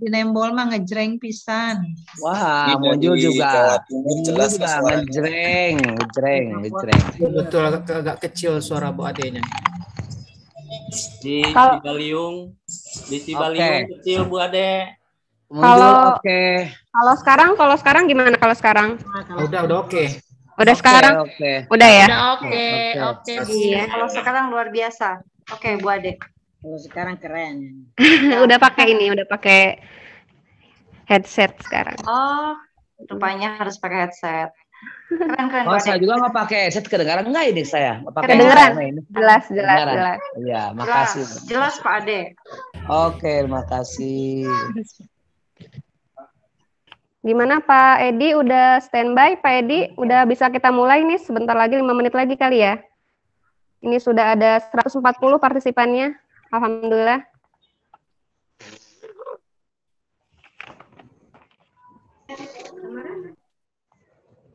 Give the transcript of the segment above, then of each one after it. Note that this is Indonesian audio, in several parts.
di Nembol mah ngejreng pisan. Wah, Ini iya, muncul juga. Jelas juga ngejreng, ngejreng, iya, ngejreng. Iya, Betul agak kecil suara Bu Adenya. Di Cibaliung, di Cibaliung okay. kecil Bu Ade. Kalau oke. Okay. Kalau sekarang, kalau sekarang gimana kalau sekarang? Ah, udah, udah oke. Okay. Udah okay, sekarang? Okay. Udah ya? Udah oke, oke. Okay. Iya. Kalau sekarang luar biasa. Oke, okay, Bu Ade. Kalau sekarang keren. udah pakai ini, udah pakai headset sekarang. Oh, rupanya harus pakai headset. Keren keren. Oh, saya juga nggak pakai headset kedengaran enggak ini saya? Pakai kedengaran. Ini. Jelas, jelas, kedengaran. jelas. Iya, makasih. Jelas, jelas Pak Ade. Oke, makasih. Gimana Pak Edi udah standby? Pak Edi udah bisa kita mulai nih sebentar lagi lima menit lagi kali ya. Ini sudah ada 140 partisipannya. Alhamdulillah.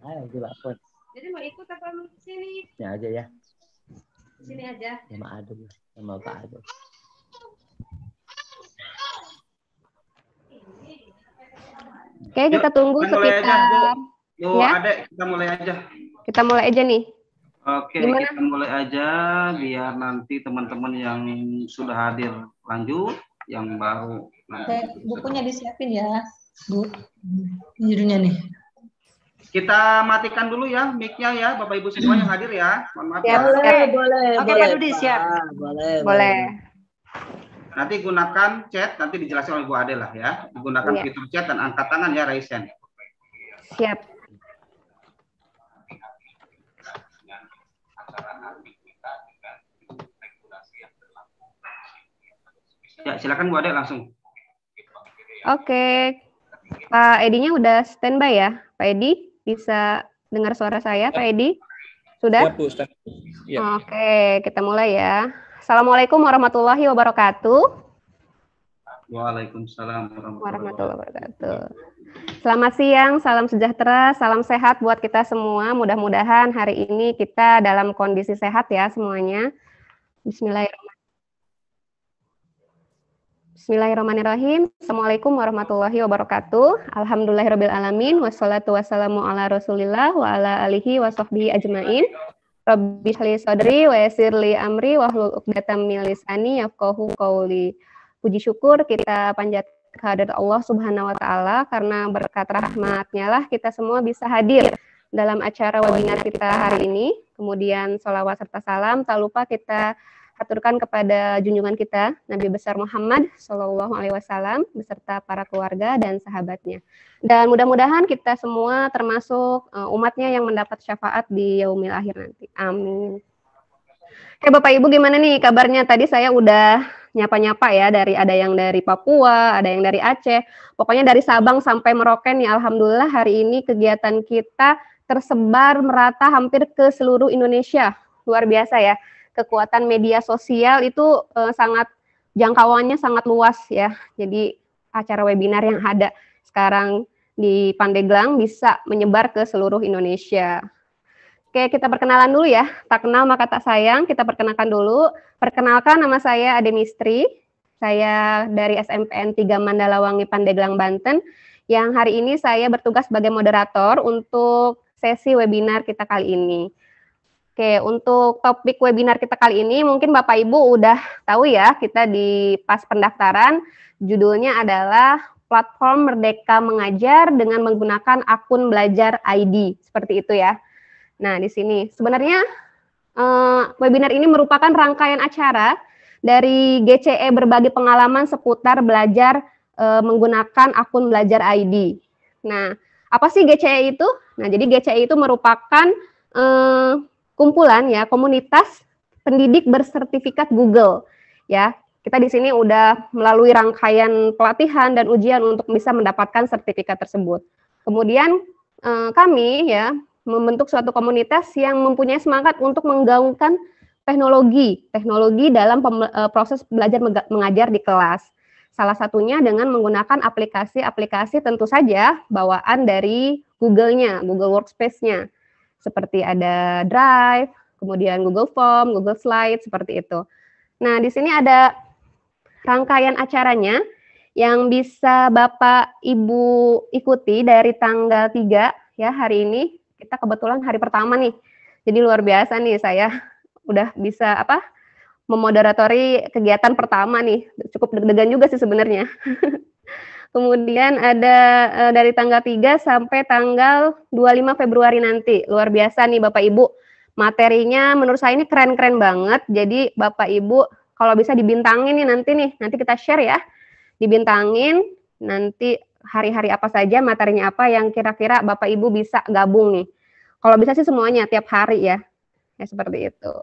Ayo, Jadi mau ikut apa sini? Ya aja ya. Sini aja. Sama Adem, sama Pak Adem. Oke, kita tunggu kita sekitar. Aja, ya? Adek, kita mulai aja. Kita mulai aja nih. Oke, Dimana? kita mulai aja biar nanti teman-teman yang sudah hadir lanjut, yang baru. Nah, Oke, bukunya disiapin ya, Bu. Judulnya nih. Kita matikan dulu ya mic-nya ya, Bapak Ibu semua yang hadir ya. Mohon maaf. Ya, ya. boleh, ya. boleh. Oke, boleh, Kak Dudi siap. Ah, boleh, boleh. Nanti gunakan chat, nanti dijelaskan oleh Bu Ade lah ya. Gunakan ya. fitur chat dan angkat tangan ya, raisen. Siap. Ya, silakan Bu Ade langsung. Oke. Pak Edinya udah standby ya? Pak Edi bisa dengar suara saya, Pak ya. Edi? Sudah? Ya, ya. Oke, kita mulai ya. Assalamualaikum warahmatullahi wabarakatuh. Waalaikumsalam warahmatullahi wabarakatuh. Selamat siang, salam sejahtera, salam sehat buat kita semua. Mudah-mudahan hari ini kita dalam kondisi sehat ya semuanya. Bismillahirrahmanirrahim. Bismillahirrahmanirrahim. Assalamualaikum warahmatullahi wabarakatuh. Alhamdulillahirrahmanirrahim. Wassalatu wassalamu ala rasulillah wa ala alihi wa sahbihi ajmain. Rabbi hli sodri wa yasirli amri wa hlul uqdatam min lisani yafqahu qawli. Puji syukur kita panjat kehadirat Allah subhanahu wa ta'ala karena berkat rahmatnya lah kita semua bisa hadir dalam acara webinar kita hari ini. Kemudian sholawat serta salam. Tak lupa kita aturkan kepada junjungan kita Nabi besar Muhammad Shallallahu Alaihi Wasallam beserta para keluarga dan sahabatnya. Dan mudah-mudahan kita semua termasuk eh, umatnya yang mendapat syafaat di yaumil akhir nanti. Amin. Hei eh, Bapak Ibu gimana nih kabarnya? Tadi saya udah nyapa-nyapa ya dari ada yang dari Papua, ada yang dari Aceh. Pokoknya dari Sabang sampai Merauke nih alhamdulillah hari ini kegiatan kita tersebar merata hampir ke seluruh Indonesia. Luar biasa ya kekuatan media sosial itu uh, sangat jangkauannya sangat luas ya. Jadi acara webinar yang ada sekarang di Pandeglang bisa menyebar ke seluruh Indonesia. Oke, kita perkenalan dulu ya. Tak kenal maka tak sayang, kita perkenalkan dulu. Perkenalkan nama saya Ade Mistri. Saya dari SMPN 3 Mandalawangi Pandeglang Banten yang hari ini saya bertugas sebagai moderator untuk sesi webinar kita kali ini. Oke, untuk topik webinar kita kali ini mungkin Bapak Ibu udah tahu ya, kita di pas pendaftaran judulnya adalah platform Merdeka Mengajar dengan menggunakan akun belajar ID, seperti itu ya. Nah, di sini sebenarnya eh, webinar ini merupakan rangkaian acara dari GCE berbagi pengalaman seputar belajar eh, menggunakan akun belajar ID. Nah, apa sih GCE itu? Nah, jadi GCE itu merupakan eh, kumpulan ya komunitas pendidik bersertifikat Google ya. Kita di sini udah melalui rangkaian pelatihan dan ujian untuk bisa mendapatkan sertifikat tersebut. Kemudian eh, kami ya membentuk suatu komunitas yang mempunyai semangat untuk menggaungkan teknologi, teknologi dalam eh, proses belajar mengajar di kelas. Salah satunya dengan menggunakan aplikasi-aplikasi tentu saja bawaan dari Google-nya, Google Workspace-nya seperti ada Drive, kemudian Google Form, Google Slide seperti itu. Nah, di sini ada rangkaian acaranya yang bisa Bapak Ibu ikuti dari tanggal 3 ya hari ini. Kita kebetulan hari pertama nih. Jadi luar biasa nih saya udah bisa apa? memoderatori kegiatan pertama nih. Cukup deg-degan juga sih sebenarnya. Kemudian ada uh, dari tanggal 3 sampai tanggal 25 Februari nanti. Luar biasa nih Bapak Ibu. Materinya menurut saya ini keren-keren banget. Jadi Bapak Ibu kalau bisa dibintangin nih nanti nih, nanti kita share ya. Dibintangin nanti hari-hari apa saja, materinya apa yang kira-kira Bapak Ibu bisa gabung nih. Kalau bisa sih semuanya tiap hari ya. Ya seperti itu.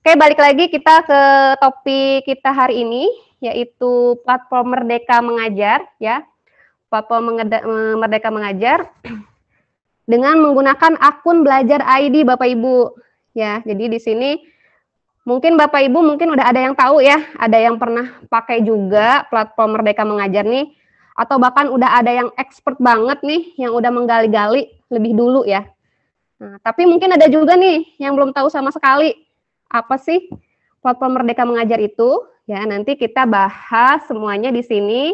Oke, balik lagi kita ke topik kita hari ini yaitu platform Merdeka Mengajar ya Platform Merdeka Mengajar dengan menggunakan akun belajar ID Bapak Ibu. Ya, jadi di sini mungkin Bapak Ibu mungkin udah ada yang tahu ya, ada yang pernah pakai juga platform Merdeka Mengajar nih atau bahkan udah ada yang expert banget nih yang udah menggali-gali lebih dulu ya. Nah, tapi mungkin ada juga nih yang belum tahu sama sekali apa sih platform Merdeka Mengajar itu. Ya, nanti kita bahas semuanya di sini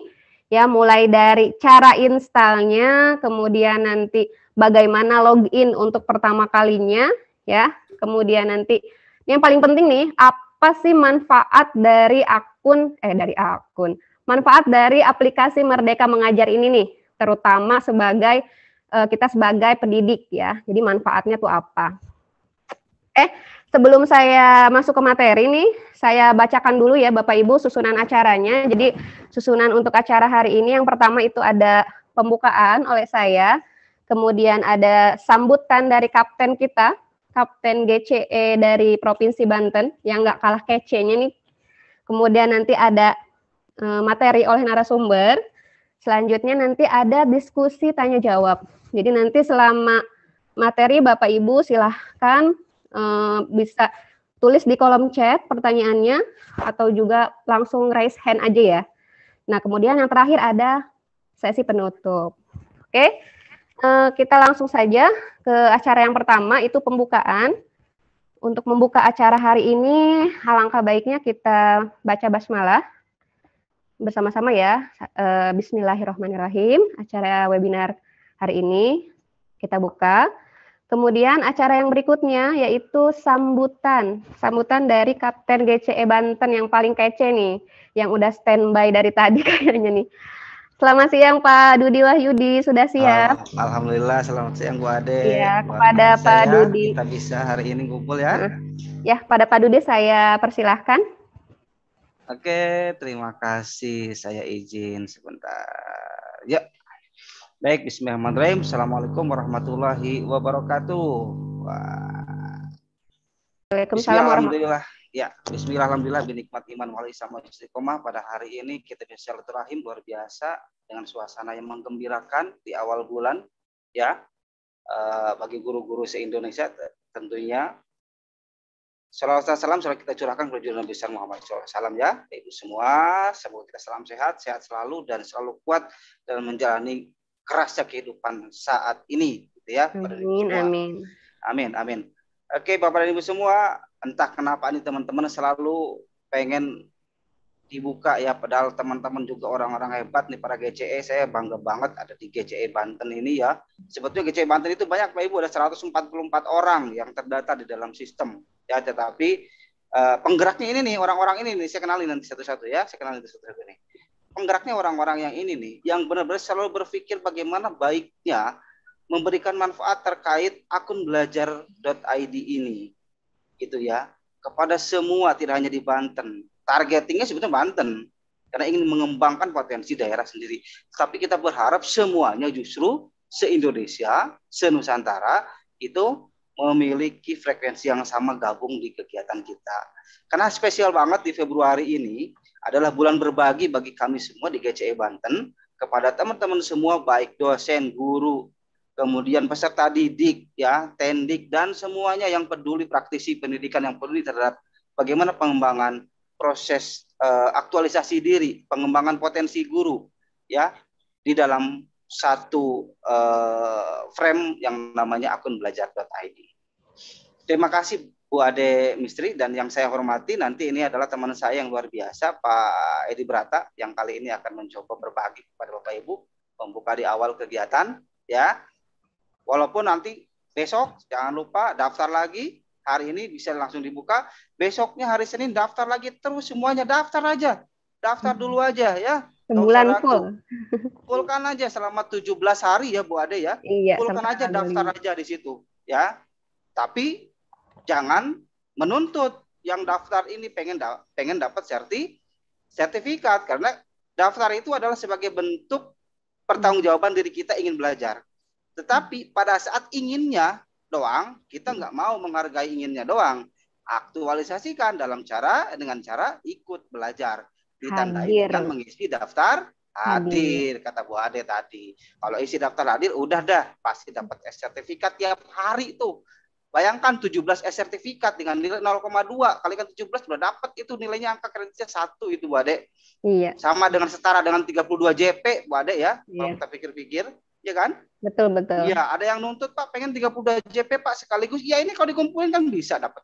ya mulai dari cara installnya, kemudian nanti bagaimana login untuk pertama kalinya, ya, kemudian nanti yang paling penting nih apa sih manfaat dari akun eh dari akun manfaat dari aplikasi Merdeka Mengajar ini nih, terutama sebagai eh, kita sebagai pendidik ya. Jadi manfaatnya tuh apa? Eh sebelum saya masuk ke materi nih, saya bacakan dulu ya Bapak Ibu susunan acaranya. Jadi susunan untuk acara hari ini yang pertama itu ada pembukaan oleh saya, kemudian ada sambutan dari kapten kita, Kapten GCE dari Provinsi Banten yang nggak kalah kece-nya nih. Kemudian nanti ada e, materi oleh narasumber. Selanjutnya nanti ada diskusi tanya jawab. Jadi nanti selama materi Bapak Ibu silahkan Eh, bisa tulis di kolom chat pertanyaannya atau juga langsung raise hand aja ya. Nah, kemudian yang terakhir ada sesi penutup. Oke. Eh, kita langsung saja ke acara yang pertama itu pembukaan. Untuk membuka acara hari ini, alangkah baiknya kita baca basmalah bersama-sama ya. Eh, bismillahirrahmanirrahim. Acara webinar hari ini kita buka. Kemudian acara yang berikutnya yaitu sambutan. Sambutan dari Kapten GCE Banten yang paling kece nih, yang udah standby dari tadi kayaknya nih. Selamat siang Pak Dudi Wahyudi, sudah siap? Alhamdulillah, selamat siang Bu Ade. Iya, kepada Pak saya, Dudi. Kita bisa hari ini kumpul ya. Ya, pada Pak Dudi saya persilahkan. Oke, terima kasih. Saya izin sebentar. Yuk. Baik, bismillahirrahmanirrahim. Assalamualaikum warahmatullahi wabarakatuh. Waalaikumsalam warahmatullahi Ya, bismillah alhamdulillah binikmat iman wali sama istiqomah pada hari ini kita bisa silaturahim luar biasa dengan suasana yang menggembirakan di awal bulan ya. Eh, bagi guru-guru se-Indonesia tentunya Salawat salam selalu kita curahkan kepada Nabi besar Muhammad SAW. Salam ya, ibu semua. Semoga kita salam sehat, sehat selalu dan selalu kuat dalam menjalani kerasnya kehidupan saat ini gitu ya. Amin, amin. Amin, amin. Oke, Bapak dan Ibu semua, entah kenapa ini teman-teman selalu pengen dibuka ya padahal teman-teman juga orang-orang hebat nih para GCE saya bangga banget ada di GCE Banten ini ya sebetulnya GCE Banten itu banyak Pak Ibu ada 144 orang yang terdata di dalam sistem ya tetapi eh, penggeraknya ini nih orang-orang ini nih saya kenalin nanti satu-satu ya saya kenalin satu-satu nih penggeraknya orang-orang yang ini nih, yang benar-benar selalu berpikir bagaimana baiknya memberikan manfaat terkait akun belajar.id ini, gitu ya, kepada semua tidak hanya di Banten. Targetingnya sebetulnya Banten, karena ingin mengembangkan potensi daerah sendiri. Tapi kita berharap semuanya justru se-Indonesia, se-Nusantara itu memiliki frekuensi yang sama gabung di kegiatan kita. Karena spesial banget di Februari ini, adalah bulan berbagi bagi kami semua di GCE Banten kepada teman-teman semua baik dosen, guru, kemudian peserta didik ya, tendik dan semuanya yang peduli praktisi pendidikan yang peduli terhadap bagaimana pengembangan proses uh, aktualisasi diri, pengembangan potensi guru ya di dalam satu uh, frame yang namanya akun belajar.id. Terima kasih Bu Ade Mistri dan yang saya hormati nanti ini adalah teman saya yang luar biasa Pak Edi Brata yang kali ini akan mencoba berbagi kepada Bapak Ibu membuka di awal kegiatan ya. Walaupun nanti besok jangan lupa daftar lagi hari ini bisa langsung dibuka besoknya hari Senin daftar lagi terus semuanya daftar aja daftar dulu aja ya sebulan full fullkan aja selama 17 hari ya Bu Ade ya iya, fullkan aja daftar aja di situ ya tapi jangan menuntut yang daftar ini pengen da pengen dapat serti sertifikat karena daftar itu adalah sebagai bentuk pertanggungjawaban diri kita ingin belajar. Tetapi pada saat inginnya doang, kita nggak mau menghargai inginnya doang. Aktualisasikan dalam cara dengan cara ikut belajar. Ditandai dengan mengisi daftar hadir kata Bu Ade tadi. Kalau isi daftar hadir udah dah pasti dapat sertifikat tiap hari tuh Bayangkan 17 S sertifikat dengan nilai 0,2 kan 17 sudah dapat itu nilainya angka kreditnya satu itu Bu Ade. Iya. Sama dengan setara dengan 32 JP Bu Ade ya. Iya. Kalau kita pikir-pikir, ya kan? Betul, betul. Iya, ada yang nuntut Pak pengen 32 JP Pak sekaligus. Ya ini kalau dikumpulin kan bisa dapat.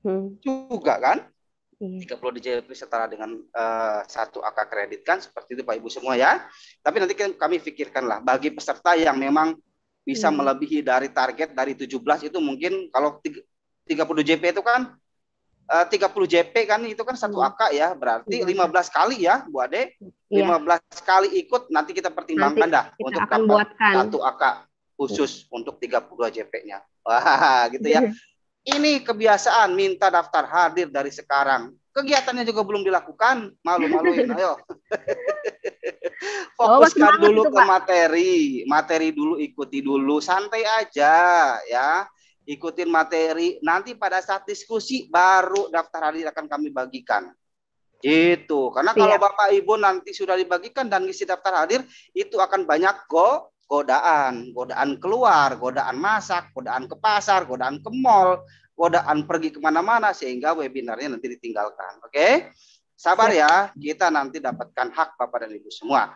Hmm. Juga kan? Iya. 30 JP setara dengan uh, satu angka kredit kan seperti itu Pak Ibu semua ya. Tapi nanti kan kami pikirkanlah bagi peserta yang memang bisa hmm. melebihi dari target dari 17 itu mungkin kalau 30 JP itu kan 30 eh, JP kan itu kan satu hmm. AK ya, berarti 15 iya. kali ya Bu Ade. 15 iya. 15 kali ikut nanti kita pertimbangkan nanti dah kita untuk akan buatkan satu AK khusus hmm. untuk 32 JP-nya. Wah, gitu ya. Iya. Ini kebiasaan minta daftar hadir dari sekarang. Kegiatannya juga belum dilakukan, malu-maluin ayo. Oh, Fokuskan dulu gitu, ke materi, materi dulu ikuti dulu, santai aja ya. Ikutin materi, nanti pada saat diskusi baru daftar hadir akan kami bagikan. Itu, karena Siap. kalau Bapak Ibu nanti sudah dibagikan dan ngisi daftar hadir, itu akan banyak go godaan, godaan keluar, godaan masak, godaan ke pasar, godaan ke mall, godaan pergi kemana-mana sehingga webinarnya nanti ditinggalkan. Oke, Sabar ya. ya, kita nanti dapatkan hak Bapak dan Ibu semua.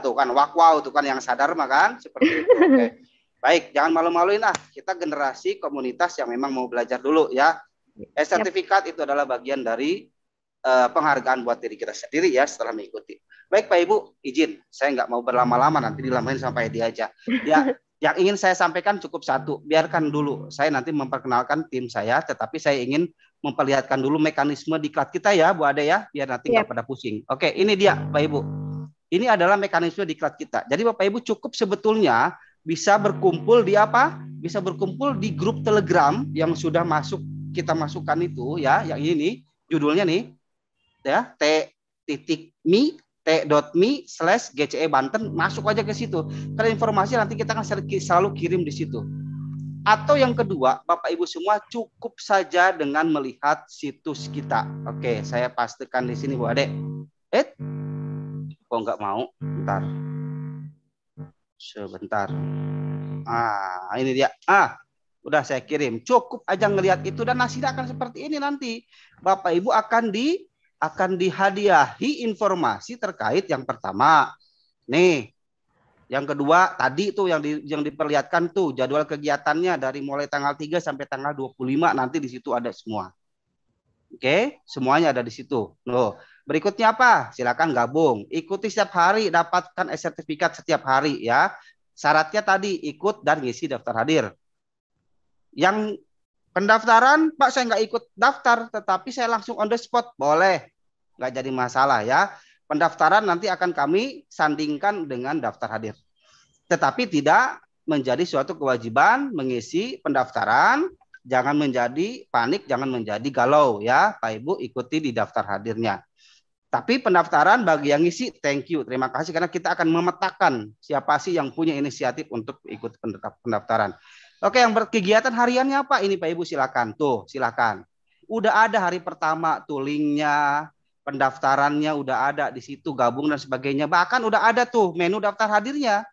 Tuh kan wak wow tuh kan yang sadar mah kan, seperti itu. Okay. Baik, jangan malu-maluin ah. Kita generasi komunitas yang memang mau belajar dulu ya. ya. Eh sertifikat itu adalah bagian dari uh, penghargaan buat diri kita sendiri ya setelah mengikuti. Baik Pak Ibu, izin. Saya nggak mau berlama-lama nanti dilamain sampai dia aja. Ya, yang ingin saya sampaikan cukup satu. Biarkan dulu. Saya nanti memperkenalkan tim saya, tetapi saya ingin memperlihatkan dulu mekanisme diklat kita ya Bu Ade ya biar nanti nggak ya. pada pusing. Oke, ini dia Bapak Ibu. Ini adalah mekanisme diklat kita. Jadi Bapak Ibu cukup sebetulnya bisa berkumpul di apa? Bisa berkumpul di grup Telegram yang sudah masuk kita masukkan itu ya, yang ini judulnya nih ya t titik mi t.me slash gce banten masuk aja ke situ karena informasi nanti kita akan selalu kirim di situ atau yang kedua, Bapak Ibu semua cukup saja dengan melihat situs kita. Oke, saya pastikan di sini Bu Ade. Eh, kok nggak mau? Bentar. Sebentar. Ah, ini dia. Ah, udah saya kirim. Cukup aja ngelihat itu dan hasilnya akan seperti ini nanti. Bapak Ibu akan di akan dihadiahi informasi terkait yang pertama. Nih, yang kedua, tadi itu yang di, yang diperlihatkan tuh jadwal kegiatannya dari mulai tanggal 3 sampai tanggal 25 nanti di situ ada semua. Oke, okay? semuanya ada di situ. Loh, berikutnya apa? Silakan gabung. Ikuti setiap hari, dapatkan sertifikat setiap hari ya. Syaratnya tadi ikut dan ngisi daftar hadir. Yang pendaftaran, Pak saya nggak ikut daftar, tetapi saya langsung on the spot. Boleh, nggak jadi masalah ya. Pendaftaran nanti akan kami sandingkan dengan daftar hadir. Tetapi tidak menjadi suatu kewajiban mengisi pendaftaran. Jangan menjadi panik, jangan menjadi galau ya, Pak Ibu ikuti di daftar hadirnya. Tapi pendaftaran bagi yang ngisi, thank you, terima kasih karena kita akan memetakan siapa sih yang punya inisiatif untuk ikut pendaftaran. Oke, yang berkegiatan hariannya apa ini Pak Ibu silakan. Tuh, silakan. Udah ada hari pertama tuh linknya, pendaftarannya udah ada di situ, gabung dan sebagainya. Bahkan udah ada tuh menu daftar hadirnya.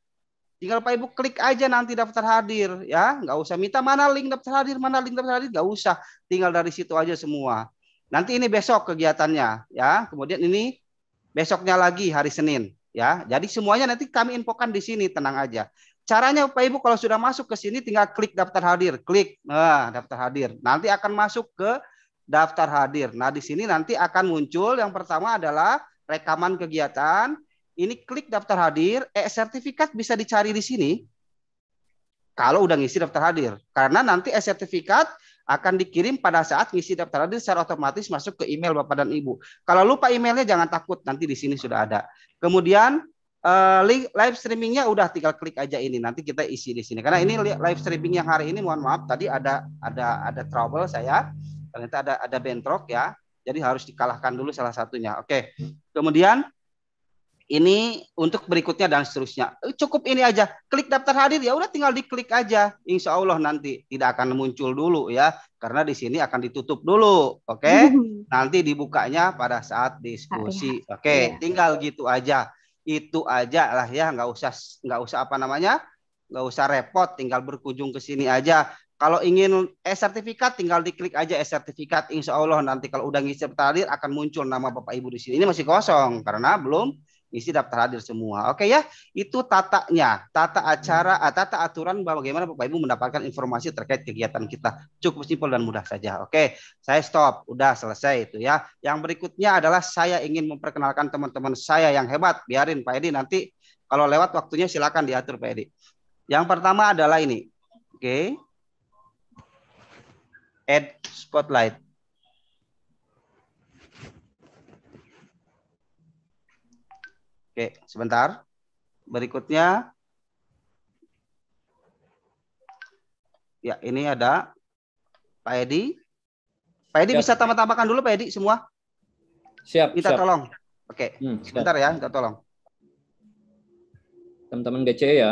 Tinggal Pak Ibu klik aja nanti daftar hadir ya, nggak usah minta mana link daftar hadir, mana link daftar hadir, nggak usah. Tinggal dari situ aja semua. Nanti ini besok kegiatannya ya, kemudian ini besoknya lagi hari Senin ya. Jadi semuanya nanti kami infokan di sini, tenang aja. Caranya Pak Ibu kalau sudah masuk ke sini tinggal klik daftar hadir, klik nah, daftar hadir. Nanti akan masuk ke daftar hadir. Nah, di sini nanti akan muncul yang pertama adalah rekaman kegiatan. Ini klik daftar hadir, e-sertifikat eh, bisa dicari di sini. Kalau udah ngisi daftar hadir. Karena nanti e-sertifikat eh, akan dikirim pada saat ngisi daftar hadir secara otomatis masuk ke email Bapak dan Ibu. Kalau lupa emailnya jangan takut, nanti di sini sudah ada. Kemudian eh, live streamingnya udah tinggal klik aja ini, nanti kita isi di sini. Karena ini live streaming yang hari ini mohon maaf tadi ada ada ada trouble saya Ternyata ada ada bentrok ya. Jadi harus dikalahkan dulu salah satunya. Oke. Kemudian ini untuk berikutnya dan seterusnya. Eh, cukup ini aja. Klik daftar hadir ya udah tinggal diklik aja. Insya Allah nanti tidak akan muncul dulu ya. Karena di sini akan ditutup dulu. Oke. Nanti dibukanya pada saat diskusi. Oke. Iya. Tinggal gitu aja. Itu aja lah ya. Nggak usah nggak usah apa namanya. Nggak usah repot. Tinggal berkunjung ke sini aja. Kalau ingin e-sertifikat tinggal diklik aja e-sertifikat. Insya Allah nanti kalau udah ngisi daftar hadir akan muncul nama Bapak Ibu di sini. Ini masih kosong karena belum ngisi daftar hadir semua. Oke ya, itu tatanya, tata acara, eh, tata aturan bagaimana Bapak Ibu mendapatkan informasi terkait kegiatan kita. Cukup simpel dan mudah saja. Oke, saya stop. Udah selesai itu ya. Yang berikutnya adalah saya ingin memperkenalkan teman-teman saya yang hebat. Biarin Pak Edi nanti kalau lewat waktunya silakan diatur Pak Edi. Yang pertama adalah ini. Oke. Okay add spotlight. Oke, sebentar. Berikutnya. Ya, ini ada Pak Edi. Pak Edi bisa tambah-tambahkan dulu Pak Edi semua. Siap. Kita siap. tolong. Oke, hmm, sebentar ya, minta tolong. Teman-teman GC ya.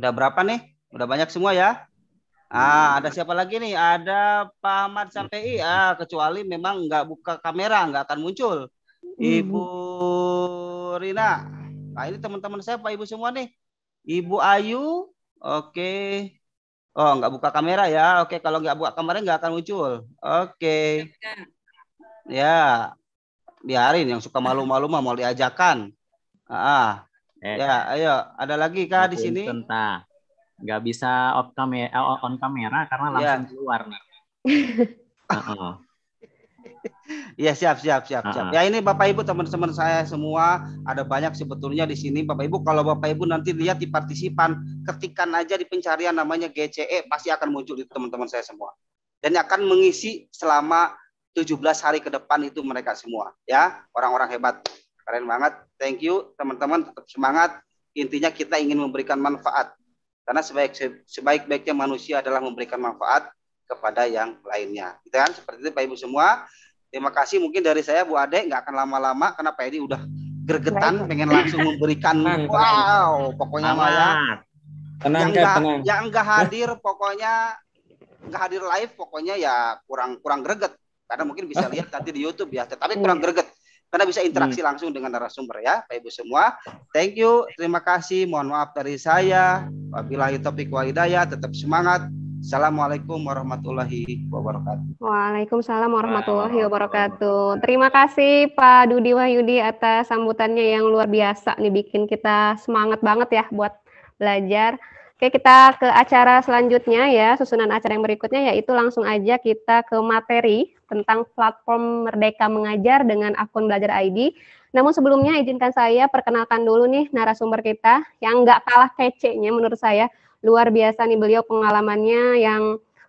Udah berapa nih? Udah banyak semua ya? Ah, ada siapa lagi nih? Ada Pak Ahmad Sampai ah, kecuali memang nggak buka kamera, nggak akan muncul. Ibu Rina. Nah, ini teman-teman saya Pak Ibu semua nih. Ibu Ayu, oke. Okay. Oh, nggak buka kamera ya. Oke, okay, kalau nggak buka kamera nggak akan muncul. Oke. Okay. Ya, biarin yang suka malu-malu mah mau diajakan. Ah, ah. Eh, ya, ayo. Ada lagi kah di sini? Tentang nggak bisa off kamera, eh, on kamera karena ya. langsung ya. keluar. uh -uh. Iya siap siap siap siap. Uh siap. Ya ini Bapak Ibu teman-teman saya semua ada banyak sebetulnya di sini Bapak Ibu kalau Bapak Ibu nanti lihat di partisipan ketikan aja di pencarian namanya GCE pasti akan muncul di teman-teman saya semua dan akan mengisi selama 17 hari ke depan itu mereka semua ya orang-orang hebat. Keren banget. Thank you teman-teman tetap semangat. Intinya kita ingin memberikan manfaat. Karena sebaik sebaik-baiknya manusia adalah memberikan manfaat kepada yang lainnya. Gitu kan? Seperti itu Pak Ibu semua. Terima kasih mungkin dari saya Bu Ade nggak akan lama-lama karena Pak Edi udah gergetan pengen langsung memberikan wow pokoknya Maya tenang yang enggak yang enggak hadir pokoknya enggak hadir live pokoknya ya kurang kurang greget karena mungkin bisa lihat nanti di YouTube ya tetapi iya. kurang greget karena bisa interaksi hmm. langsung dengan narasumber ya Pak Ibu semua. Thank you, terima kasih. Mohon maaf dari saya. Wabillahi topik walidaya, tetap semangat. Assalamualaikum warahmatullahi wabarakatuh. Waalaikumsalam warahmatullahi wabarakatuh. Terima kasih Pak Dudi Wahyudi atas sambutannya yang luar biasa nih bikin kita semangat banget ya buat belajar. Oke, kita ke acara selanjutnya ya, susunan acara yang berikutnya yaitu langsung aja kita ke materi tentang platform Merdeka Mengajar dengan akun Belajar ID. Namun sebelumnya izinkan saya perkenalkan dulu nih narasumber kita yang nggak kalah kece-nya menurut saya. Luar biasa nih beliau pengalamannya yang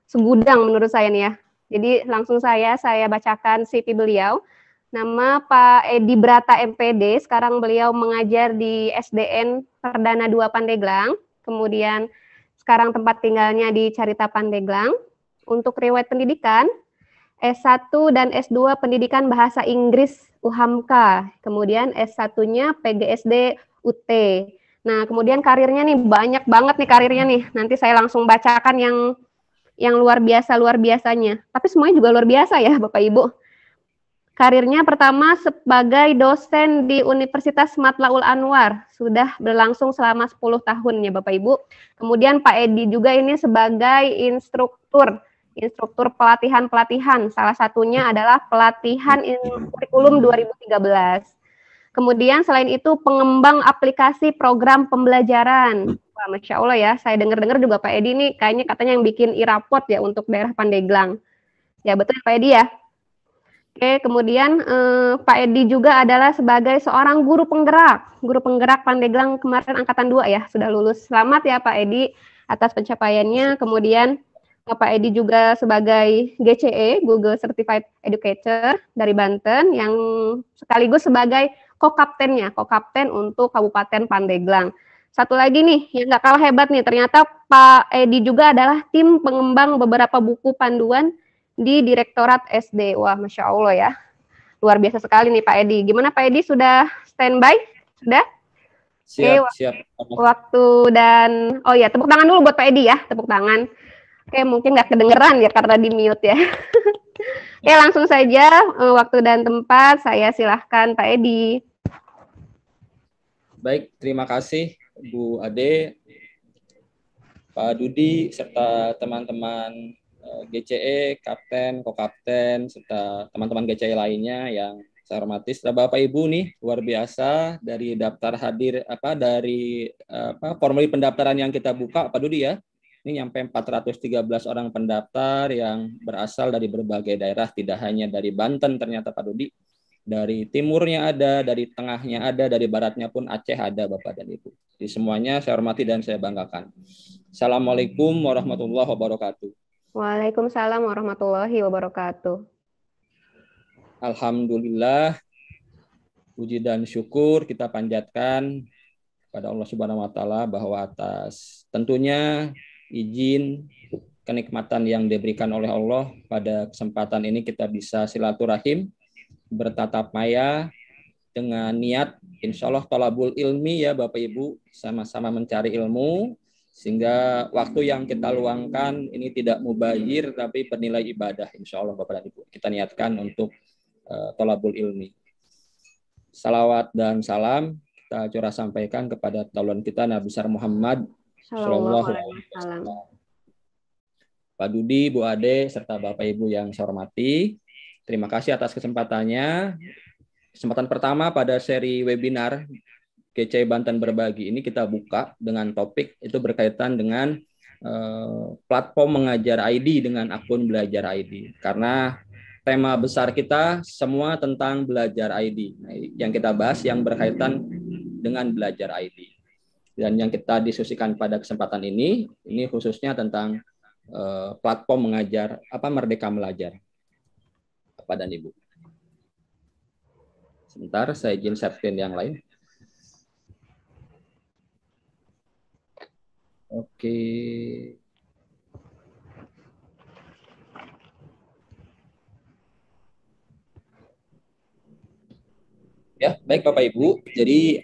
segudang menurut saya nih ya. Jadi langsung saya, saya bacakan CV beliau. Nama Pak Edi Brata MPD, sekarang beliau mengajar di SDN Perdana 2 Pandeglang kemudian sekarang tempat tinggalnya di Carita Pandeglang. Untuk riwayat pendidikan, S1 dan S2 Pendidikan Bahasa Inggris UHAMKA, kemudian S1-nya PGSD UT. Nah, kemudian karirnya nih banyak banget nih karirnya nih. Nanti saya langsung bacakan yang yang luar biasa luar biasanya. Tapi semuanya juga luar biasa ya, Bapak Ibu. Karirnya pertama sebagai dosen di Universitas Matlaul Anwar, sudah berlangsung selama 10 tahun ya Bapak Ibu. Kemudian Pak Edi juga ini sebagai instruktur, instruktur pelatihan-pelatihan. Salah satunya adalah pelatihan kurikulum 2013. Kemudian selain itu pengembang aplikasi program pembelajaran. Wah, Masya Allah ya, saya dengar-dengar juga Pak Edi ini kayaknya katanya yang bikin e ya untuk daerah Pandeglang. Ya betul Pak Edi ya? Oke, kemudian eh, Pak Edi juga adalah sebagai seorang guru penggerak, guru penggerak Pandeglang kemarin angkatan 2 ya, sudah lulus. Selamat ya Pak Edi atas pencapaiannya. Kemudian eh, Pak Edi juga sebagai GCE, Google Certified Educator dari Banten yang sekaligus sebagai kaptennya, co-kaptennya, co kapten untuk Kabupaten Pandeglang. Satu lagi nih yang nggak kalah hebat nih, ternyata Pak Edi juga adalah tim pengembang beberapa buku panduan di Direktorat SD. Wah, Masya Allah ya. Luar biasa sekali nih Pak Edi. Gimana Pak Edi, sudah standby? Sudah? Siap, Oke, siap. Waktu dan, oh ya, tepuk tangan dulu buat Pak Edi ya, tepuk tangan. Oke, mungkin nggak kedengeran ya karena di mute ya. Oke, langsung saja eh, waktu dan tempat saya silahkan Pak Edi. Baik, terima kasih Bu Ade, Pak Dudi, serta teman-teman GCE, Kapten, Kokapten, serta teman-teman GCE lainnya yang saya hormati serta Bapak Ibu nih luar biasa dari daftar hadir apa dari apa formulir pendaftaran yang kita buka Pak Dudi ya. Ini nyampe 413 orang pendaftar yang berasal dari berbagai daerah tidak hanya dari Banten ternyata Pak Dudi. Dari timurnya ada, dari tengahnya ada, dari baratnya pun Aceh ada Bapak dan Ibu. Di semuanya saya hormati dan saya banggakan. Assalamualaikum warahmatullahi wabarakatuh. Waalaikumsalam warahmatullahi wabarakatuh. Alhamdulillah, puji dan syukur kita panjatkan kepada Allah Subhanahu wa taala bahwa atas tentunya izin kenikmatan yang diberikan oleh Allah pada kesempatan ini kita bisa silaturahim bertatap maya dengan niat insya Allah tolabul ilmi ya Bapak Ibu sama-sama mencari ilmu sehingga waktu yang kita luangkan ini tidak mubayir tapi bernilai ibadah insya Allah Bapak dan Ibu. Kita niatkan untuk uh, tolabul ilmi. Salawat dan salam kita curah sampaikan kepada taulun kita Nabi besar Muhammad Shallallahu Alaihi Wasallam. Pak Dudi, Bu Ade, serta Bapak Ibu yang saya hormati. Terima kasih atas kesempatannya. Kesempatan pertama pada seri webinar Kece Banten Berbagi ini kita buka dengan topik itu berkaitan dengan eh, platform mengajar ID dengan akun belajar ID. Karena tema besar kita semua tentang belajar ID. Nah, yang kita bahas yang berkaitan dengan belajar ID. Dan yang kita diskusikan pada kesempatan ini, ini khususnya tentang eh, platform mengajar apa Merdeka Belajar. Bapak dan Ibu. Sebentar, saya izin share yang lain. Oke. Ya, baik Bapak Ibu. Jadi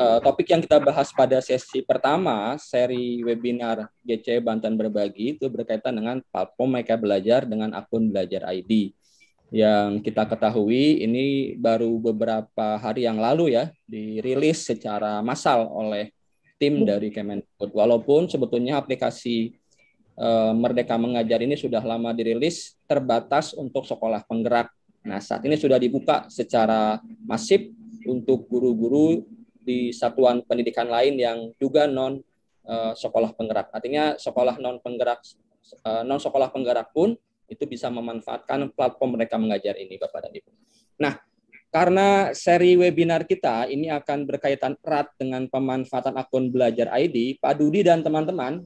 uh, topik yang kita bahas pada sesi pertama seri webinar GC Banten Berbagi itu berkaitan dengan platform Mereka Belajar dengan akun Belajar ID. Yang kita ketahui ini baru beberapa hari yang lalu ya dirilis secara massal oleh tim hmm. dari Kemenput. Walaupun sebetulnya aplikasi eh, Merdeka Mengajar ini sudah lama dirilis, terbatas untuk sekolah penggerak. Nah, saat ini sudah dibuka secara masif untuk guru-guru di satuan pendidikan lain yang juga non eh, sekolah penggerak. Artinya sekolah non penggerak eh, non sekolah penggerak pun itu bisa memanfaatkan platform mereka mengajar ini Bapak dan Ibu. Nah, karena seri webinar kita ini akan berkaitan erat dengan pemanfaatan akun Belajar ID, Pak Dudi dan teman-teman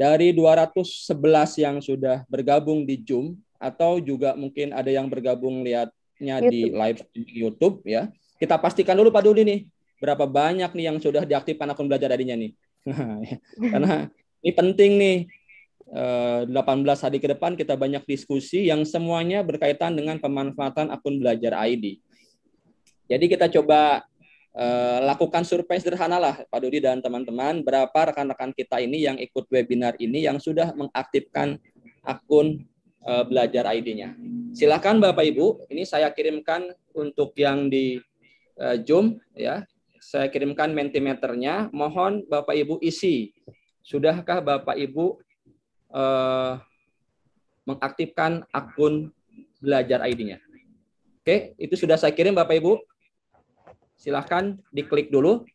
dari 211 yang sudah bergabung di Zoom atau juga mungkin ada yang bergabung lihatnya di live YouTube ya. Kita pastikan dulu Pak Dudi nih berapa banyak nih yang sudah diaktifkan akun Belajar ID-nya nih. Karena ini penting nih 18 eh, hari ke depan kita banyak diskusi yang semuanya berkaitan dengan pemanfaatan akun belajar ID. Jadi kita coba eh, lakukan survei sederhana lah Pak Dudi dan teman-teman berapa rekan-rekan kita ini yang ikut webinar ini yang sudah mengaktifkan akun eh, belajar ID-nya. Silakan Bapak Ibu, ini saya kirimkan untuk yang di Zoom ya. Saya kirimkan mentimeternya. Mohon Bapak Ibu isi. Sudahkah Bapak Ibu uh, mengaktifkan akun belajar ID-nya. Oke, itu sudah saya kirim Bapak Ibu. Silahkan diklik dulu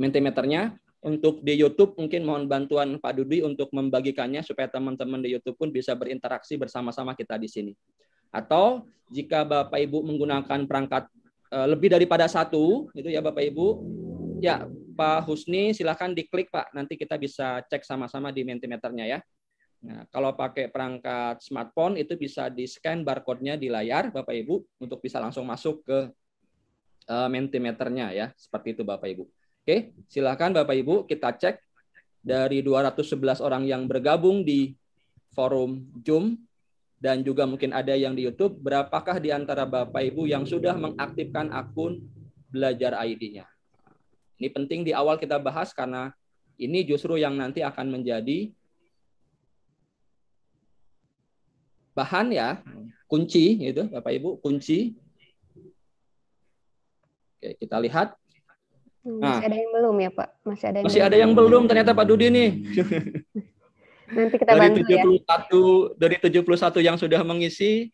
mentimeternya. Untuk di YouTube mungkin mohon bantuan Pak Dudi untuk membagikannya supaya teman-teman di YouTube pun bisa berinteraksi bersama-sama kita di sini. Atau jika Bapak Ibu menggunakan perangkat eh, lebih daripada satu, itu ya Bapak Ibu, ya Pak Husni silahkan diklik Pak. Nanti kita bisa cek sama-sama di mentimeternya ya. Nah, kalau pakai perangkat smartphone itu bisa di-scan barcode-nya di layar Bapak Ibu untuk bisa langsung masuk ke uh, mentimeternya ya. Seperti itu Bapak Ibu. Oke, silahkan Bapak Ibu kita cek dari 211 orang yang bergabung di forum Zoom dan juga mungkin ada yang di YouTube, berapakah di antara Bapak Ibu yang sudah mengaktifkan akun belajar ID-nya? Ini penting di awal kita bahas karena ini justru yang nanti akan menjadi bahan ya, kunci gitu Bapak Ibu, kunci. Oke, kita lihat. Hmm, nah, masih ada yang belum ya Pak? Masih ada yang Masih belum. ada yang belum ternyata Pak Dudi nih. Nanti kita dari bantu 71, ya. Dari 71 yang sudah mengisi,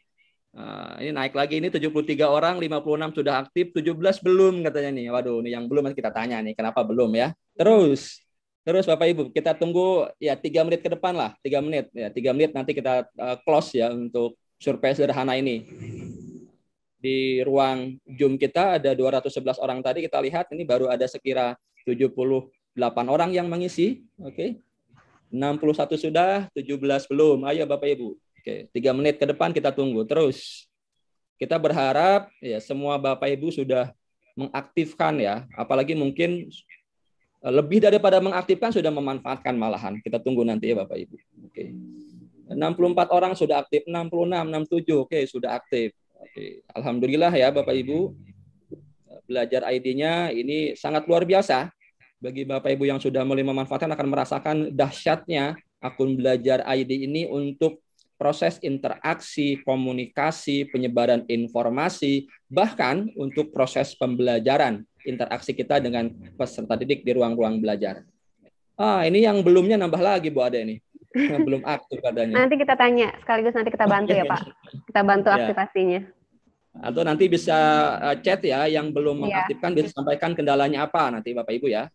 Uh, ini naik lagi ini 73 orang, 56 sudah aktif, 17 belum katanya nih. Waduh, ini yang belum kita tanya nih, kenapa belum ya? Terus Terus Bapak Ibu, kita tunggu ya tiga menit ke depan lah, tiga menit ya tiga menit nanti kita uh, close ya untuk survei sederhana ini. Di ruang Zoom kita ada 211 orang tadi kita lihat ini baru ada sekira 78 orang yang mengisi, oke. Okay. 61 sudah, 17 belum. Ayo Bapak Ibu, Oke, tiga menit ke depan kita tunggu terus. Kita berharap ya semua Bapak Ibu sudah mengaktifkan ya, apalagi mungkin eh, lebih daripada mengaktifkan sudah memanfaatkan malahan. Kita tunggu nanti ya Bapak Ibu. Oke. 64 orang sudah aktif, 66, 67 oke sudah aktif. Oke. Alhamdulillah ya Bapak Ibu. Belajar ID-nya ini sangat luar biasa. Bagi Bapak Ibu yang sudah mulai memanfaatkan akan merasakan dahsyatnya akun belajar ID ini untuk proses interaksi, komunikasi, penyebaran informasi, bahkan untuk proses pembelajaran, interaksi kita dengan peserta didik di ruang-ruang belajar. Ah, ini yang belumnya nambah lagi Bu Ade ini. Belum aktif adanya. Nanti kita tanya, sekaligus nanti kita bantu ya Pak. Kita bantu ya. aktivasinya. Atau nanti bisa eh, chat ya, yang belum iya. mengaktifkan bisa sampaikan kendalanya apa nanti Bapak Ibu ya.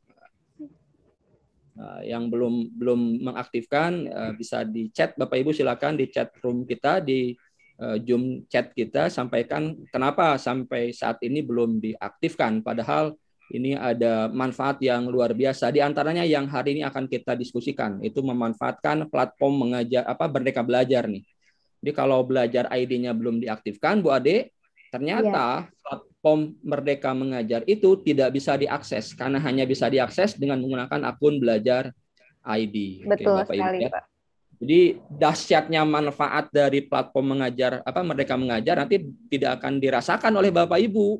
Eh, yang belum belum mengaktifkan eh, bisa di chat Bapak Ibu silakan di chat room kita di eh, Zoom chat kita sampaikan kenapa sampai saat ini belum diaktifkan padahal ini ada manfaat yang luar biasa di antaranya yang hari ini akan kita diskusikan itu memanfaatkan platform mengajar apa berdeka Belajar nih. Jadi kalau belajar ID-nya belum diaktifkan Bu Ade ternyata ya. POM Merdeka Mengajar itu tidak bisa diakses karena hanya bisa diakses dengan menggunakan akun belajar ID. Betul Oke, sekali, ya. Pak. Jadi dahsyatnya manfaat dari platform mengajar apa Merdeka Mengajar nanti tidak akan dirasakan oleh Bapak Ibu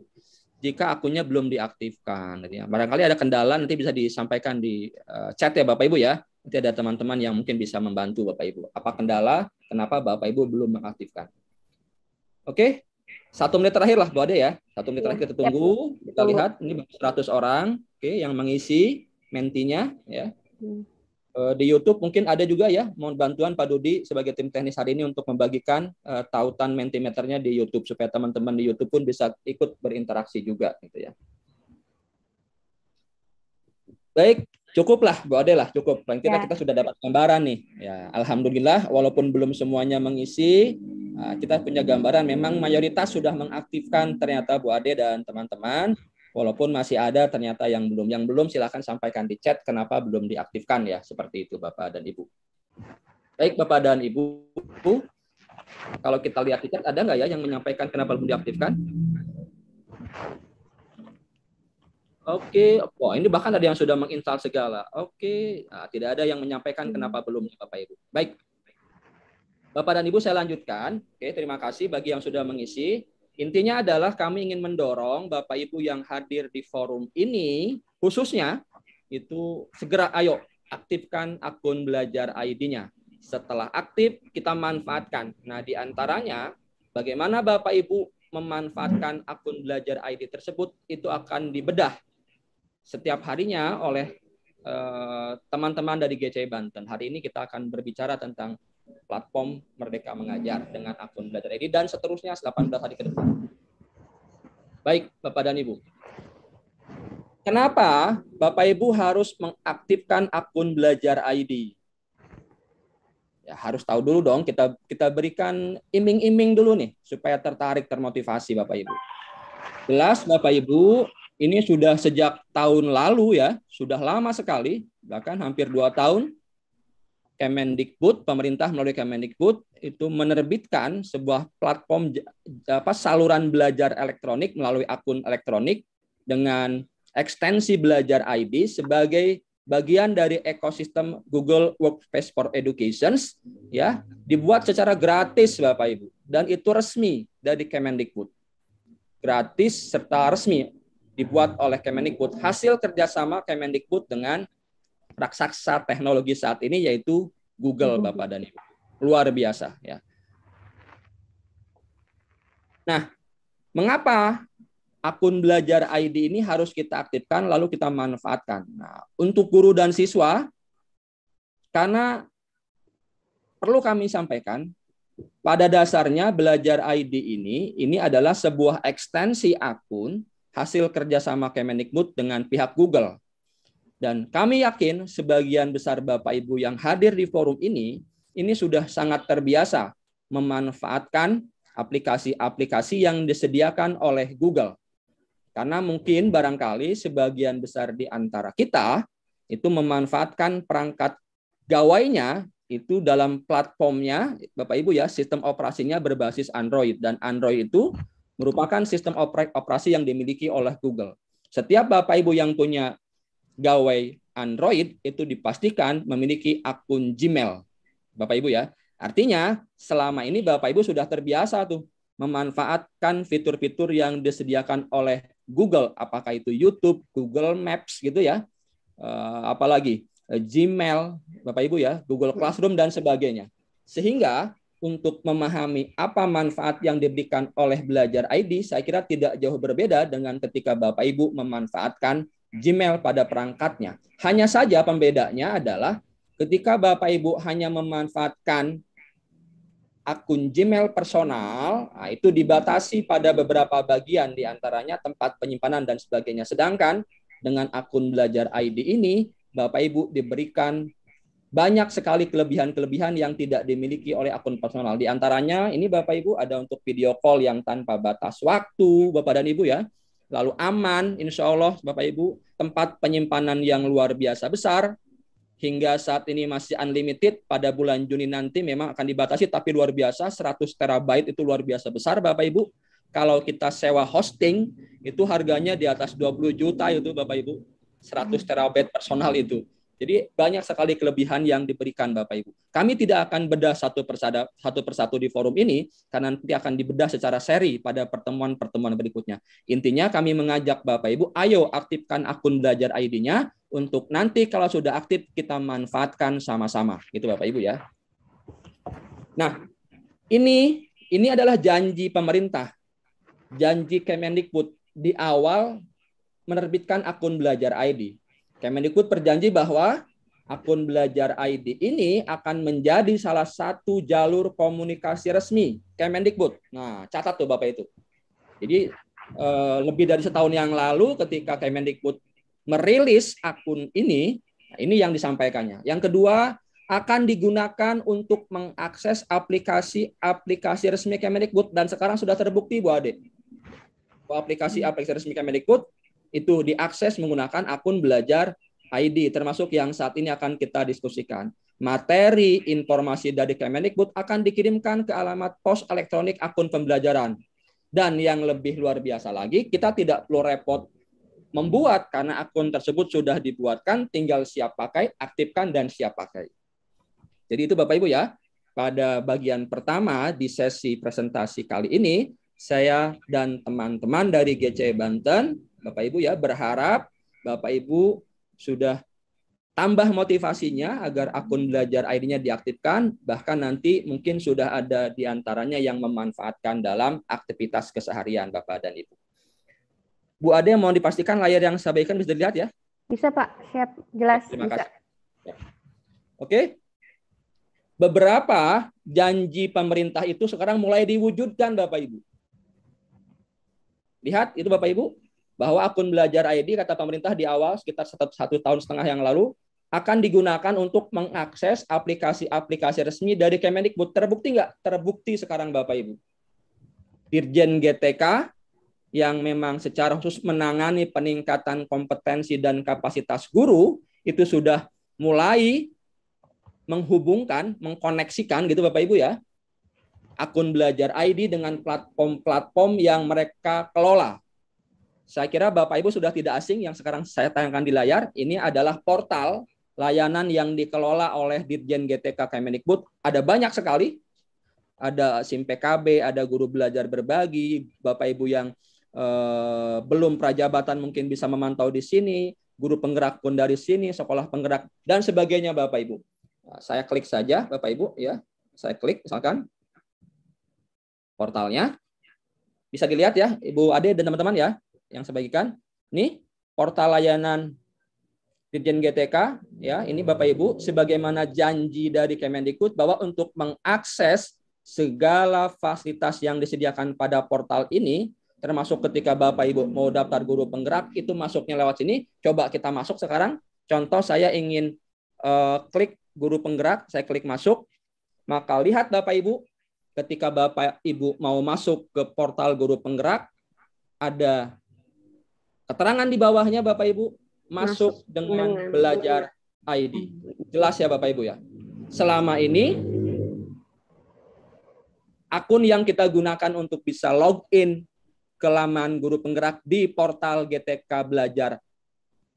jika akunnya belum diaktifkan. Ya, barangkali ada kendala nanti bisa disampaikan di eh, chat ya Bapak Ibu ya. Nanti ada teman-teman yang mungkin bisa membantu Bapak Ibu. Apa kendala? Kenapa Bapak Ibu belum mengaktifkan? Oke, satu menit terakhir lah Bu Ade ya. Satu menit terakhir kita iya. tunggu. Iya, kita lihat ini 100 orang, oke, okay, yang mengisi mentinya ya. Hmm. Eh, di YouTube mungkin ada juga ya, mohon bantuan Pak Dodi sebagai tim teknis hari ini untuk membagikan uh, tautan mentimeternya di YouTube supaya teman-teman di YouTube pun bisa ikut berinteraksi juga gitu ya. Baik, cukup lah Bu Ade lah cukup paling tidak ya. kita sudah dapat gambaran nih ya alhamdulillah walaupun belum semuanya mengisi ah, kita punya gambaran memang mayoritas sudah mengaktifkan ternyata Bu Ade dan teman-teman walaupun masih ada ternyata yang belum yang belum silahkan sampaikan di chat kenapa belum diaktifkan ya seperti itu Bapak dan Ibu baik Bapak dan Ibu kalau kita lihat di chat ada nggak ya yang menyampaikan kenapa belum diaktifkan Oke, okay. oh, ini bahkan ada yang sudah menginstal segala. Oke, okay. nah, tidak ada yang menyampaikan hmm. kenapa belum Bapak Ibu. Baik. Bapak dan Ibu saya lanjutkan. Oke, okay, terima kasih bagi yang sudah mengisi. Intinya adalah kami ingin mendorong Bapak Ibu yang hadir di forum ini khususnya itu segera ayo aktifkan akun belajar ID-nya. Setelah aktif kita manfaatkan. Nah, di antaranya bagaimana Bapak Ibu memanfaatkan akun belajar ID tersebut itu akan dibedah setiap harinya oleh eh, teman-teman dari GCI Banten. Hari ini kita akan berbicara tentang platform Merdeka Mengajar dengan akun Belajar ID dan seterusnya 18 hari ke depan. Baik, Bapak dan Ibu. Kenapa Bapak Ibu harus mengaktifkan akun Belajar ID? Ya, harus tahu dulu dong, kita kita berikan iming-iming dulu nih supaya tertarik termotivasi Bapak Ibu. Jelas Bapak Ibu, ini sudah sejak tahun lalu ya, sudah lama sekali, bahkan hampir dua tahun, Kemendikbud, pemerintah melalui Kemendikbud itu menerbitkan sebuah platform apa saluran belajar elektronik melalui akun elektronik dengan ekstensi belajar IB sebagai bagian dari ekosistem Google Workspace for Education ya dibuat secara gratis Bapak Ibu dan itu resmi dari Kemendikbud gratis serta resmi dibuat oleh Kemendikbud hasil kerjasama Kemendikbud dengan raksasa teknologi saat ini yaitu Google Bapak dan Ibu luar biasa ya nah mengapa akun belajar ID ini harus kita aktifkan lalu kita manfaatkan nah untuk guru dan siswa karena perlu kami sampaikan pada dasarnya belajar ID ini ini adalah sebuah ekstensi akun hasil kerjasama Kemendikbud dengan pihak Google. Dan kami yakin sebagian besar Bapak Ibu yang hadir di forum ini, ini sudah sangat terbiasa memanfaatkan aplikasi-aplikasi yang disediakan oleh Google. Karena mungkin barangkali sebagian besar di antara kita itu memanfaatkan perangkat gawainya itu dalam platformnya Bapak Ibu ya sistem operasinya berbasis Android dan Android itu merupakan sistem operasi yang dimiliki oleh Google. Setiap Bapak Ibu yang punya gawai Android itu dipastikan memiliki akun Gmail. Bapak Ibu ya. Artinya selama ini Bapak Ibu sudah terbiasa tuh memanfaatkan fitur-fitur yang disediakan oleh Google, apakah itu YouTube, Google Maps gitu ya. Eh, apalagi eh, Gmail, Bapak Ibu ya, Google Classroom dan sebagainya. Sehingga untuk memahami apa manfaat yang diberikan oleh belajar ID, saya kira tidak jauh berbeda dengan ketika Bapak Ibu memanfaatkan Gmail pada perangkatnya. Hanya saja pembedanya adalah ketika Bapak Ibu hanya memanfaatkan akun Gmail personal, nah itu dibatasi pada beberapa bagian diantaranya tempat penyimpanan dan sebagainya. Sedangkan dengan akun belajar ID ini, Bapak Ibu diberikan banyak sekali kelebihan-kelebihan yang tidak dimiliki oleh akun personal. Di antaranya ini Bapak Ibu ada untuk video call yang tanpa batas waktu, Bapak dan Ibu ya. Lalu aman, insya Allah Bapak Ibu, tempat penyimpanan yang luar biasa besar, hingga saat ini masih unlimited pada bulan Juni nanti memang akan dibatasi tapi luar biasa 100 terabyte itu luar biasa besar Bapak Ibu kalau kita sewa hosting itu harganya di atas 20 juta itu Bapak Ibu 100 terabyte personal itu jadi banyak sekali kelebihan yang diberikan Bapak Ibu. Kami tidak akan bedah satu persada satu persatu di forum ini karena nanti akan dibedah secara seri pada pertemuan-pertemuan berikutnya. Intinya kami mengajak Bapak Ibu, ayo aktifkan akun belajar ID-nya untuk nanti kalau sudah aktif kita manfaatkan sama-sama. Gitu Bapak Ibu ya. Nah, ini ini adalah janji pemerintah. Janji Kemendikbud di awal menerbitkan akun belajar ID Kemendikbud berjanji bahwa akun belajar ID ini akan menjadi salah satu jalur komunikasi resmi Kemendikbud. Nah, catat tuh Bapak itu. Jadi eh, lebih dari setahun yang lalu ketika Kemendikbud merilis akun ini, nah, ini yang disampaikannya. Yang kedua, akan digunakan untuk mengakses aplikasi-aplikasi resmi Kemendikbud dan sekarang sudah terbukti Bu Ade. Aplikasi-aplikasi resmi Kemendikbud itu diakses menggunakan akun belajar ID, termasuk yang saat ini akan kita diskusikan. Materi informasi dari Kemendikbud akan dikirimkan ke alamat pos elektronik akun pembelajaran. Dan yang lebih luar biasa lagi, kita tidak perlu repot membuat karena akun tersebut sudah dibuatkan, tinggal siap pakai, aktifkan, dan siap pakai. Jadi itu Bapak-Ibu ya, pada bagian pertama di sesi presentasi kali ini, saya dan teman-teman dari GC Banten Bapak Ibu ya berharap Bapak Ibu sudah tambah motivasinya agar akun belajar ID-nya diaktifkan bahkan nanti mungkin sudah ada di antaranya yang memanfaatkan dalam aktivitas keseharian Bapak dan Ibu. Bu Ade mau dipastikan layar yang saya bagikan bisa dilihat ya? Bisa Pak, siap jelas. Terima bisa. kasih. Ya. Oke. Beberapa janji pemerintah itu sekarang mulai diwujudkan Bapak Ibu. Lihat itu Bapak Ibu bahwa akun belajar ID kata pemerintah di awal sekitar satu tahun setengah yang lalu akan digunakan untuk mengakses aplikasi-aplikasi resmi dari Kemendikbud. Terbukti nggak? Terbukti sekarang Bapak Ibu. Dirjen GTK yang memang secara khusus menangani peningkatan kompetensi dan kapasitas guru itu sudah mulai menghubungkan, mengkoneksikan gitu Bapak Ibu ya, akun belajar ID dengan platform-platform yang mereka kelola. Saya kira Bapak Ibu sudah tidak asing yang sekarang saya tayangkan di layar. Ini adalah portal layanan yang dikelola oleh Dirjen GTK Kemendikbud. Ada banyak sekali. Ada SIM PKB, ada guru belajar berbagi, Bapak Ibu yang eh, belum prajabatan mungkin bisa memantau di sini, guru penggerak pun dari sini, sekolah penggerak dan sebagainya Bapak Ibu. Nah, saya klik saja Bapak Ibu ya. Saya klik misalkan portalnya. Bisa dilihat ya Ibu Ade dan teman-teman ya yang saya bagikan. Ini portal layanan Dirjen GTK ya, ini Bapak Ibu sebagaimana janji dari Kemendikbud bahwa untuk mengakses segala fasilitas yang disediakan pada portal ini termasuk ketika Bapak Ibu mau daftar guru penggerak itu masuknya lewat sini. Coba kita masuk sekarang. Contoh saya ingin uh, klik guru penggerak, saya klik masuk. Maka lihat Bapak Ibu, ketika Bapak Ibu mau masuk ke portal guru penggerak ada Keterangan di bawahnya Bapak Ibu masuk, dengan, belajar ID. Jelas ya Bapak Ibu ya. Selama ini akun yang kita gunakan untuk bisa login ke laman guru penggerak di portal GTK Belajar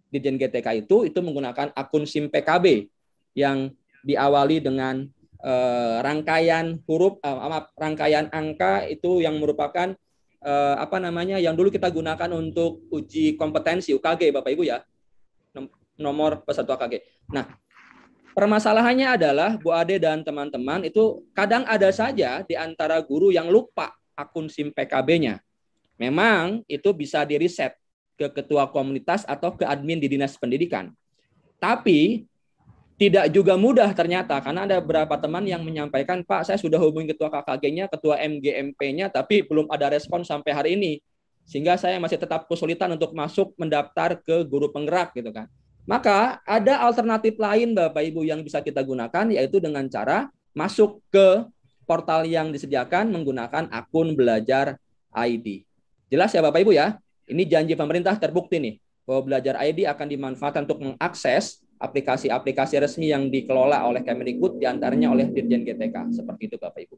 di Jen GTK itu itu menggunakan akun SIM PKB yang diawali dengan eh, rangkaian huruf eh, rangkaian angka itu yang merupakan eh, apa namanya yang dulu kita gunakan untuk uji kompetensi UKG Bapak Ibu ya. Nomor peserta UKG. Nah, permasalahannya adalah Bu Ade dan teman-teman itu kadang ada saja di antara guru yang lupa akun SIM PKB-nya. Memang itu bisa di-reset ke ketua komunitas atau ke admin di Dinas Pendidikan. Tapi tidak juga mudah ternyata karena ada beberapa teman yang menyampaikan Pak saya sudah hubungi ketua KKG-nya, ketua MGMP-nya tapi belum ada respon sampai hari ini sehingga saya masih tetap kesulitan untuk masuk mendaftar ke guru penggerak gitu kan. Maka ada alternatif lain Bapak Ibu yang bisa kita gunakan yaitu dengan cara masuk ke portal yang disediakan menggunakan akun belajar ID. Jelas ya Bapak Ibu ya? Ini janji pemerintah terbukti nih bahwa belajar ID akan dimanfaatkan untuk mengakses aplikasi-aplikasi resmi yang dikelola oleh Kemendikbud diantaranya oleh Dirjen GTK seperti itu Bapak Ibu.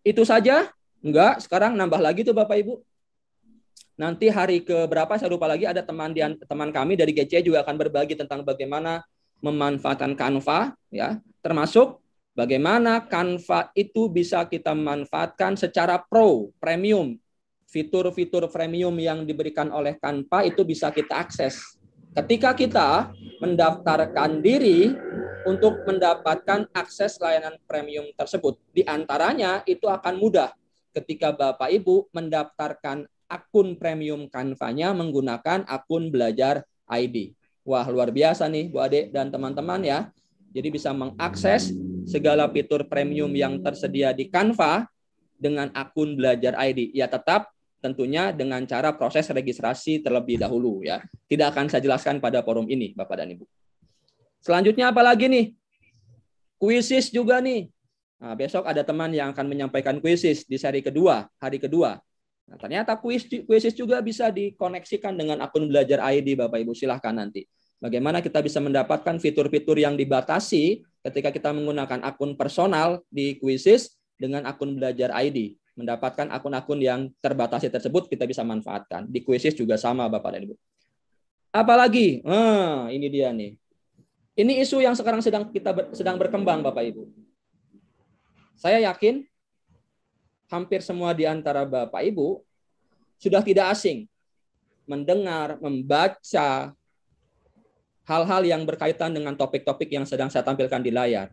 Itu saja? Enggak, sekarang nambah lagi tuh Bapak Ibu. Nanti hari ke berapa saya lupa lagi ada teman di, teman kami dari GC juga akan berbagi tentang bagaimana memanfaatkan Canva ya, termasuk bagaimana Canva itu bisa kita manfaatkan secara pro, premium. Fitur-fitur premium yang diberikan oleh Canva itu bisa kita akses Ketika kita mendaftarkan diri untuk mendapatkan akses layanan premium tersebut, di antaranya itu akan mudah ketika Bapak Ibu mendaftarkan akun premium kanvanya menggunakan akun belajar ID. Wah, luar biasa nih Bu Ade dan teman-teman ya. Jadi bisa mengakses segala fitur premium yang tersedia di Canva dengan akun belajar ID. Ya tetap tentunya dengan cara proses registrasi terlebih dahulu ya. Tidak akan saya jelaskan pada forum ini Bapak dan Ibu. Selanjutnya apa lagi nih? Kuisis juga nih. Nah, besok ada teman yang akan menyampaikan kuisis di seri kedua, hari kedua. Nah, ternyata kuis kuisis juga bisa dikoneksikan dengan akun belajar ID Bapak Ibu silahkan nanti. Bagaimana kita bisa mendapatkan fitur-fitur yang dibatasi ketika kita menggunakan akun personal di kuisis dengan akun belajar ID mendapatkan akun-akun yang terbatasi tersebut kita bisa manfaatkan. Di kuisis juga sama Bapak dan Ibu. Apalagi, nah, ini dia nih. Ini isu yang sekarang sedang kita ber, sedang berkembang Bapak Ibu. Saya yakin hampir semua di antara Bapak Ibu sudah tidak asing mendengar, membaca hal-hal yang berkaitan dengan topik-topik yang sedang saya tampilkan di layar.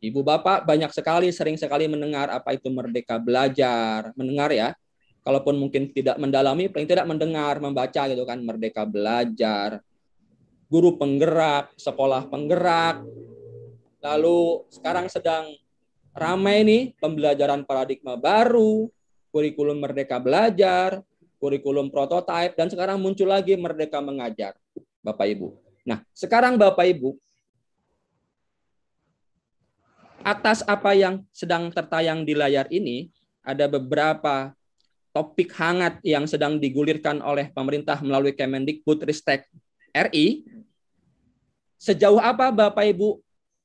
Ibu bapak banyak sekali, sering sekali mendengar apa itu merdeka belajar, mendengar ya. Kalaupun mungkin tidak mendalami, paling tidak mendengar, membaca gitu kan, merdeka belajar, guru penggerak, sekolah penggerak. Lalu sekarang sedang ramai nih pembelajaran paradigma baru, kurikulum merdeka belajar, kurikulum prototipe, dan sekarang muncul lagi merdeka mengajar, Bapak Ibu. Nah, sekarang Bapak Ibu, atas apa yang sedang tertayang di layar ini, ada beberapa topik hangat yang sedang digulirkan oleh pemerintah melalui Kemendikbud Ristek RI. Sejauh apa Bapak Ibu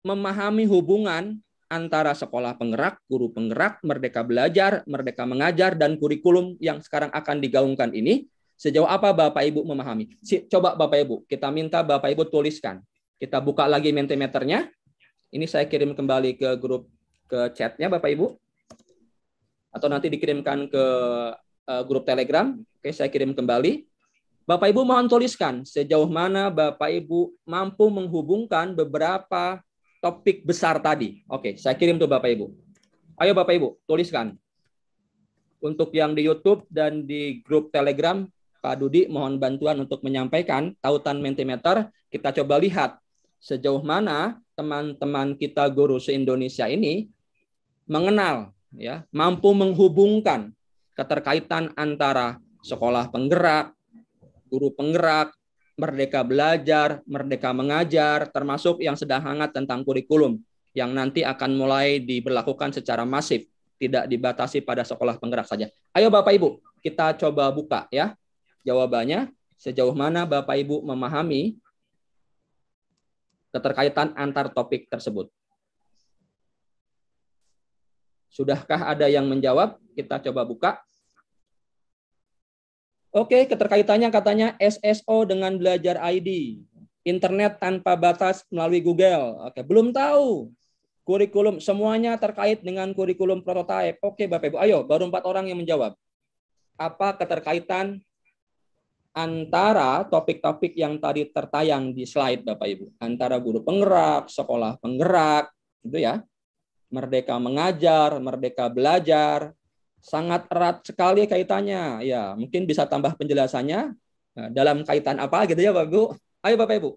memahami hubungan antara sekolah penggerak, guru penggerak, merdeka belajar, merdeka mengajar, dan kurikulum yang sekarang akan digaungkan ini, sejauh apa Bapak Ibu memahami? Coba Bapak Ibu, kita minta Bapak Ibu tuliskan. Kita buka lagi mentimeternya, ini saya kirim kembali ke grup ke chatnya Bapak Ibu. Atau nanti dikirimkan ke eh, grup Telegram. Oke, saya kirim kembali. Bapak Ibu mohon tuliskan sejauh mana Bapak Ibu mampu menghubungkan beberapa topik besar tadi. Oke, saya kirim tuh Bapak Ibu. Ayo Bapak Ibu, tuliskan. Untuk yang di YouTube dan di grup Telegram, Pak Dudi mohon bantuan untuk menyampaikan tautan mentimeter. Kita coba lihat sejauh mana teman-teman kita guru se-Indonesia ini mengenal ya, mampu menghubungkan keterkaitan antara sekolah penggerak, guru penggerak, merdeka belajar, merdeka mengajar, termasuk yang sedang hangat tentang kurikulum yang nanti akan mulai diberlakukan secara masif, tidak dibatasi pada sekolah penggerak saja. Ayo Bapak Ibu, kita coba buka ya jawabannya sejauh mana Bapak Ibu memahami keterkaitan antar topik tersebut. Sudahkah ada yang menjawab? Kita coba buka. Oke, keterkaitannya katanya SSO dengan belajar ID. Internet tanpa batas melalui Google. Oke, belum tahu. Kurikulum semuanya terkait dengan kurikulum prototipe. Oke, Bapak Ibu, ayo baru empat orang yang menjawab. Apa keterkaitan antara topik-topik yang tadi tertayang di slide Bapak Ibu, antara guru penggerak, sekolah penggerak, gitu ya. Merdeka mengajar, merdeka belajar, sangat erat sekali kaitannya. Ya, mungkin bisa tambah penjelasannya eh, dalam kaitan apa gitu ya Bapak Ibu. Ayo Bapak Ibu.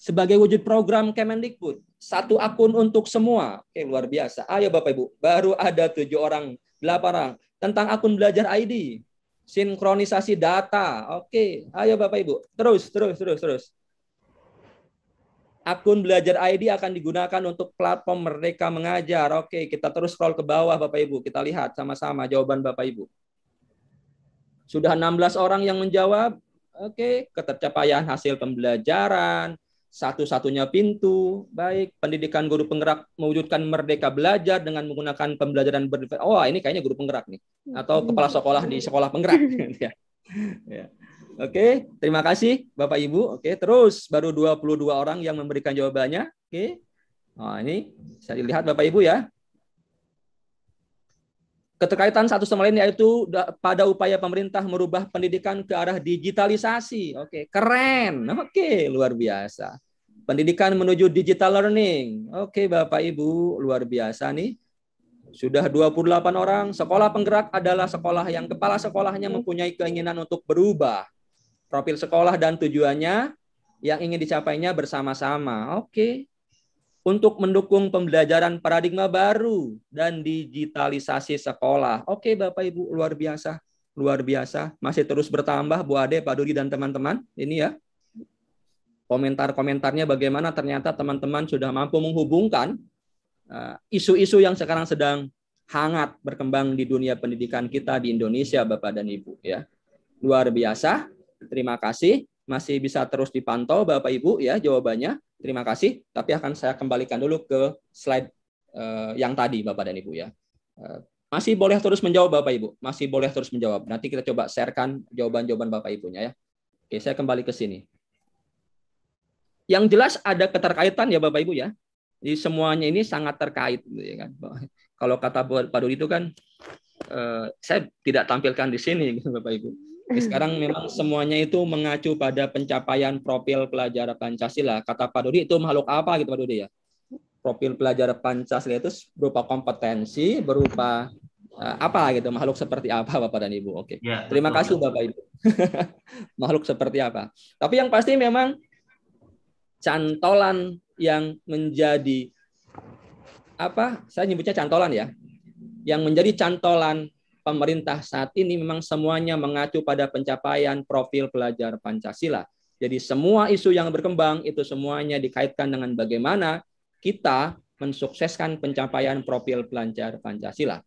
Sebagai wujud program Kemendikbud, satu akun untuk semua. Oke, luar biasa. Ayo Bapak Ibu, baru ada tujuh orang, delapan orang tentang akun belajar ID sinkronisasi data. Oke, ayo Bapak Ibu. Terus, terus, terus, terus. Akun Belajar ID akan digunakan untuk platform mereka Mengajar. Oke, kita terus scroll ke bawah Bapak Ibu. Kita lihat sama-sama jawaban Bapak Ibu. Sudah 16 orang yang menjawab. Oke, ketercapaian hasil pembelajaran, satu-satunya pintu, baik pendidikan guru penggerak mewujudkan merdeka belajar dengan menggunakan pembelajaran ber oh ini kayaknya guru penggerak nih atau hmm. kepala sekolah di sekolah penggerak gitu ya. ya. Oke, okay, terima kasih Bapak Ibu. Oke, okay, terus baru 22 orang yang memberikan jawabannya. Oke. Okay. Nah, ini saya dilihat Bapak Ibu ya. Keterkaitan satu sama lain yaitu pada upaya pemerintah merubah pendidikan ke arah digitalisasi. Oke, keren. Oke, luar biasa. Pendidikan menuju digital learning. Oke, Bapak Ibu, luar biasa nih. Sudah 28 orang. Sekolah penggerak adalah sekolah yang kepala sekolahnya mempunyai keinginan untuk berubah. Profil sekolah dan tujuannya yang ingin dicapainya bersama-sama. Oke, untuk mendukung pembelajaran paradigma baru dan digitalisasi sekolah. Oke, Bapak Ibu, luar biasa, luar biasa. Masih terus bertambah Bu Ade, Pak Duri dan teman-teman. Ini ya. Komentar-komentarnya bagaimana ternyata teman-teman sudah mampu menghubungkan eh, isu-isu yang sekarang sedang hangat berkembang di dunia pendidikan kita di Indonesia, Bapak dan Ibu ya. Luar biasa. Terima kasih masih bisa terus dipantau Bapak Ibu ya jawabannya Terima kasih, tapi akan saya kembalikan dulu ke slide uh, yang tadi Bapak dan Ibu ya. Uh, masih boleh terus menjawab Bapak Ibu, masih boleh terus menjawab. Nanti kita coba sharekan jawaban-jawaban Bapak Ibunya ya. Oke, saya kembali ke sini. Yang jelas ada keterkaitan ya Bapak Ibu ya. Di semuanya ini sangat terkait gitu, ya kan. Kalau kata Pak Dodi itu kan eh, saya tidak tampilkan di sini gitu, Bapak Ibu. Jadi sekarang hmm. memang semuanya itu mengacu pada pencapaian profil pelajar Pancasila. Kata Pak Dodi itu makhluk apa gitu Pak Dodi ya? Profil pelajar Pancasila itu berupa kompetensi, berupa uh, apa gitu, makhluk seperti apa Bapak dan Ibu. Oke. Okay. Ya, Terima kasih Bapak Ibu. makhluk seperti apa? Tapi yang pasti memang cantolan yang menjadi apa? Saya nyebutnya cantolan ya. Yang menjadi cantolan pemerintah saat ini memang semuanya mengacu pada pencapaian profil pelajar Pancasila. Jadi semua isu yang berkembang itu semuanya dikaitkan dengan bagaimana kita mensukseskan pencapaian profil pelajar Pancasila.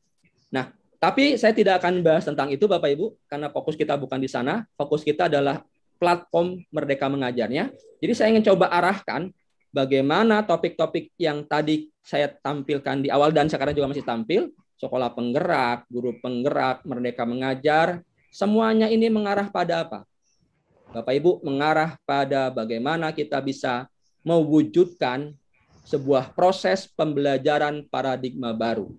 Nah, tapi saya tidak akan bahas tentang itu Bapak Ibu karena fokus kita bukan di sana. Fokus kita adalah platform Merdeka Mengajarnya. Jadi saya ingin coba arahkan bagaimana topik-topik yang tadi saya tampilkan di awal dan sekarang juga masih tampil sekolah penggerak, guru penggerak, merdeka mengajar, semuanya ini mengarah pada apa? Bapak Ibu mengarah pada bagaimana kita bisa mewujudkan sebuah proses pembelajaran paradigma baru.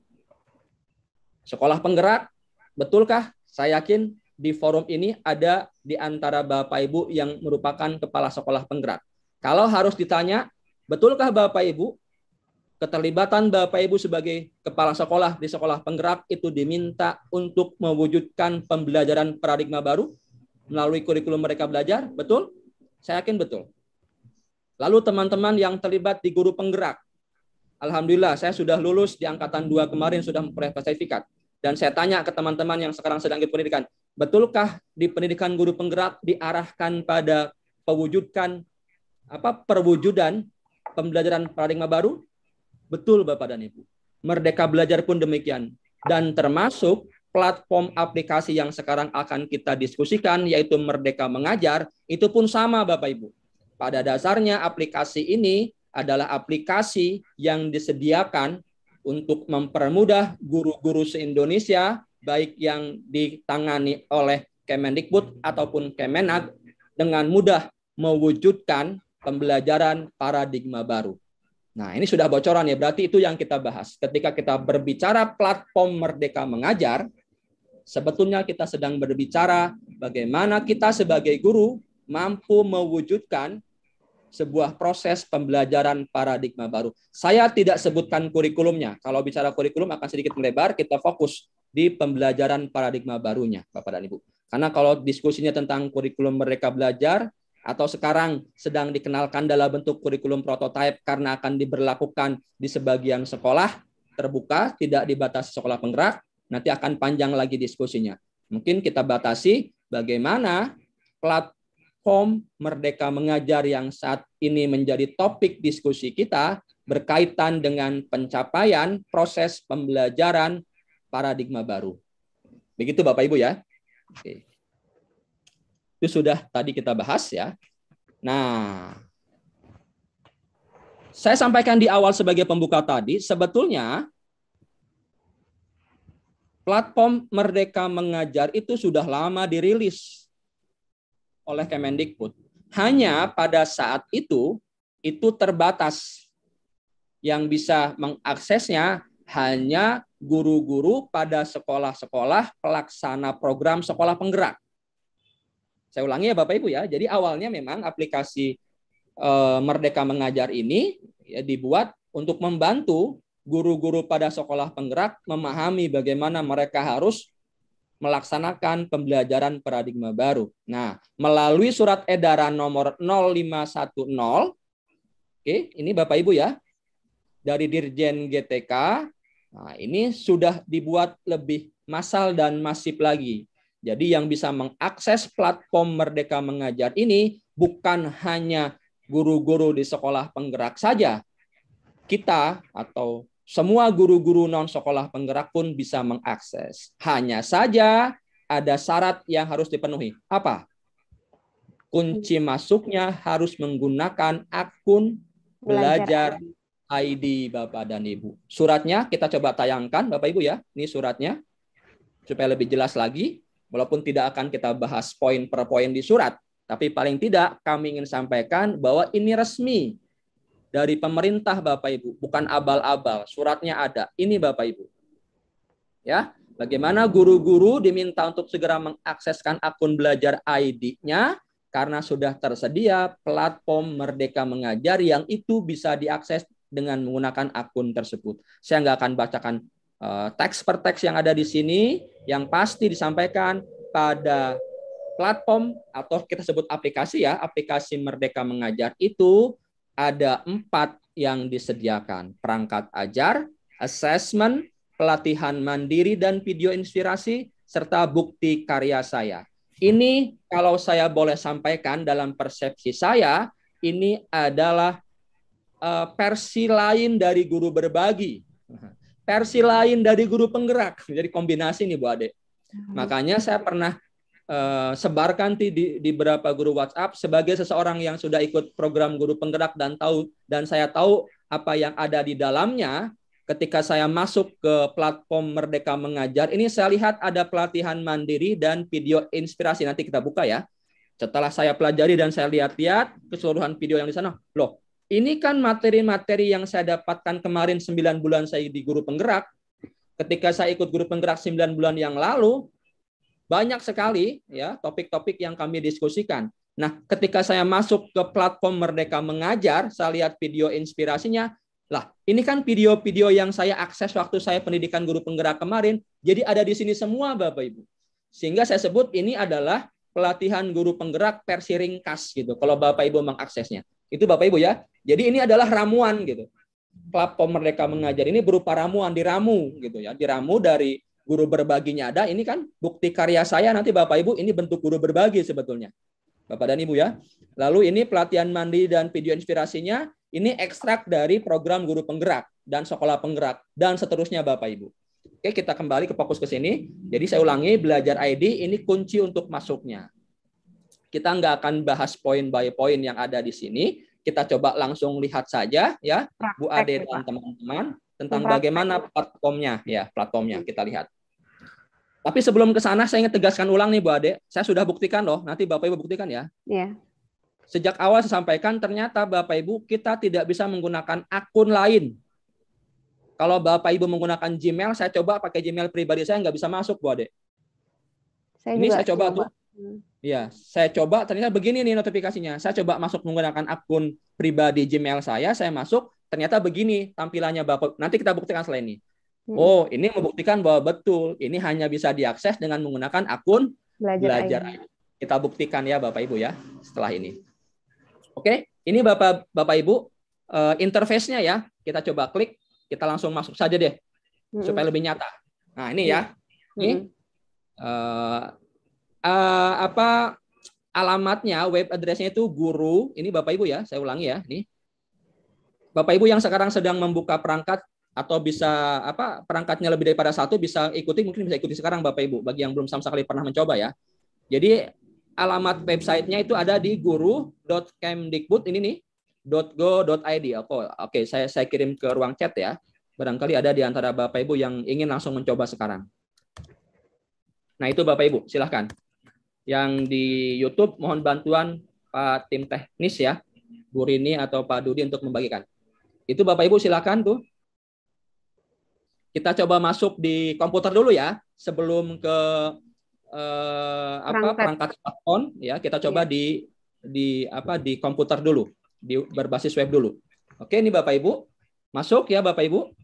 Sekolah penggerak, betulkah? Saya yakin di forum ini ada di antara Bapak Ibu yang merupakan kepala sekolah penggerak. Kalau harus ditanya, betulkah Bapak Ibu keterlibatan Bapak Ibu sebagai kepala sekolah di sekolah penggerak itu diminta untuk mewujudkan pembelajaran paradigma baru melalui kurikulum mereka belajar, betul? Saya yakin betul. Lalu teman-teman yang terlibat di guru penggerak, Alhamdulillah saya sudah lulus di angkatan 2 kemarin sudah memperoleh sertifikat. Dan saya tanya ke teman-teman yang sekarang sedang di pendidikan, betulkah di pendidikan guru penggerak diarahkan pada pewujudkan apa perwujudan pembelajaran paradigma baru? Betul Bapak dan Ibu. Merdeka Belajar pun demikian. Dan termasuk platform aplikasi yang sekarang akan kita diskusikan yaitu Merdeka Mengajar itu pun sama Bapak Ibu. Pada dasarnya aplikasi ini adalah aplikasi yang disediakan untuk mempermudah guru-guru se-Indonesia baik yang ditangani oleh Kemendikbud ataupun Kemenag, dengan mudah mewujudkan pembelajaran paradigma baru. Nah, ini sudah bocoran ya, berarti itu yang kita bahas. Ketika kita berbicara platform Merdeka Mengajar, sebetulnya kita sedang berbicara bagaimana kita sebagai guru mampu mewujudkan sebuah proses pembelajaran paradigma baru. Saya tidak sebutkan kurikulumnya. Kalau bicara kurikulum akan sedikit melebar, kita fokus di pembelajaran paradigma barunya, Bapak dan Ibu. Karena kalau diskusinya tentang kurikulum mereka belajar, atau sekarang sedang dikenalkan dalam bentuk kurikulum prototipe karena akan diberlakukan di sebagian sekolah terbuka, tidak dibatasi sekolah penggerak, nanti akan panjang lagi diskusinya. Mungkin kita batasi bagaimana platform Merdeka Mengajar yang saat ini menjadi topik diskusi kita berkaitan dengan pencapaian proses pembelajaran paradigma baru. Begitu Bapak Ibu ya. Oke itu sudah tadi kita bahas ya. Nah, saya sampaikan di awal sebagai pembuka tadi, sebetulnya platform Merdeka Mengajar itu sudah lama dirilis oleh Kemendikbud. Hanya pada saat itu, itu terbatas. Yang bisa mengaksesnya hanya guru-guru pada sekolah-sekolah pelaksana program sekolah penggerak. Saya ulangi ya Bapak Ibu ya. Jadi awalnya memang aplikasi eh, Merdeka Mengajar ini ya, dibuat untuk membantu guru-guru pada sekolah penggerak memahami bagaimana mereka harus melaksanakan pembelajaran paradigma baru. Nah, melalui surat edaran nomor 0510, oke, ini Bapak Ibu ya, dari Dirjen GTK, nah ini sudah dibuat lebih massal dan masif lagi. Jadi yang bisa mengakses platform Merdeka Mengajar ini bukan hanya guru-guru di sekolah penggerak saja. Kita atau semua guru-guru non sekolah penggerak pun bisa mengakses. Hanya saja ada syarat yang harus dipenuhi. Apa? Kunci masuknya harus menggunakan akun belajar ID Bapak dan Ibu. Suratnya kita coba tayangkan Bapak Ibu ya. Ini suratnya supaya lebih jelas lagi. Walaupun tidak akan kita bahas poin per poin di surat, tapi paling tidak kami ingin sampaikan bahwa ini resmi dari pemerintah Bapak Ibu, bukan abal-abal. Suratnya ada. Ini Bapak Ibu. Ya, bagaimana guru-guru diminta untuk segera mengakseskan akun belajar ID-nya karena sudah tersedia platform Merdeka Mengajar yang itu bisa diakses dengan menggunakan akun tersebut. Saya nggak akan bacakan uh, teks per teks yang ada di sini, yang pasti disampaikan pada platform atau kita sebut aplikasi ya, aplikasi Merdeka Mengajar itu ada empat yang disediakan. Perangkat ajar, assessment, pelatihan mandiri dan video inspirasi, serta bukti karya saya. Ini kalau saya boleh sampaikan dalam persepsi saya, ini adalah eh, versi lain dari guru berbagi versi lain dari guru penggerak. Jadi kombinasi nih Bu Ade. Hmm. Makanya saya pernah uh, sebarkan di, di, di beberapa guru WhatsApp sebagai seseorang yang sudah ikut program guru penggerak dan tahu dan saya tahu apa yang ada di dalamnya. Ketika saya masuk ke platform Merdeka Mengajar, ini saya lihat ada pelatihan mandiri dan video inspirasi. Nanti kita buka ya. Setelah saya pelajari dan saya lihat-lihat keseluruhan video yang di sana, loh ini kan materi-materi yang saya dapatkan kemarin 9 bulan saya di guru penggerak, ketika saya ikut guru penggerak 9 bulan yang lalu, banyak sekali ya topik-topik yang kami diskusikan. Nah, ketika saya masuk ke platform Merdeka Mengajar, saya lihat video inspirasinya. Lah, ini kan video-video yang saya akses waktu saya pendidikan guru penggerak kemarin, jadi ada di sini semua Bapak Ibu. Sehingga saya sebut ini adalah pelatihan guru penggerak versi ringkas gitu. Kalau Bapak Ibu mengaksesnya. Itu Bapak Ibu ya. Jadi ini adalah ramuan gitu. Klub pemerdeka Mengajar ini berupa ramuan, diramu gitu ya. Diramu dari guru berbaginya ada, ini kan bukti karya saya nanti Bapak Ibu ini bentuk guru berbagi sebetulnya. Bapak dan Ibu ya. Lalu ini pelatihan mandi dan video inspirasinya, ini ekstrak dari program guru penggerak dan sekolah penggerak dan seterusnya Bapak Ibu. Oke, kita kembali ke fokus ke sini. Jadi saya ulangi, belajar ID ini kunci untuk masuknya. Kita nggak akan bahas poin by poin yang ada di sini, kita coba langsung lihat saja ya Praktek, Bu Ade dan teman-teman tentang Praktek. bagaimana platformnya ya platformnya kita lihat. Tapi sebelum ke sana saya ingin tegaskan ulang nih Bu Ade, saya sudah buktikan loh, nanti Bapak Ibu buktikan ya. Iya. Sejak awal saya sampaikan ternyata Bapak Ibu kita tidak bisa menggunakan akun lain. Kalau Bapak Ibu menggunakan Gmail, saya coba pakai Gmail pribadi saya nggak bisa masuk Bu Ade. Saya ini saya coba, coba tuh Iya, saya coba ternyata begini nih notifikasinya. Saya coba masuk menggunakan akun pribadi Gmail saya, saya masuk ternyata begini tampilannya Bapak. Nanti kita buktikan selain ini. Hmm. Oh, ini membuktikan bahwa betul ini hanya bisa diakses dengan menggunakan akun belajar. belajar. AI. Kita buktikan ya Bapak Ibu ya setelah ini. Oke, ini Bapak Bapak Ibu uh, interface-nya ya. Kita coba klik, kita langsung masuk saja deh hmm. supaya lebih nyata. Nah, ini ya. Ini hmm. uh, hmm. Eh, uh, apa alamatnya web addressnya itu guru ini bapak ibu ya saya ulangi ya ini bapak ibu yang sekarang sedang membuka perangkat atau bisa apa perangkatnya lebih daripada satu bisa ikuti mungkin bisa ikuti sekarang bapak ibu bagi yang belum sama sekali pernah mencoba ya jadi alamat websitenya itu ada di guru.kemdikbud ini nih .go.id. Oke, oke saya saya kirim ke ruang chat ya. Barangkali ada di antara Bapak Ibu yang ingin langsung mencoba sekarang. Nah, itu Bapak Ibu, silahkan yang di YouTube mohon bantuan Pak tim teknis ya, Bu Rini atau Pak Dudi untuk membagikan. Itu Bapak Ibu silakan tuh. Kita coba masuk di komputer dulu ya sebelum ke eh, apa perangkat smartphone ya, kita coba iya. di di apa di komputer dulu, di berbasis web dulu. Oke, ini Bapak Ibu. Masuk ya Bapak Ibu.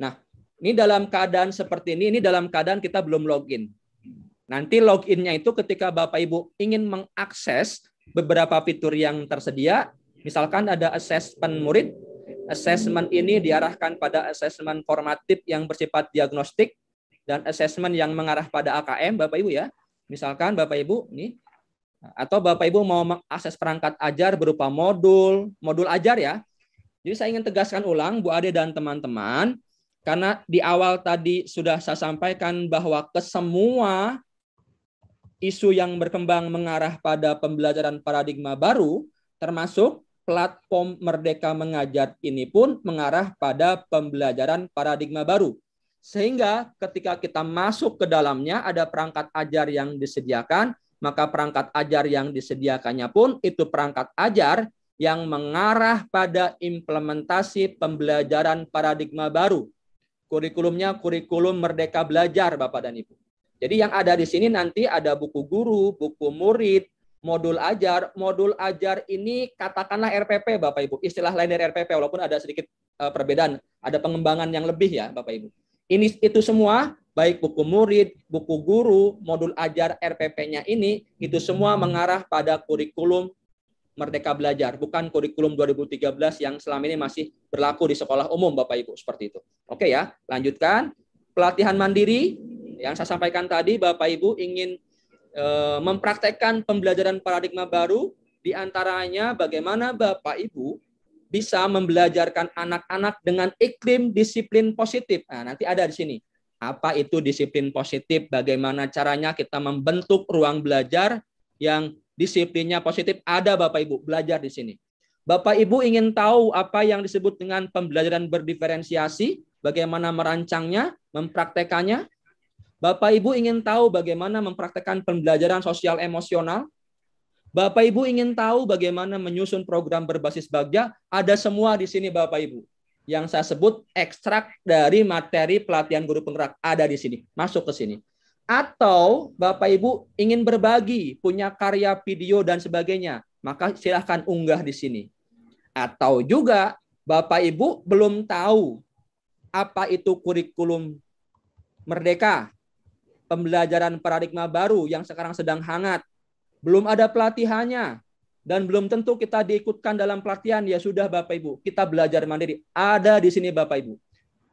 Nah, ini dalam keadaan seperti ini, ini dalam keadaan kita belum login. Nanti loginnya itu ketika Bapak Ibu ingin mengakses beberapa fitur yang tersedia, misalkan ada assessment murid, assessment ini diarahkan pada assessment formatif yang bersifat diagnostik dan assessment yang mengarah pada AKM, Bapak Ibu ya. Misalkan Bapak Ibu nih atau Bapak Ibu mau mengakses perangkat ajar berupa modul, modul ajar ya. Jadi saya ingin tegaskan ulang Bu Ade dan teman-teman karena di awal tadi sudah saya sampaikan bahwa kesemua isu yang berkembang mengarah pada pembelajaran paradigma baru, termasuk platform Merdeka Mengajar ini pun mengarah pada pembelajaran paradigma baru. Sehingga ketika kita masuk ke dalamnya ada perangkat ajar yang disediakan, maka perangkat ajar yang disediakannya pun itu perangkat ajar yang mengarah pada implementasi pembelajaran paradigma baru. Kurikulumnya kurikulum Merdeka Belajar Bapak dan Ibu. Jadi yang ada di sini nanti ada buku guru, buku murid, modul ajar. Modul ajar ini katakanlah RPP Bapak Ibu, istilah lain dari RPP walaupun ada sedikit eh, perbedaan, ada pengembangan yang lebih ya Bapak Ibu. Ini itu semua baik buku murid, buku guru, modul ajar RPP-nya ini itu semua mengarah pada kurikulum Merdeka Belajar, bukan kurikulum 2013 yang selama ini masih berlaku di sekolah umum Bapak Ibu seperti itu. Oke ya, lanjutkan. Pelatihan mandiri yang saya sampaikan tadi, Bapak Ibu ingin eh, mempraktekkan pembelajaran paradigma baru, di antaranya bagaimana Bapak Ibu bisa membelajarkan anak-anak dengan iklim disiplin positif. Nah, nanti ada di sini. Apa itu disiplin positif? Bagaimana caranya kita membentuk ruang belajar yang disiplinnya positif? Ada Bapak Ibu belajar di sini. Bapak Ibu ingin tahu apa yang disebut dengan pembelajaran berdiferensiasi, bagaimana merancangnya, mempraktekannya? Bapak Ibu ingin tahu bagaimana mempraktekkan pembelajaran sosial emosional? Bapak Ibu ingin tahu bagaimana menyusun program berbasis bagja? Ada semua di sini Bapak Ibu. Yang saya sebut ekstrak dari materi pelatihan guru penggerak ada di sini, masuk ke sini. Atau Bapak Ibu ingin berbagi, punya karya video dan sebagainya, maka silahkan unggah di sini. Atau juga Bapak Ibu belum tahu apa itu kurikulum merdeka pembelajaran paradigma baru yang sekarang sedang hangat. Belum ada pelatihannya dan belum tentu kita diikutkan dalam pelatihan. Ya sudah Bapak Ibu, kita belajar mandiri. Ada di sini Bapak Ibu.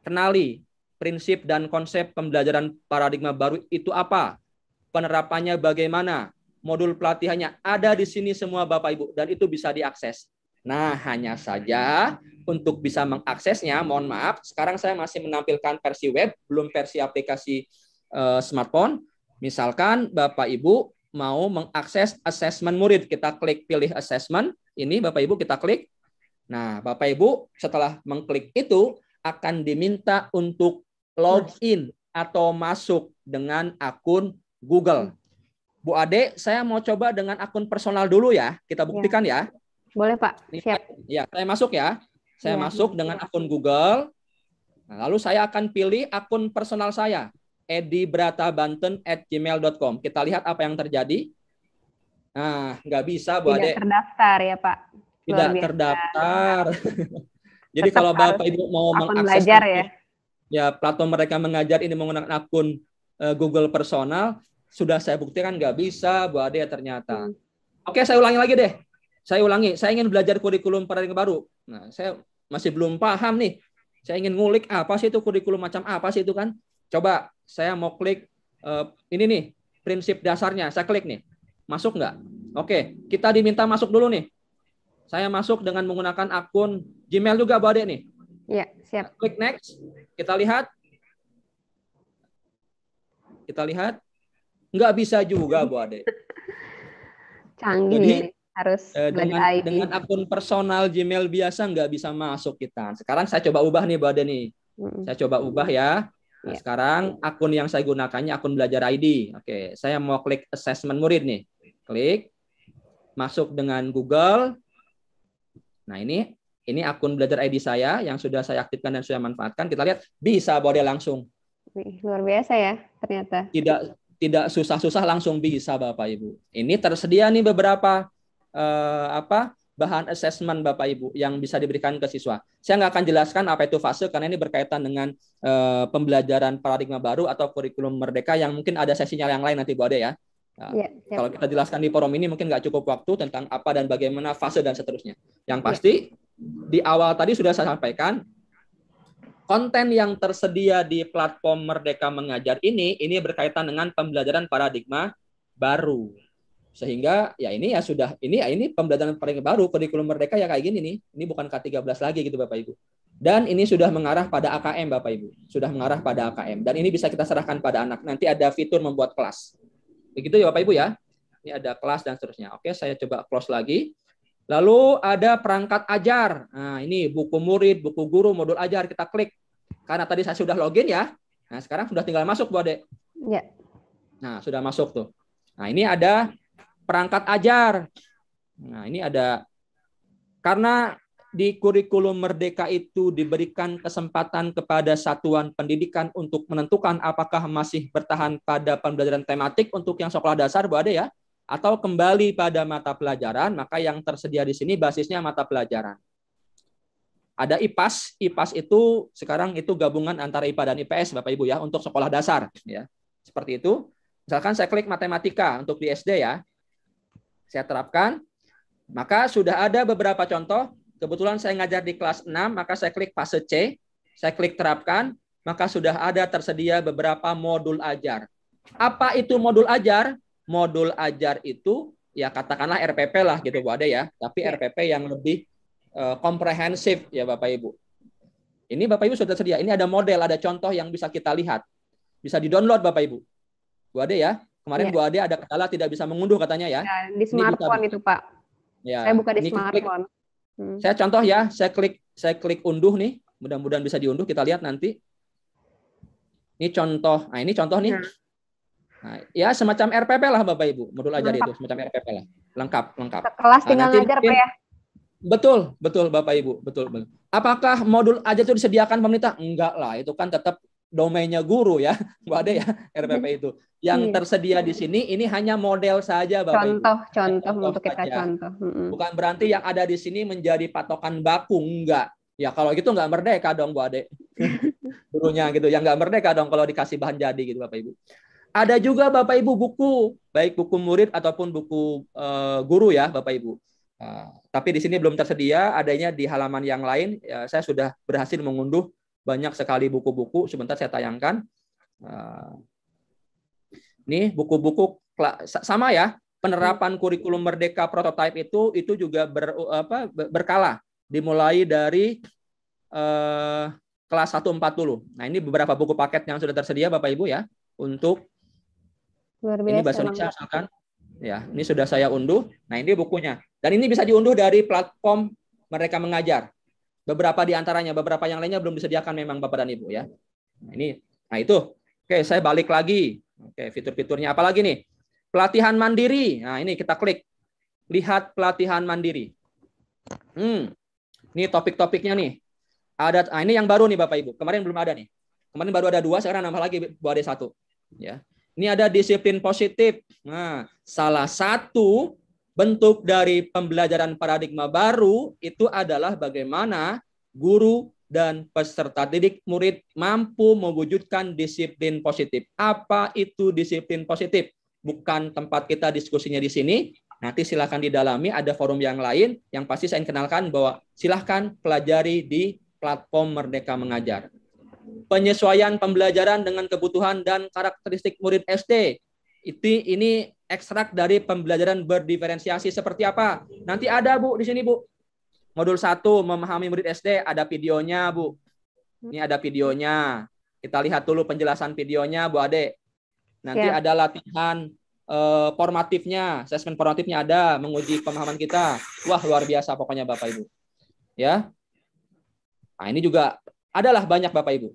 Kenali prinsip dan konsep pembelajaran paradigma baru itu apa? Penerapannya bagaimana? Modul pelatihannya ada di sini semua Bapak Ibu dan itu bisa diakses. Nah, hanya saja untuk bisa mengaksesnya, mohon maaf, sekarang saya masih menampilkan versi web, belum versi aplikasi Eh, smartphone. Misalkan Bapak Ibu mau mengakses assessment murid, kita klik pilih assessment. Ini Bapak Ibu kita klik. Nah, Bapak Ibu setelah mengklik itu akan diminta untuk login atau masuk dengan akun Google. Bu Ade, saya mau coba dengan akun personal dulu ya. Kita ya. buktikan ya. ya. Boleh Pak, siap. Ya, saya masuk ya. Saya ya. masuk dengan akun Google. Nah, lalu saya akan pilih akun personal saya at gmail.com. Kita lihat apa yang terjadi. Nah, nggak bisa Bu Ade. Tidak terdaftar ya Pak. Tidak biasa. terdaftar. Jadi Tetap kalau Bapak Ibu mau mengakses belajar ya. Ya, platform mereka mengajar ini menggunakan akun uh, Google personal sudah saya buktikan nggak bisa Bu Ade ya ternyata. Hmm. Oke, saya ulangi lagi deh. Saya ulangi, saya ingin belajar kurikulum paradigma baru. Nah, saya masih belum paham nih. Saya ingin ngulik apa sih itu kurikulum macam apa sih itu kan? Coba saya mau klik uh, ini nih prinsip dasarnya. Saya klik nih. Masuk nggak? Oke, kita diminta masuk dulu nih. Saya masuk dengan menggunakan akun Gmail juga, Bu Ade nih. ya siap. Klik next. Kita lihat. Kita lihat. Nggak bisa juga, Bu Ade. Canggih Jadi, harus eh, dengan, dengan akun personal Gmail biasa nggak bisa masuk kita. Sekarang saya coba ubah nih, Bu Ade nih. Saya coba ubah ya. Nah, iya. sekarang akun yang saya gunakannya akun belajar ID. Oke, saya mau klik assessment murid nih. Klik, masuk dengan Google. Nah ini ini akun belajar ID saya yang sudah saya aktifkan dan sudah manfaatkan. Kita lihat bisa dia langsung. Luar biasa ya ternyata. Tidak tidak susah-susah langsung bisa Bapak Ibu. Ini tersedia nih beberapa eh, apa bahan assessment Bapak Ibu yang bisa diberikan ke siswa. Saya nggak akan jelaskan apa itu fase karena ini berkaitan dengan e, pembelajaran paradigma baru atau kurikulum merdeka yang mungkin ada sesinya yang lain nanti Bu Ade ya. ya, ya. Kalau kita jelaskan di forum ini mungkin nggak cukup waktu tentang apa dan bagaimana fase dan seterusnya. Yang iya. pasti ya. di awal tadi sudah saya sampaikan konten yang tersedia di platform Merdeka Mengajar ini ini berkaitan dengan pembelajaran paradigma baru sehingga ya ini ya sudah ini ya ini pembelajaran paling baru kurikulum merdeka ya kayak gini nih ini bukan K13 lagi gitu Bapak Ibu dan ini sudah mengarah pada AKM Bapak Ibu sudah mengarah pada AKM dan ini bisa kita serahkan pada anak nanti ada fitur membuat kelas begitu ya Bapak Ibu ya ini ada kelas dan seterusnya oke saya coba close lagi lalu ada perangkat ajar nah ini buku murid buku guru modul ajar kita klik karena tadi saya sudah login ya nah sekarang sudah tinggal masuk Bu Ade ya. nah sudah masuk tuh nah ini ada perangkat ajar. Nah, ini ada karena di kurikulum merdeka itu diberikan kesempatan kepada satuan pendidikan untuk menentukan apakah masih bertahan pada pembelajaran tematik untuk yang sekolah dasar Bu Ade ya atau kembali pada mata pelajaran maka yang tersedia di sini basisnya mata pelajaran. Ada IPAS, IPAS itu sekarang itu gabungan antara IPA dan IPS Bapak Ibu ya untuk sekolah dasar ya. Seperti itu. Misalkan saya klik matematika untuk di SD ya saya terapkan. Maka sudah ada beberapa contoh. Kebetulan saya ngajar di kelas 6, maka saya klik fase C. Saya klik terapkan, maka sudah ada tersedia beberapa modul ajar. Apa itu modul ajar? Modul ajar itu ya katakanlah RPP lah gitu Bu Ade ya, tapi ya. RPP yang lebih eh, komprehensif ya Bapak Ibu. Ini Bapak Ibu sudah tersedia. Ini ada model, ada contoh yang bisa kita lihat. Bisa di-download Bapak Ibu. Bu Ade ya. Kemarin yeah. Bu Ade ada kendala tidak bisa mengunduh katanya ya. ya di smartphone ini itu Pak. Ya. Saya buka di ini smartphone. Klik, hmm. Saya contoh ya, saya klik saya klik unduh nih. Mudah-mudahan bisa diunduh. Kita lihat nanti. Ini contoh. Nah ini contoh nih. Iya. Nah. ya semacam RPP lah Bapak Ibu, modul ajar lengkap. itu semacam RPP lah. Lengkap, lengkap. Kelas nah, tinggal nah, ngajar Pak ya. Betul, betul Bapak Ibu, betul, betul. Apakah modul ajar itu disediakan pemerintah? Enggak lah, itu kan tetap domainnya guru ya, bu Ade ya, mm-hmm. RPP itu. Yang iya. tersedia di sini ini hanya model saja, Bapak. Contoh, Ibu. Eh, contoh, contoh untuk kita saja. contoh. Mm-hmm. Bukan berarti yang ada di sini menjadi patokan baku, enggak. Ya kalau gitu nggak merdeka dong, Bu Ade. Gurunya gitu, yang nggak merdeka dong kalau dikasih bahan jadi gitu, Bapak Ibu. Ada juga Bapak Ibu buku, baik buku murid ataupun buku uh, guru ya, Bapak Ibu. Uh, tapi di sini belum tersedia, adanya di halaman yang lain. Ya, saya sudah berhasil mengunduh banyak sekali buku-buku. Sebentar saya tayangkan. Eh, ini buku-buku sama ya penerapan hmm. kurikulum merdeka prototipe itu itu juga ber, apa, berkala dimulai dari eh, kelas 140. Nah, ini beberapa buku paket yang sudah tersedia Bapak Ibu ya untuk Luar biasa, ini bahasa Indonesia misalkan. Ya, ini sudah saya unduh. Nah, ini bukunya. Dan ini bisa diunduh dari platform mereka mengajar. Beberapa di antaranya, beberapa yang lainnya belum disediakan memang Bapak dan Ibu ya. Nah, ini nah itu. Oke, saya balik lagi. Oke, fitur-fiturnya apa lagi nih? Pelatihan mandiri. Nah, ini kita klik. Lihat pelatihan mandiri. Hmm. Ini topik-topiknya nih. Ada nah ini yang baru nih Bapak Ibu. Kemarin belum ada nih. Kemarin baru ada dua, sekarang nambah lagi buat Ade satu. Ya. Ini ada disiplin positif. Nah, salah satu bentuk dari pembelajaran paradigma baru itu adalah bagaimana guru dan peserta didik murid mampu mewujudkan disiplin positif. Apa itu disiplin positif? Bukan tempat kita diskusinya di sini. Nanti silahkan didalami, ada forum yang lain yang pasti saya kenalkan bahwa silahkan pelajari di platform Merdeka Mengajar. Penyesuaian pembelajaran dengan kebutuhan dan karakteristik murid SD. Itu ini ekstrak dari pembelajaran berdiferensiasi seperti apa? Nanti ada Bu di sini Bu. Modul 1 memahami murid SD ada videonya Bu. Ini ada videonya. Kita lihat dulu penjelasan videonya Bu Ade. Nanti ya. ada latihan eh, formatifnya, assessment formatifnya ada menguji pemahaman kita. Wah, luar biasa pokoknya Bapak Ibu. Ya. Nah, ini juga adalah banyak Bapak Ibu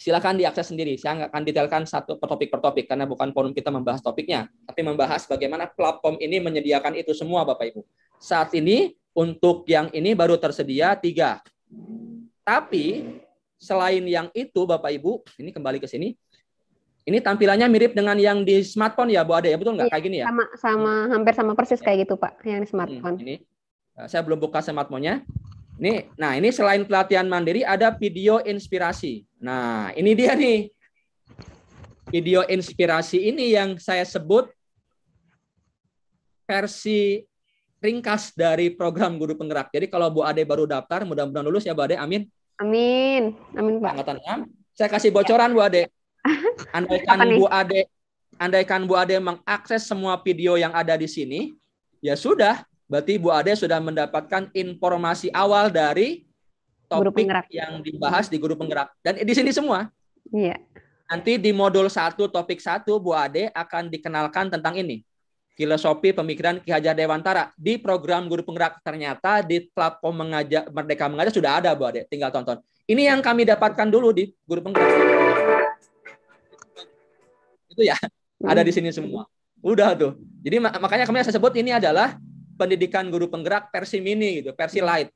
silakan diakses sendiri. Saya nggak akan detailkan satu per topik per topik karena bukan forum kita membahas topiknya, tapi membahas bagaimana platform ini menyediakan itu semua, Bapak Ibu. Saat ini untuk yang ini baru tersedia tiga. Tapi selain yang itu, Bapak Ibu, ini kembali ke sini. Ini tampilannya mirip dengan yang di smartphone ya, Bu Ade ya, betul nggak? Iya, kayak gini ya? Sama, sama, hampir sama persis kayak gitu Pak, yang di hmm, smartphone. Hmm, ini, eh, saya belum buka smartphone-nya. Ini, nah ini selain pelatihan mandiri ada video inspirasi. Nah, ini dia nih. Video inspirasi ini yang saya sebut versi ringkas dari program guru penggerak. Jadi kalau Bu Ade baru daftar, mudah-mudahan lulus ya Bu Ade. Amin. Amin. Amin, Pak. Angkatan 6. Saya kasih bocoran ya. Bu Ade. Andaikan Bu Ade andaikan Bu Ade mengakses semua video yang ada di sini, ya sudah, berarti Bu Ade sudah mendapatkan informasi awal dari topik penggerak. yang dibahas di guru penggerak dan di sini semua. Iya. Nanti di modul satu topik satu Bu Ade akan dikenalkan tentang ini. Filosofi pemikiran Ki Hajar Dewantara di program Guru Penggerak ternyata di platform mengajar Merdeka Mengajar sudah ada Bu Ade, tinggal tonton. Ini yang kami dapatkan dulu di Guru Penggerak. Itu ya, ada di sini semua. Udah tuh. Jadi makanya kami saya sebut ini adalah pendidikan guru penggerak versi mini gitu, versi light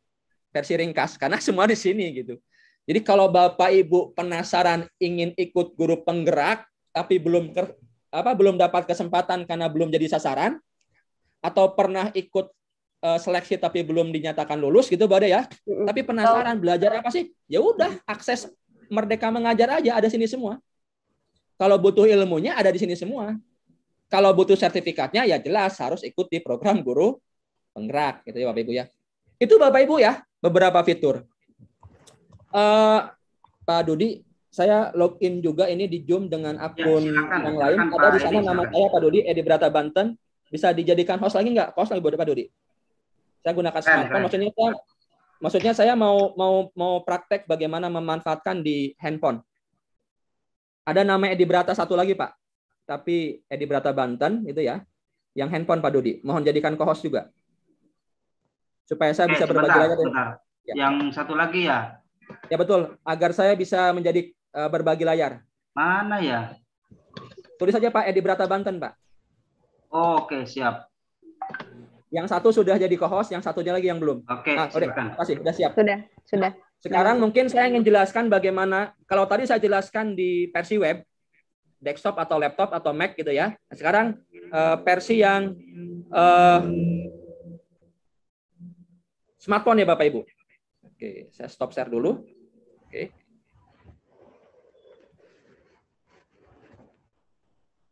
versi ringkas karena semua di sini gitu. Jadi kalau Bapak Ibu penasaran ingin ikut guru penggerak tapi belum ke, apa belum dapat kesempatan karena belum jadi sasaran atau pernah ikut uh, seleksi tapi belum dinyatakan lulus gitu Bade ya. Tapi penasaran belajar apa sih? Ya udah akses Merdeka Mengajar aja ada sini semua. Kalau butuh ilmunya ada di sini semua. Kalau butuh sertifikatnya ya jelas harus ikut di program guru penggerak gitu ya Bapak Ibu ya. Itu Bapak Ibu ya beberapa fitur. Uh, Pak Dudi, saya login juga ini di Zoom dengan ya, akun ya, silakan, yang lain. Silakan, Ada Pak di sana Edi, nama silakan. saya Pak Dodi Edi Brata Banten. Bisa dijadikan host lagi nggak? Host lagi buat Pak Dodi. Saya gunakan smartphone. Maksudnya saya, maksudnya saya mau mau mau praktek bagaimana memanfaatkan di handphone. Ada nama Edi Brata satu lagi Pak, tapi Edi Brata Banten itu ya. Yang handphone Pak Dodi. Mohon jadikan co-host juga supaya saya Oke, bisa sebentar, berbagi lagi. Sebentar. Ya. Yang satu lagi ya. Ya betul, agar saya bisa menjadi uh, berbagi layar. Mana ya? Tulis saja Pak Edi Brata Banten, Pak. Oke, siap. Yang satu sudah jadi co-host, yang satunya lagi yang belum. Oke, nah, oke. Kasih, sudah siap. Sudah, sudah. Nah, sekarang mungkin saya ingin jelaskan bagaimana kalau tadi saya jelaskan di versi web, desktop atau laptop atau Mac gitu ya. Sekarang uh, versi yang uh, Smartphone ya Bapak Ibu. Oke, saya stop share dulu. Oke.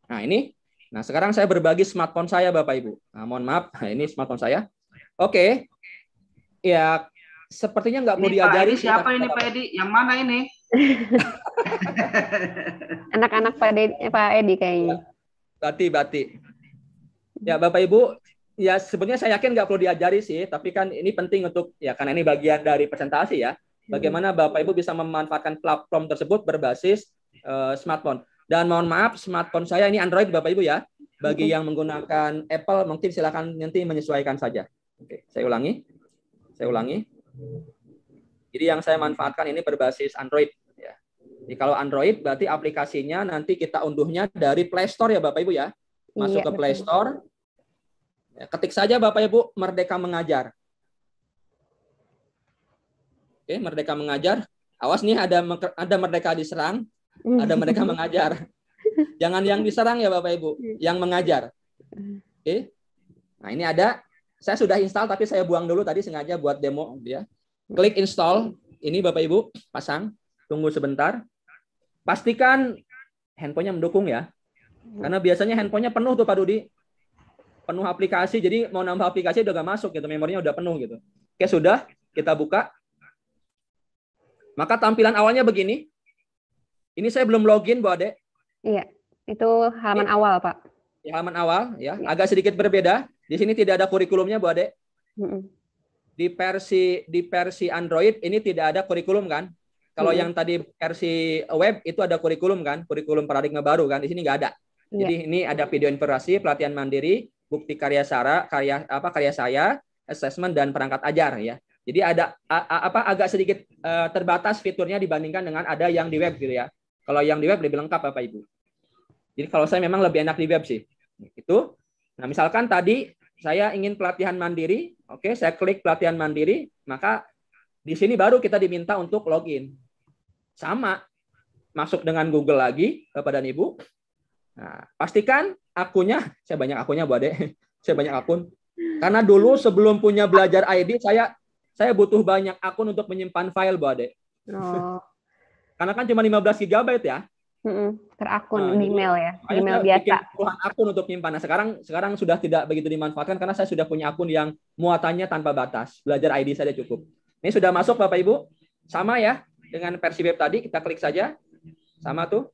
Nah, ini. Nah, sekarang saya berbagi smartphone saya Bapak Ibu. Nah, mohon maaf, nah, ini smartphone saya. Oke. Ya, sepertinya nggak mau diajari. Pak, ini siapa ini Pak Edi? Yang mana ini? Anak-anak Pak Edi, Pak Edi kayaknya. Bati, Bati. Ya, Bapak Ibu, ya sebenarnya saya yakin nggak perlu diajari sih, tapi kan ini penting untuk ya karena ini bagian dari presentasi ya. Hmm. Bagaimana Bapak Ibu bisa memanfaatkan platform tersebut berbasis uh, smartphone. Dan mohon maaf, smartphone saya ini Android Bapak Ibu ya. Bagi yang menggunakan Apple mungkin silakan nanti menyesuaikan saja. Oke, saya ulangi. Saya ulangi. Jadi yang saya manfaatkan ini berbasis Android ya. Jadi kalau Android berarti aplikasinya nanti kita unduhnya dari Play Store ya Bapak Ibu ya. Masuk iya, ke Play Store, Ya, ketik saja Bapak Ibu Merdeka Mengajar. Oke, Merdeka Mengajar. Awas nih ada ada Merdeka diserang, ada Merdeka Mengajar. Jangan yang diserang ya Bapak Ibu, iya. yang mengajar. Oke. Nah, ini ada saya sudah install tapi saya buang dulu tadi sengaja buat demo ya. Klik install. Ini Bapak Ibu pasang. Tunggu sebentar. Pastikan handphonenya mendukung ya. Karena biasanya handphonenya penuh tuh Pak Dudi penuh aplikasi jadi mau nambah aplikasi udah gak masuk gitu memorinya udah penuh gitu oke sudah kita buka maka tampilan awalnya begini ini saya belum login Bu Ade iya itu halaman ini, awal Pak di halaman awal ya iya. agak sedikit berbeda di sini tidak ada kurikulumnya Bu Ade di versi di versi Android ini tidak ada kurikulum kan kalau hmm. yang tadi versi web itu ada kurikulum kan, kurikulum paradigma baru kan. Di sini nggak ada. jadi iya. Jadi ini ada video informasi pelatihan mandiri bukti karya Sara, karya apa karya saya, assessment dan perangkat ajar ya. Jadi ada a, apa agak sedikit uh, terbatas fiturnya dibandingkan dengan ada yang di web gitu ya. Kalau yang di web lebih lengkap Bapak Ibu. Jadi kalau saya memang lebih enak di web sih. Itu. Nah, misalkan tadi saya ingin pelatihan mandiri, oke, saya klik pelatihan mandiri, maka di sini baru kita diminta untuk login. Sama masuk dengan Google lagi Bapak dan Ibu. Nah, pastikan akunnya, saya banyak akunnya Bu Ade, saya banyak akun. Karena dulu sebelum punya belajar ID, saya saya butuh banyak akun untuk menyimpan file Bu Ade. Oh. Karena kan cuma 15 GB ya. Mm-mm, terakun nah, email ya, email biasa. Puluhan akun untuk menyimpan. Nah, sekarang sekarang sudah tidak begitu dimanfaatkan karena saya sudah punya akun yang muatannya tanpa batas. Belajar ID saja cukup. Ini sudah masuk Bapak Ibu. Sama ya dengan versi web tadi, kita klik saja. Sama tuh.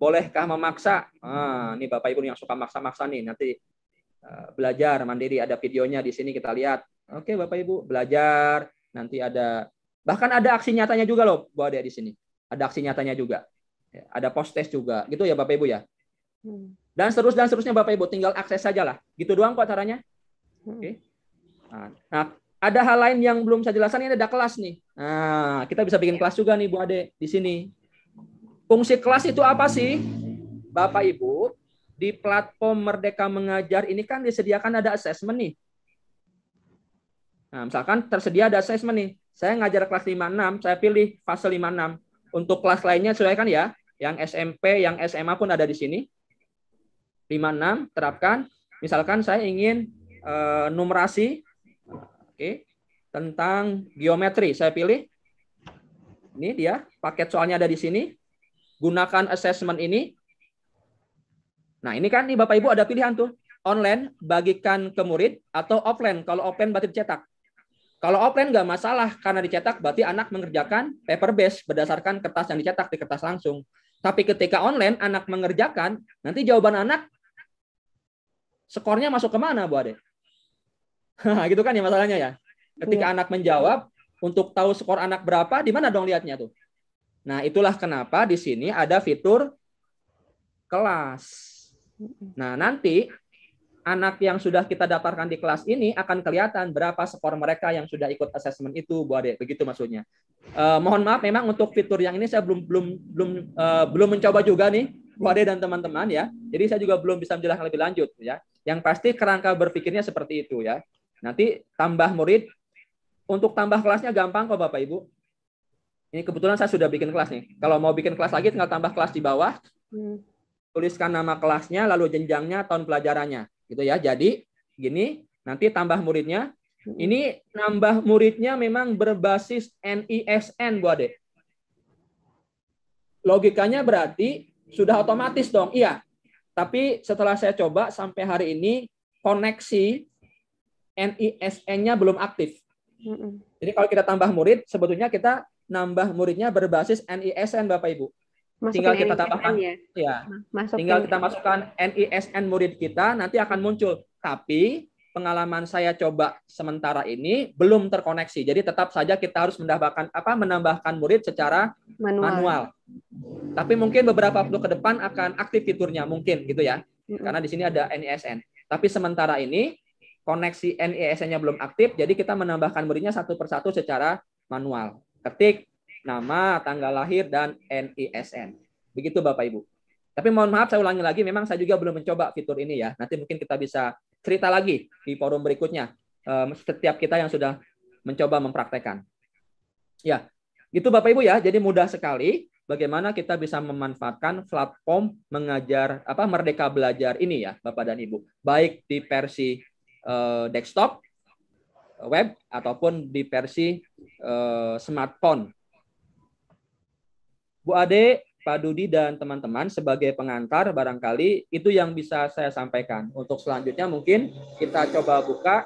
Bolehkah memaksa? Ah, ini Bapak Ibu yang suka maksa-maksa nih, nanti eh, belajar mandiri ada videonya di sini kita lihat. Oke, Bapak Ibu, belajar, nanti ada bahkan ada aksi nyatanya juga loh, Bu Ade di sini. Ada aksi nyatanya juga. Ya, ada post test juga. Gitu ya Bapak Ibu ya. Hmm. Dan seterus dan seterusnya Bapak Ibu tinggal akses saja lah. Gitu doang kok caranya. Hmm. Oke. Ah, nah, ada hal lain yang belum saya jelaskan ini ada kelas nih. Nah, kita bisa bikin ya. kelas juga nih Bu Ade di sini. Fungsi kelas itu apa sih? Bapak Ibu, di platform Merdeka Mengajar ini kan disediakan ada assessment nih. Nah, misalkan tersedia ada assessment nih. Saya ngajar kelas 56, saya pilih fase 56. Untuk kelas lainnya sesuaikan ya. Yang SMP, yang SMA pun ada di sini. 56 terapkan. Misalkan saya ingin e, numerasi oke tentang geometri, saya pilih ini dia paket soalnya ada di sini gunakan assessment ini. Nah, ini kan nih Bapak Ibu ada pilihan tuh. Online bagikan ke murid atau offline. Kalau offline berarti dicetak. Kalau offline nggak masalah karena dicetak berarti anak mengerjakan paper base berdasarkan kertas yang dicetak di kertas langsung. Tapi ketika online anak mengerjakan, nanti jawaban anak skornya masuk kemana Bu Ade? gitu kan ya masalahnya ya. Ketika ya. anak menjawab, untuk tahu skor anak berapa, di mana dong lihatnya tuh? Nah, itulah kenapa di sini ada fitur kelas. Nah, nanti anak yang sudah kita daftarkan di kelas ini akan kelihatan berapa skor mereka yang sudah ikut asesmen itu, Bu Ade. Begitu maksudnya. Eh, mohon maaf, memang untuk fitur yang ini saya belum belum belum eh, belum mencoba juga nih, Bu Ade dan teman-teman ya. Jadi saya juga belum bisa menjelaskan lebih lanjut ya. Yang pasti kerangka berpikirnya seperti itu ya. Nanti tambah murid untuk tambah kelasnya gampang kok Bapak Ibu ini kebetulan saya sudah bikin kelas nih. Kalau mau bikin kelas lagi tinggal tambah kelas di bawah. Hmm. Tuliskan nama kelasnya, lalu jenjangnya, tahun pelajarannya. Gitu ya. Jadi gini, nanti tambah muridnya. Hmm. Ini nambah muridnya memang berbasis NISN, Bu Ade. Logikanya berarti sudah otomatis dong. Iya. Tapi setelah saya coba sampai hari ini koneksi NISN-nya belum aktif. Hmm. Jadi kalau kita tambah murid, sebetulnya kita nambah muridnya berbasis NISN Bapak Ibu. Masukin tinggal kita tambahkan ya. ya. Iya. Masukin tinggal kita masukkan NISN murid kita nanti akan muncul. Tapi pengalaman saya coba sementara ini belum terkoneksi. Jadi tetap saja kita harus menambahkan apa menambahkan murid secara manual. manual. Tapi mungkin beberapa waktu ke depan akan aktif fiturnya mungkin gitu ya. Karena di sini ada NISN. Tapi sementara ini koneksi NISN-nya belum aktif, jadi kita menambahkan muridnya satu persatu secara manual. Ketik nama, tanggal lahir, dan NISN. Begitu Bapak Ibu. Tapi mohon maaf saya ulangi lagi, memang saya juga belum mencoba fitur ini ya. Nanti mungkin kita bisa cerita lagi di forum berikutnya. Eh, setiap kita yang sudah mencoba mempraktekkan. Ya, gitu Bapak Ibu ya. Jadi mudah sekali bagaimana kita bisa memanfaatkan platform mengajar apa Merdeka Belajar ini ya Bapak dan Ibu. Baik di versi eh, desktop web ataupun di versi uh, smartphone. Bu Ade, Pak Dudi dan teman-teman sebagai pengantar barangkali itu yang bisa saya sampaikan. Untuk selanjutnya mungkin kita coba buka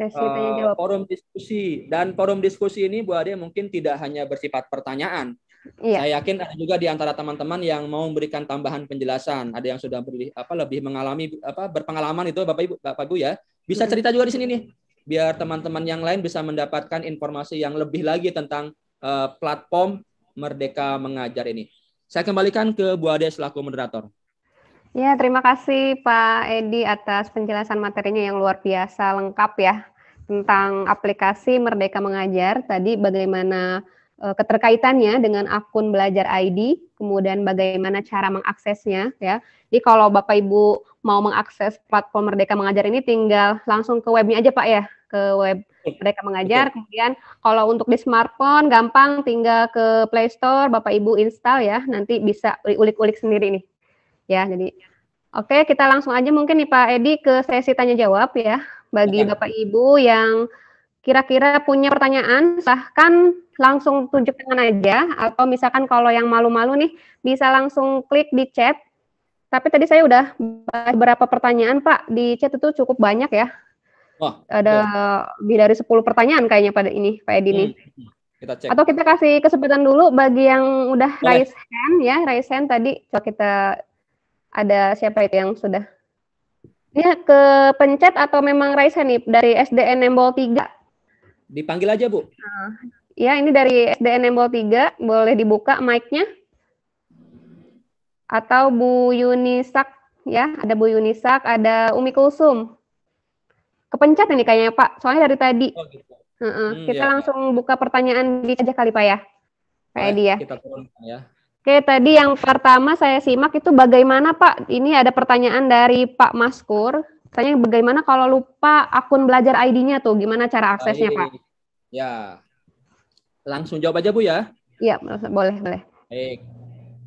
uh, forum diskusi dan forum diskusi ini Bu Ade mungkin tidak hanya bersifat pertanyaan. Iya. Saya yakin ada juga di antara teman-teman yang mau memberikan tambahan penjelasan. Ada yang sudah berli, apa lebih mengalami apa berpengalaman itu Bapak Ibu Bapak Ibu ya. Bisa cerita juga di sini nih biar teman-teman yang lain bisa mendapatkan informasi yang lebih lagi tentang uh, platform Merdeka Mengajar ini. Saya kembalikan ke Bu Ade selaku moderator. Ya, terima kasih Pak Edi atas penjelasan materinya yang luar biasa lengkap ya tentang aplikasi Merdeka Mengajar tadi bagaimana Eh, keterkaitannya dengan akun belajar ID, kemudian bagaimana cara mengaksesnya ya. Jadi kalau Bapak Ibu mau mengakses platform Merdeka Mengajar ini tinggal langsung ke webnya aja Pak ya, ke web Merdeka Mengajar. Betul. Kemudian kalau untuk di smartphone gampang tinggal ke Play Store, Bapak Ibu install ya, nanti bisa ulik-ulik sendiri nih. Ya, jadi Oke, kita langsung aja mungkin nih Pak Edi ke sesi tanya jawab ya. Bagi Bapak Ibu yang kira-kira punya pertanyaan, silahkan langsung tunjuk tangan aja atau misalkan kalau yang malu-malu nih bisa langsung klik di chat. Tapi tadi saya udah beberapa pertanyaan Pak di chat itu cukup banyak ya. Wah, ada lebih dari 10 pertanyaan kayaknya pada ini Pak Edi nih. Hmm, kita cek. Atau kita kasih kesempatan dulu bagi yang udah Boleh. raise hand ya, raise hand tadi coba kita ada siapa itu yang sudah Ya, ke pencet atau memang raise hand nih dari SDN Nembol 3? Dipanggil aja, Bu. Nah, Ya, ini dari SDN Embol 3. Boleh dibuka mic-nya? Atau Bu Yunisak, ya. Ada Bu Yunisak, ada Umi Kulsum. Kepencet ini kayaknya, Pak. Soalnya dari tadi. Oh, gitu. uh -uh. Hmm, kita ya, langsung iya. buka pertanyaan di aja kali, Pak, ya. Pak Edi, ya. Kita turunkan, ya. Oke, tadi yang pertama saya simak itu bagaimana, Pak? Ini ada pertanyaan dari Pak Maskur. Tanya bagaimana kalau lupa akun belajar ID-nya tuh, gimana cara ah, aksesnya, iya, Pak? Iya, ya, Langsung jawab aja Bu ya. Iya, boleh, boleh. Baik.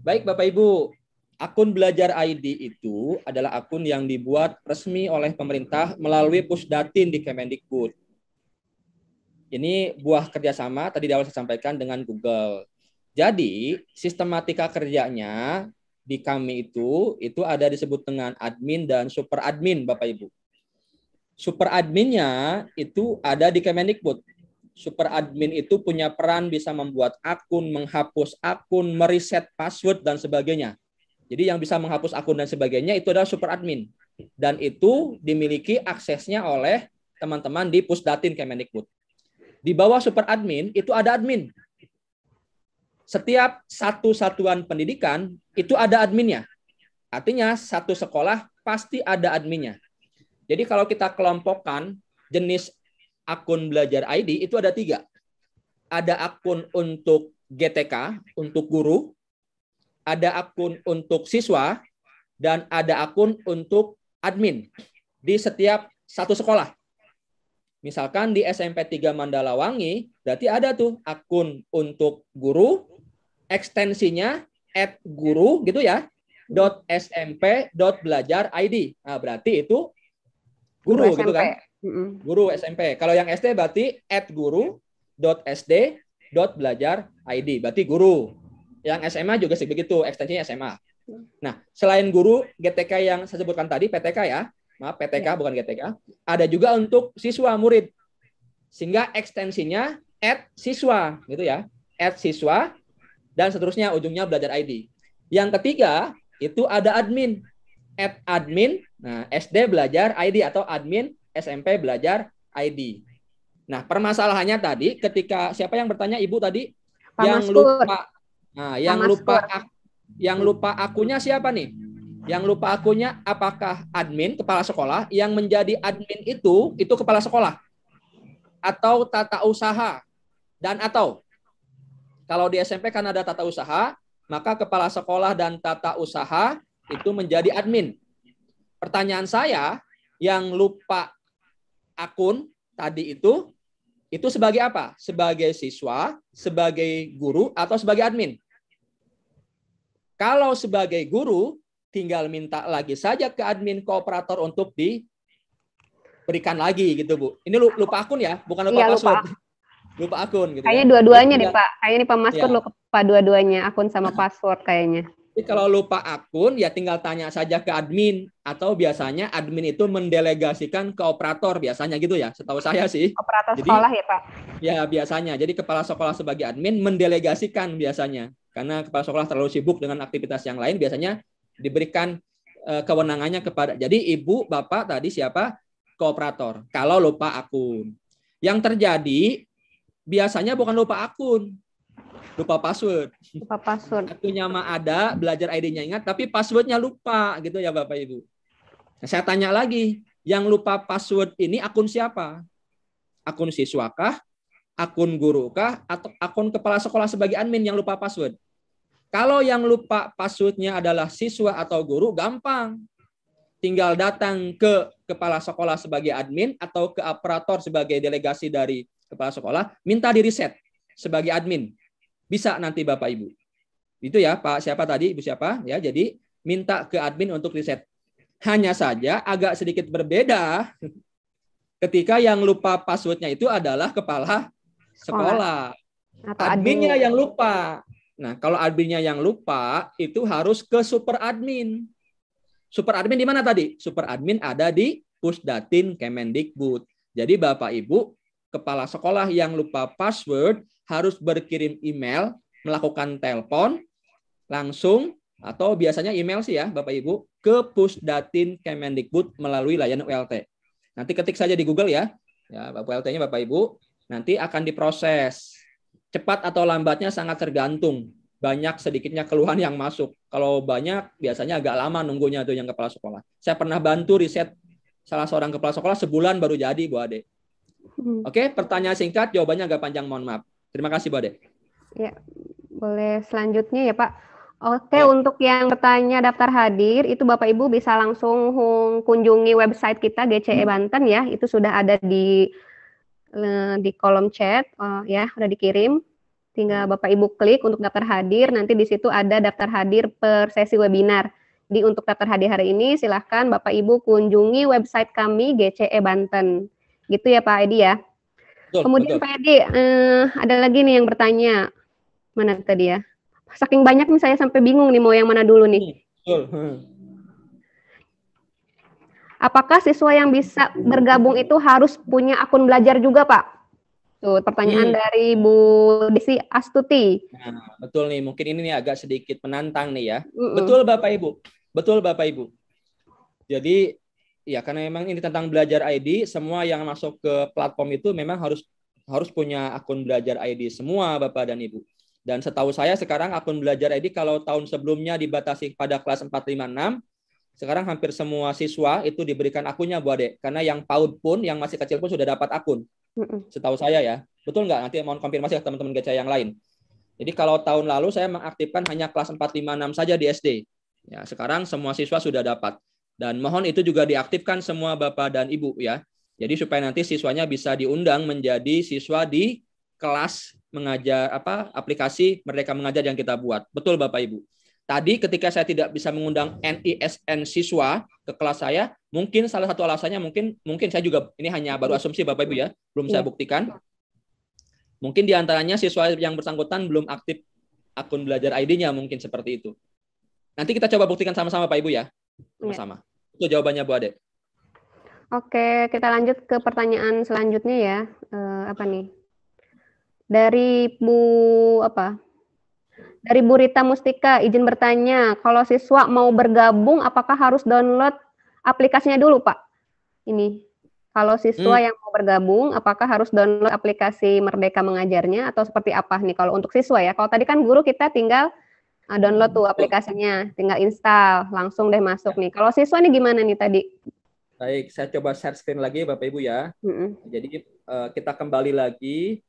Baik Bapak Ibu, akun Belajar ID itu adalah akun yang dibuat resmi oleh pemerintah melalui Pusdatin di Kemendikbud. Ini buah kerjasama tadi di awal saya sampaikan dengan Google. Jadi sistematika kerjanya di kami itu itu ada disebut dengan admin dan super admin Bapak Ibu. Super adminnya itu ada di Kemendikbud super admin itu punya peran bisa membuat akun, menghapus akun, mereset password dan sebagainya. Jadi yang bisa menghapus akun dan sebagainya itu adalah super admin dan itu dimiliki aksesnya oleh teman-teman di Pusdatin Kemendikbud. Di bawah super admin itu ada admin. Setiap satu satuan pendidikan itu ada adminnya. Artinya satu sekolah pasti ada adminnya. Jadi kalau kita kelompokkan jenis akun belajar ID itu ada tiga. Ada akun untuk GTK, untuk guru, ada akun untuk siswa, dan ada akun untuk admin di setiap satu sekolah. Misalkan di SMP 3 Mandalawangi, berarti ada tuh akun untuk guru, ekstensinya at guru gitu ya, dot smp dot belajar id. Nah, berarti itu guru, guru gitu kan? Guru SMP. Kalau yang SD berarti at guru dot dot SD belajar ID. Berarti guru. Yang SMA juga sih begitu, ekstensinya SMA. Nah, selain guru, GTK yang saya sebutkan tadi, PTK ya, maaf PTK ya. bukan GTK, ada juga untuk siswa murid. Sehingga ekstensinya at siswa, gitu ya. At siswa, dan seterusnya ujungnya belajar ID. Yang ketiga, itu ada admin. At admin, nah SD belajar ID atau admin SMP belajar ID. Nah, permasalahannya tadi ketika siapa yang bertanya Ibu tadi Pak yang Maskur. lupa nah, yang Pak lupa aku, yang lupa akunya siapa nih? Yang lupa akunya apakah admin kepala sekolah yang menjadi admin itu itu kepala sekolah atau tata usaha dan atau kalau di SMP kan ada tata usaha, maka kepala sekolah dan tata usaha itu menjadi admin. Pertanyaan saya, yang lupa akun tadi itu itu sebagai apa? Sebagai siswa, sebagai guru atau sebagai admin? Kalau sebagai guru tinggal minta lagi saja ke admin kooperator untuk diberikan lagi gitu, Bu. Ini lupa akun ya, bukan lupa ya, password. Lupa lupa akun gitu. Ya. Kayaknya dua-duanya iya. deh Pak. Kayaknya nih Pak Masker ya. lupa dua-duanya akun sama password kayaknya. Jadi kalau lupa akun ya tinggal tanya saja ke admin atau biasanya admin itu mendelegasikan ke operator biasanya gitu ya, setahu saya sih. Operator jadi, sekolah ya, Pak. Ya, biasanya. Jadi kepala sekolah sebagai admin mendelegasikan biasanya. Karena kepala sekolah terlalu sibuk dengan aktivitas yang lain biasanya diberikan eh, kewenangannya kepada jadi ibu, bapak tadi siapa? kooperator kalau lupa akun. Yang terjadi biasanya bukan lupa akun, lupa password. Lupa password. Akunya mah ada, belajar ID-nya ingat, tapi passwordnya lupa gitu ya Bapak Ibu. Nah, saya tanya lagi, yang lupa password ini akun siapa? Akun siswa kah Akun guru kah Atau akun kepala sekolah sebagai admin yang lupa password? Kalau yang lupa passwordnya adalah siswa atau guru, gampang. Tinggal datang ke kepala sekolah sebagai admin atau ke operator sebagai delegasi dari kepala sekolah, minta di reset sebagai admin. Bisa nanti Bapak Ibu. Itu ya Pak siapa tadi, Ibu siapa? Ya, jadi minta ke admin untuk riset. Hanya saja agak sedikit berbeda ketika yang lupa passwordnya itu adalah kepala sekolah. sekolah. Adminnya admin. yang lupa. Nah, kalau adminnya yang lupa itu harus ke super admin. Super admin di mana tadi? Super admin ada di Pusdatin Kemendikbud. Jadi Bapak Ibu, kepala sekolah yang lupa password harus berkirim email, melakukan telepon langsung atau biasanya email sih ya Bapak Ibu ke pusdatin Kemendikbud melalui layanan ULT. Nanti ketik saja di Google ya. Ya, ULT-nya Bapak Ibu nanti akan diproses. Cepat atau lambatnya sangat tergantung banyak sedikitnya keluhan yang masuk. Kalau banyak biasanya agak lama nunggunya tuh yang kepala sekolah. Saya pernah bantu riset salah seorang kepala sekolah sebulan baru jadi Bu Ade. Hmm. Oke, pertanyaan singkat, jawabannya agak panjang, mohon maaf. Terima kasih, Bade. Ya, boleh selanjutnya ya, Pak. Oke, ya. untuk yang bertanya daftar hadir, itu Bapak Ibu bisa langsung kunjungi website kita GCE hmm. Banten ya. Itu sudah ada di di kolom chat eh, ya, sudah dikirim. Tinggal hmm. Bapak Ibu klik untuk daftar hadir, nanti di situ ada daftar hadir per sesi webinar. Di untuk daftar hadir hari ini silahkan Bapak Ibu kunjungi website kami GCE Banten. Gitu ya Pak Edi ya. Betul, Kemudian betul. Pak Edi, uh, ada lagi nih yang bertanya. Mana tadi ya? Saking banyak nih saya sampai bingung nih mau yang mana dulu nih. Hmm, betul. Hmm. Apakah siswa yang bisa bergabung itu harus punya akun belajar juga, Pak? Tuh, pertanyaan hmm. dari Bu Desi Astuti. Nah, betul nih, mungkin ini nih agak sedikit menantang nih ya. Mm -mm. Betul Bapak Ibu. Betul Bapak Ibu. Jadi ya karena memang ini tentang belajar ID, semua yang masuk ke platform itu memang harus harus punya akun belajar ID semua Bapak dan Ibu. Dan setahu saya sekarang akun belajar ID kalau tahun sebelumnya dibatasi pada kelas 456, sekarang hampir semua siswa itu diberikan akunnya Bu Ade. Karena yang PAUD pun, yang masih kecil pun sudah dapat akun. Setahu saya ya. Betul nggak? Nanti mohon konfirmasi ke teman-teman gaca yang lain. Jadi kalau tahun lalu saya mengaktifkan hanya kelas 456 saja di SD. Ya, sekarang semua siswa sudah dapat. Dan mohon itu juga diaktifkan semua Bapak dan Ibu ya. Jadi supaya nanti siswanya bisa diundang menjadi siswa di kelas mengajar apa aplikasi mereka Mengajar yang kita buat. Betul Bapak Ibu. Tadi ketika saya tidak bisa mengundang NISN siswa ke kelas saya, mungkin salah satu alasannya mungkin mungkin saya juga ini hanya baru iya. asumsi Bapak Ibu ya, belum iya. saya buktikan. Mungkin diantaranya siswa yang bersangkutan belum aktif akun belajar ID-nya mungkin seperti itu. Nanti kita coba buktikan sama-sama Pak Ibu ya sama Ya. Itu jawabannya Bu Ade. Oke, kita lanjut ke pertanyaan selanjutnya ya. Eh, apa nih? Dari Bu apa? Dari Bu Rita Mustika, izin bertanya, kalau siswa mau bergabung, apakah harus download aplikasinya dulu, Pak? Ini, kalau siswa hmm. yang mau bergabung, apakah harus download aplikasi Merdeka Mengajarnya atau seperti apa nih kalau untuk siswa ya? Kalau tadi kan guru kita tinggal uh, download tuh aplikasinya, tinggal install, langsung deh masuk nih. Kalau siswa nih gimana nih tadi? Baik, saya coba share screen lagi Bapak Ibu ya. Mm -hmm. Jadi uh, kita kembali lagi.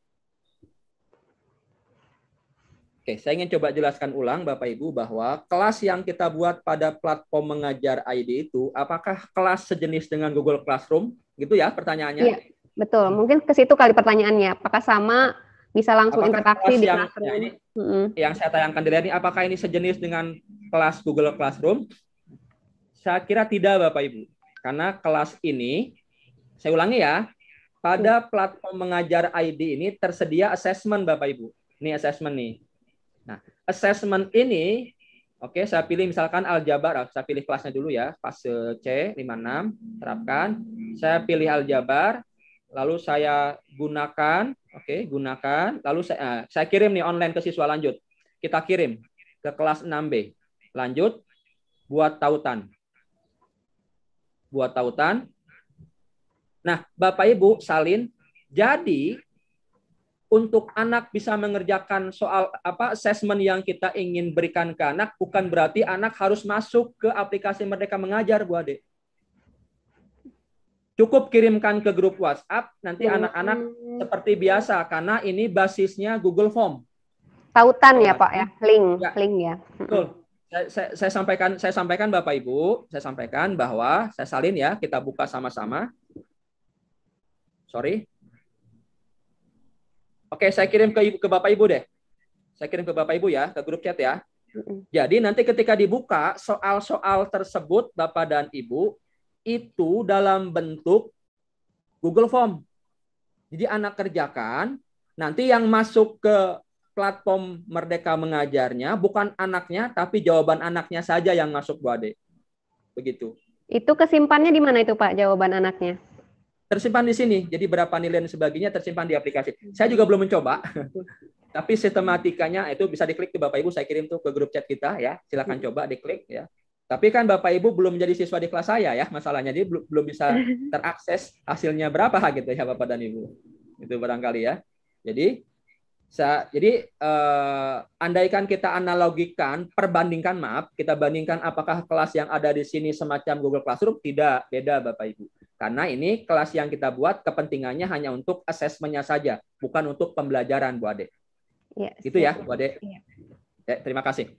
Oke, saya ingin coba jelaskan ulang Bapak Ibu bahwa kelas yang kita buat pada platform mengajar ID itu apakah kelas sejenis dengan Google Classroom? Gitu ya pertanyaannya. Iya, betul. Mungkin ke situ kali pertanyaannya. Apakah sama bisa langsung apakah interaksi di yang, classroom. ini, hmm yang saya tayangkan di ini, apakah ini sejenis dengan kelas Google Classroom? Saya kira tidak, Bapak Ibu, karena kelas ini, saya ulangi ya, pada iya. platform mengajar ID ini tersedia assessment, Bapak Ibu. Ini assessment nih. Nah, assessment ini, oke, saya pilih misalkan aljabar, saya pilih kelasnya dulu ya, fase C 56, terapkan. Saya pilih aljabar, lalu saya gunakan Oke, gunakan. Lalu saya, ah, saya kirim nih online ke siswa lanjut. Kita kirim ke kelas 6B. Lanjut, buat tautan. Buat tautan. Nah, Bapak Ibu, salin. Jadi, untuk anak bisa mengerjakan soal apa assessment yang kita ingin berikan ke anak, bukan berarti anak harus masuk ke aplikasi Merdeka Mengajar, Bu Ade. Cukup kirimkan ke grup WhatsApp nanti hmm. anak-anak hmm. seperti biasa karena ini basisnya Google Form. Tautan ya Pak ya, link, ya. link ya. Hmm. Betul. Saya, saya, saya sampaikan saya sampaikan Bapak Ibu, saya sampaikan bahwa saya salin ya, kita buka sama-sama. Sorry. Oke, saya kirim ke ke Bapak Ibu deh. Saya kirim ke Bapak Ibu ya, ke grup chat ya. Hmm. Jadi nanti ketika dibuka soal-soal tersebut Bapak dan Ibu itu dalam bentuk Google Form. Jadi anak kerjakan, nanti yang masuk ke platform Merdeka Mengajarnya bukan anaknya, tapi jawaban anaknya saja yang masuk Bu Ade. Begitu. Itu kesimpannya di mana itu Pak jawaban anaknya? Tersimpan di sini. Jadi berapa nilai dan sebagainya tersimpan di aplikasi. Saya juga belum mencoba. tapi sistematikanya itu bisa diklik ke Bapak Ibu, saya kirim tuh ke grup chat kita ya. Silakan hmm. coba diklik ya. Tapi kan Bapak Ibu belum menjadi siswa di kelas saya ya masalahnya. dia belum bisa terakses hasilnya berapa gitu ya Bapak dan Ibu. Itu barangkali ya. Jadi saya, jadi eh, andaikan kita analogikan, perbandingkan maaf, kita bandingkan apakah kelas yang ada di sini semacam Google Classroom? Tidak, beda Bapak Ibu. Karena ini kelas yang kita buat kepentingannya hanya untuk asesmennya saja, bukan untuk pembelajaran Bu Ade. Ya, gitu ya Bu Ade. Ya. Ya, terima kasih.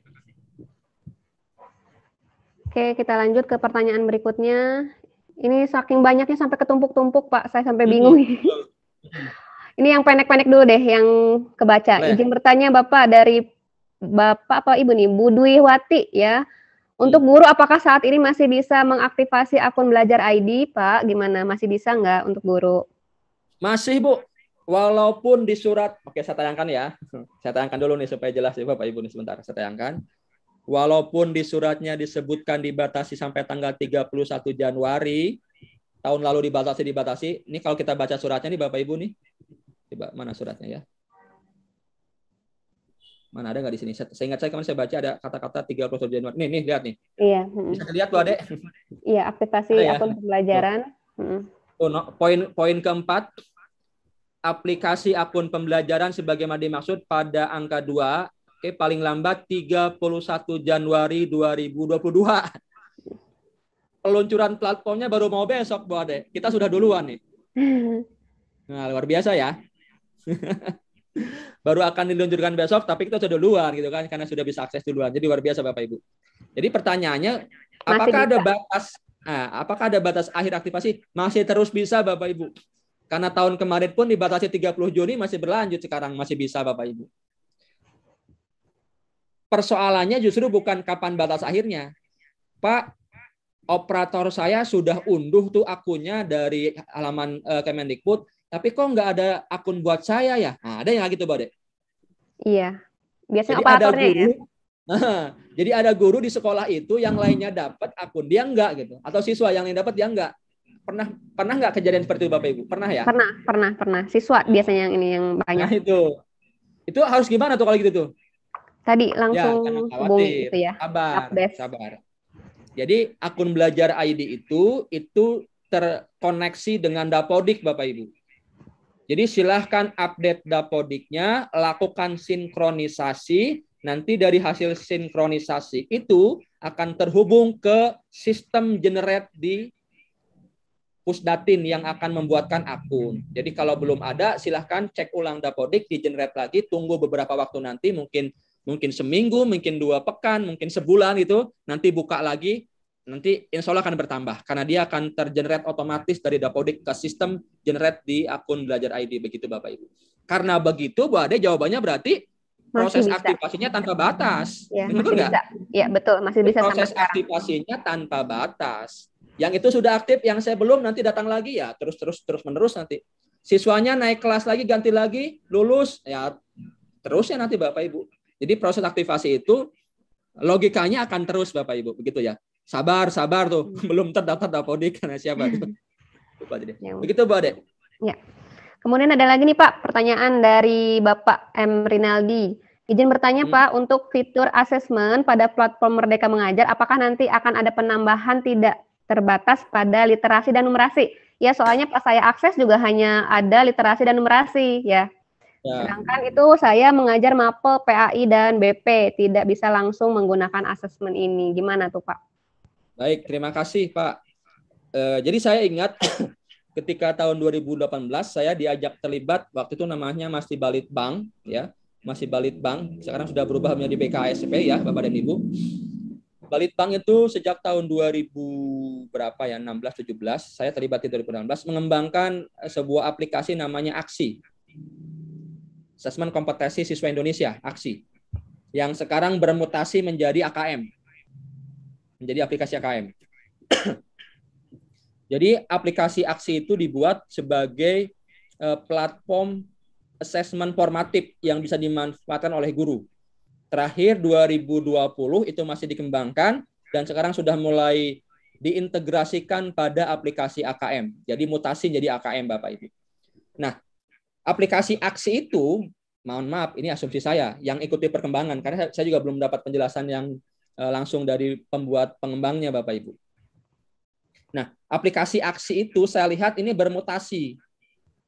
Oke, kita lanjut ke pertanyaan berikutnya. Ini saking banyaknya sampai ketumpuk-tumpuk, Pak. Saya sampai bingung. Ini yang pendek-pendek dulu deh, yang kebaca. Boleh. Izin bertanya Bapak dari Bapak apa Ibu nih, Budwi Wati ya. Untuk mm. guru, apakah saat ini masih bisa mengaktifasi akun belajar ID, Pak? Gimana, masih bisa nggak untuk guru? Masih, Bu. Walaupun di surat, oke saya tayangkan ya. Saya tayangkan dulu nih supaya jelas ya Bapak Ibu nih sebentar. Saya tayangkan. Walaupun di suratnya disebutkan dibatasi sampai tanggal 31 Januari, tahun lalu dibatasi dibatasi. Ini kalau kita baca suratnya nih Bapak Ibu nih. Coba mana suratnya ya? Mana ada nggak di sini? Saya ingat saya kemarin saya baca ada kata-kata 31 Januari. Nih, nih lihat nih. Iya. Hmm. Bisa lihat loh, Adek. Iya, aktivasi ada, ya. akun pembelajaran. Oh, no, poin poin keempat aplikasi akun pembelajaran sebagaimana dimaksud pada angka 2 Oke, eh, paling lambat 31 Januari 2022. Peluncuran platformnya baru mau besok, Bu Ade. Kita sudah duluan nih. Nah, luar biasa ya. baru akan diluncurkan besok, tapi kita sudah duluan gitu kan, karena sudah bisa akses duluan. Jadi luar biasa Bapak Ibu. Jadi pertanyaannya, Masih apakah bisa. ada batas? Nah, apakah ada batas akhir aktivasi? Masih terus bisa Bapak Ibu. Karena tahun kemarin pun dibatasi 30 Juni masih berlanjut sekarang masih bisa Bapak Ibu persoalannya justru bukan kapan batas akhirnya. Pak, operator saya sudah unduh tuh akunnya dari halaman uh, Kemendikbud, tapi kok nggak ada akun buat saya ya? Nah, ada yang lagi tuh, Bade? Iya. Biasanya Jadi ada ya? guru, ya? Nah, jadi ada guru di sekolah itu yang lainnya dapat akun dia nggak gitu, atau siswa yang lain dapat dia nggak Pernah pernah nggak kejadian seperti itu Bapak Ibu? Pernah ya? Pernah, pernah, pernah. Siswa biasanya yang ini yang banyak. Nah, itu. Itu harus gimana tuh kalau gitu tuh? Tadi ya, langsung ya, hubungi itu ya. Sabar, Update. sabar. Jadi akun belajar ID itu itu terkoneksi dengan Dapodik Bapak Ibu. Jadi silahkan update Dapodiknya, lakukan sinkronisasi. Nanti dari hasil sinkronisasi itu akan terhubung ke sistem generate di pusdatin yang akan membuatkan akun. Jadi kalau belum ada, silahkan cek ulang Dapodik, di generate lagi, tunggu beberapa waktu nanti, mungkin mungkin seminggu, mungkin dua pekan, mungkin sebulan itu, nanti buka lagi, nanti insya Allah akan bertambah karena dia akan tergenerate otomatis dari dapodik ke sistem generate di akun belajar ID begitu Bapak Ibu. Karena begitu Bu Ade jawabannya berarti proses masih bisa. aktivasinya tanpa batas. Ya, betul nggak? Ya betul masih bisa. Proses aktivasinya tanpa batas. Yang itu sudah aktif, yang saya belum nanti datang lagi ya terus terus terus menerus nanti. Siswanya naik kelas lagi, ganti lagi, lulus ya terusnya nanti Bapak Ibu. Jadi proses aktivasi itu logikanya akan terus Bapak Ibu, begitu ya. Sabar, sabar tuh, hmm. belum terdaftar dapodik karena siapa hmm. tuh. Gitu. Ya begitu Bu Ade. Ya. Kemudian ada lagi nih Pak, pertanyaan dari Bapak M. Rinaldi. Izin bertanya hmm. Pak, untuk fitur asesmen pada platform Merdeka Mengajar, apakah nanti akan ada penambahan tidak terbatas pada literasi dan numerasi? Ya, soalnya pas saya akses juga hanya ada literasi dan numerasi, ya. Ya. Sedangkan itu saya mengajar mapel PAI, dan BP, tidak bisa langsung menggunakan asesmen ini. Gimana tuh Pak? Baik, terima kasih Pak. E, jadi saya ingat ketika tahun 2018 saya diajak terlibat, waktu itu namanya masih Balit Bank, ya, masih Balit Bank, sekarang sudah berubah menjadi BKSP ya Bapak dan Ibu. Balitbank itu sejak tahun 2000 berapa ya 16 17 saya terlibat di 2016 mengembangkan eh, sebuah aplikasi namanya Aksi. Assessment kompetensi siswa Indonesia, AKSI, yang sekarang bermutasi menjadi AKM, menjadi aplikasi AKM. Jadi aplikasi AKSI itu dibuat sebagai eh, platform assessment formatif yang bisa dimanfaatkan oleh guru. Terakhir 2020 itu masih dikembangkan dan sekarang sudah mulai diintegrasikan pada aplikasi AKM. Jadi mutasi jadi AKM Bapak Ibu. Nah, aplikasi aksi itu, mohon maaf, ini asumsi saya yang ikuti perkembangan karena saya juga belum dapat penjelasan yang eh, langsung dari pembuat pengembangnya Bapak Ibu. Nah, aplikasi aksi itu saya lihat ini bermutasi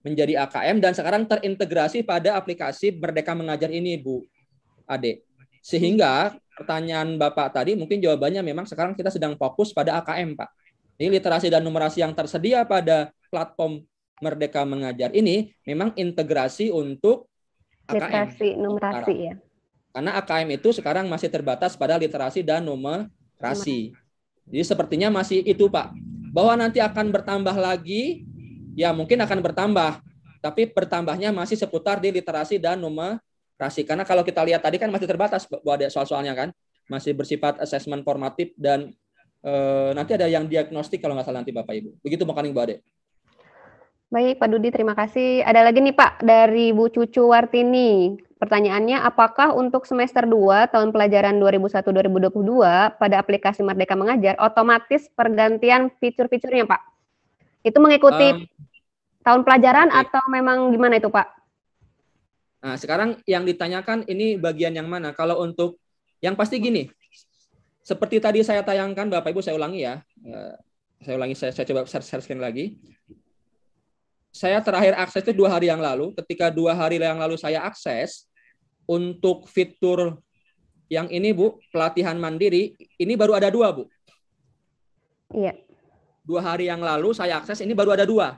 menjadi AKM dan sekarang terintegrasi pada aplikasi Merdeka Mengajar ini, Bu Ade. Sehingga pertanyaan Bapak tadi mungkin jawabannya memang sekarang kita sedang fokus pada AKM, Pak. Ini literasi dan numerasi yang tersedia pada platform Merdeka Mengajar ini memang integrasi untuk AKM. Literasi, numerasi ya. Karena AKM itu sekarang masih terbatas pada literasi dan numerasi. Jadi sepertinya masih itu Pak. Bahwa nanti akan bertambah lagi, ya mungkin akan bertambah. Tapi bertambahnya masih seputar di literasi dan numerasi. Karena kalau kita lihat tadi kan masih terbatas soal-soalnya kan. Masih bersifat assessment formatif dan e, nanti ada yang diagnostik kalau nggak salah nanti Bapak Ibu. Begitu makaning Bu Ade. Baik, Pak Dudi, terima kasih. Ada lagi nih Pak dari Bu Cucu Wartini. Pertanyaannya, apakah untuk semester 2 tahun pelajaran 2001-2022 pada aplikasi Merdeka Mengajar otomatis pergantian fitur-fiturnya, Pak? Itu mengikuti um, tahun pelajaran okay. atau memang gimana itu, Pak? Nah, sekarang yang ditanyakan ini bagian yang mana? Kalau untuk yang pasti gini, seperti tadi saya tayangkan, Bapak Ibu saya ulangi ya. Eh, saya ulangi, saya, saya coba share, share screen lagi saya terakhir akses itu dua hari yang lalu. Ketika dua hari yang lalu saya akses untuk fitur yang ini Bu, pelatihan mandiri, ini baru ada dua Bu. Iya. Dua hari yang lalu saya akses, ini baru ada dua.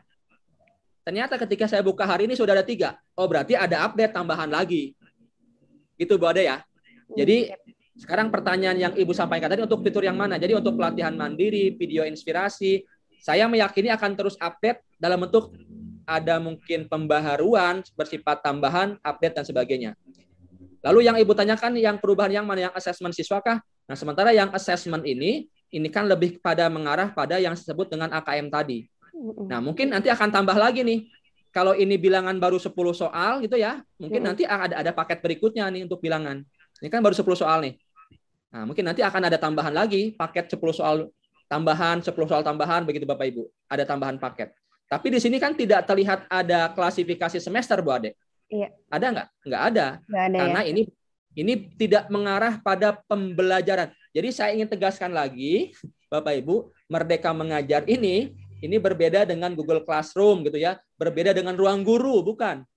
Ternyata ketika saya buka hari ini sudah ada tiga. Oh berarti ada update tambahan lagi. Itu Bu Ade ya. Hmm. Jadi sekarang pertanyaan yang Ibu sampaikan tadi untuk fitur yang mana? Jadi untuk pelatihan mandiri, video inspirasi, saya meyakini akan terus update dalam bentuk ada mungkin pembaharuan bersifat tambahan, update dan sebagainya. Lalu yang Ibu tanyakan yang perubahan yang mana yang asesmen siswakah? Nah, sementara yang asesmen ini ini kan lebih pada mengarah pada yang disebut dengan AKM tadi. Nah, mungkin nanti akan tambah lagi nih. Kalau ini bilangan baru 10 soal gitu ya, mungkin nanti ada ada paket berikutnya nih untuk bilangan. Ini kan baru 10 soal nih. Nah, mungkin nanti akan ada tambahan lagi paket 10 soal tambahan, 10 soal tambahan begitu Bapak Ibu. Ada tambahan paket. Tapi di sini kan tidak terlihat ada klasifikasi semester, Bu Ade. Iya. Ada nggak? Nggak ada. Nggak ada Karena ya. ini ini tidak mengarah pada pembelajaran. Jadi saya ingin tegaskan lagi, Bapak Ibu, Merdeka Mengajar ini ini berbeda dengan Google Classroom gitu ya, berbeda dengan ruang guru, bukan?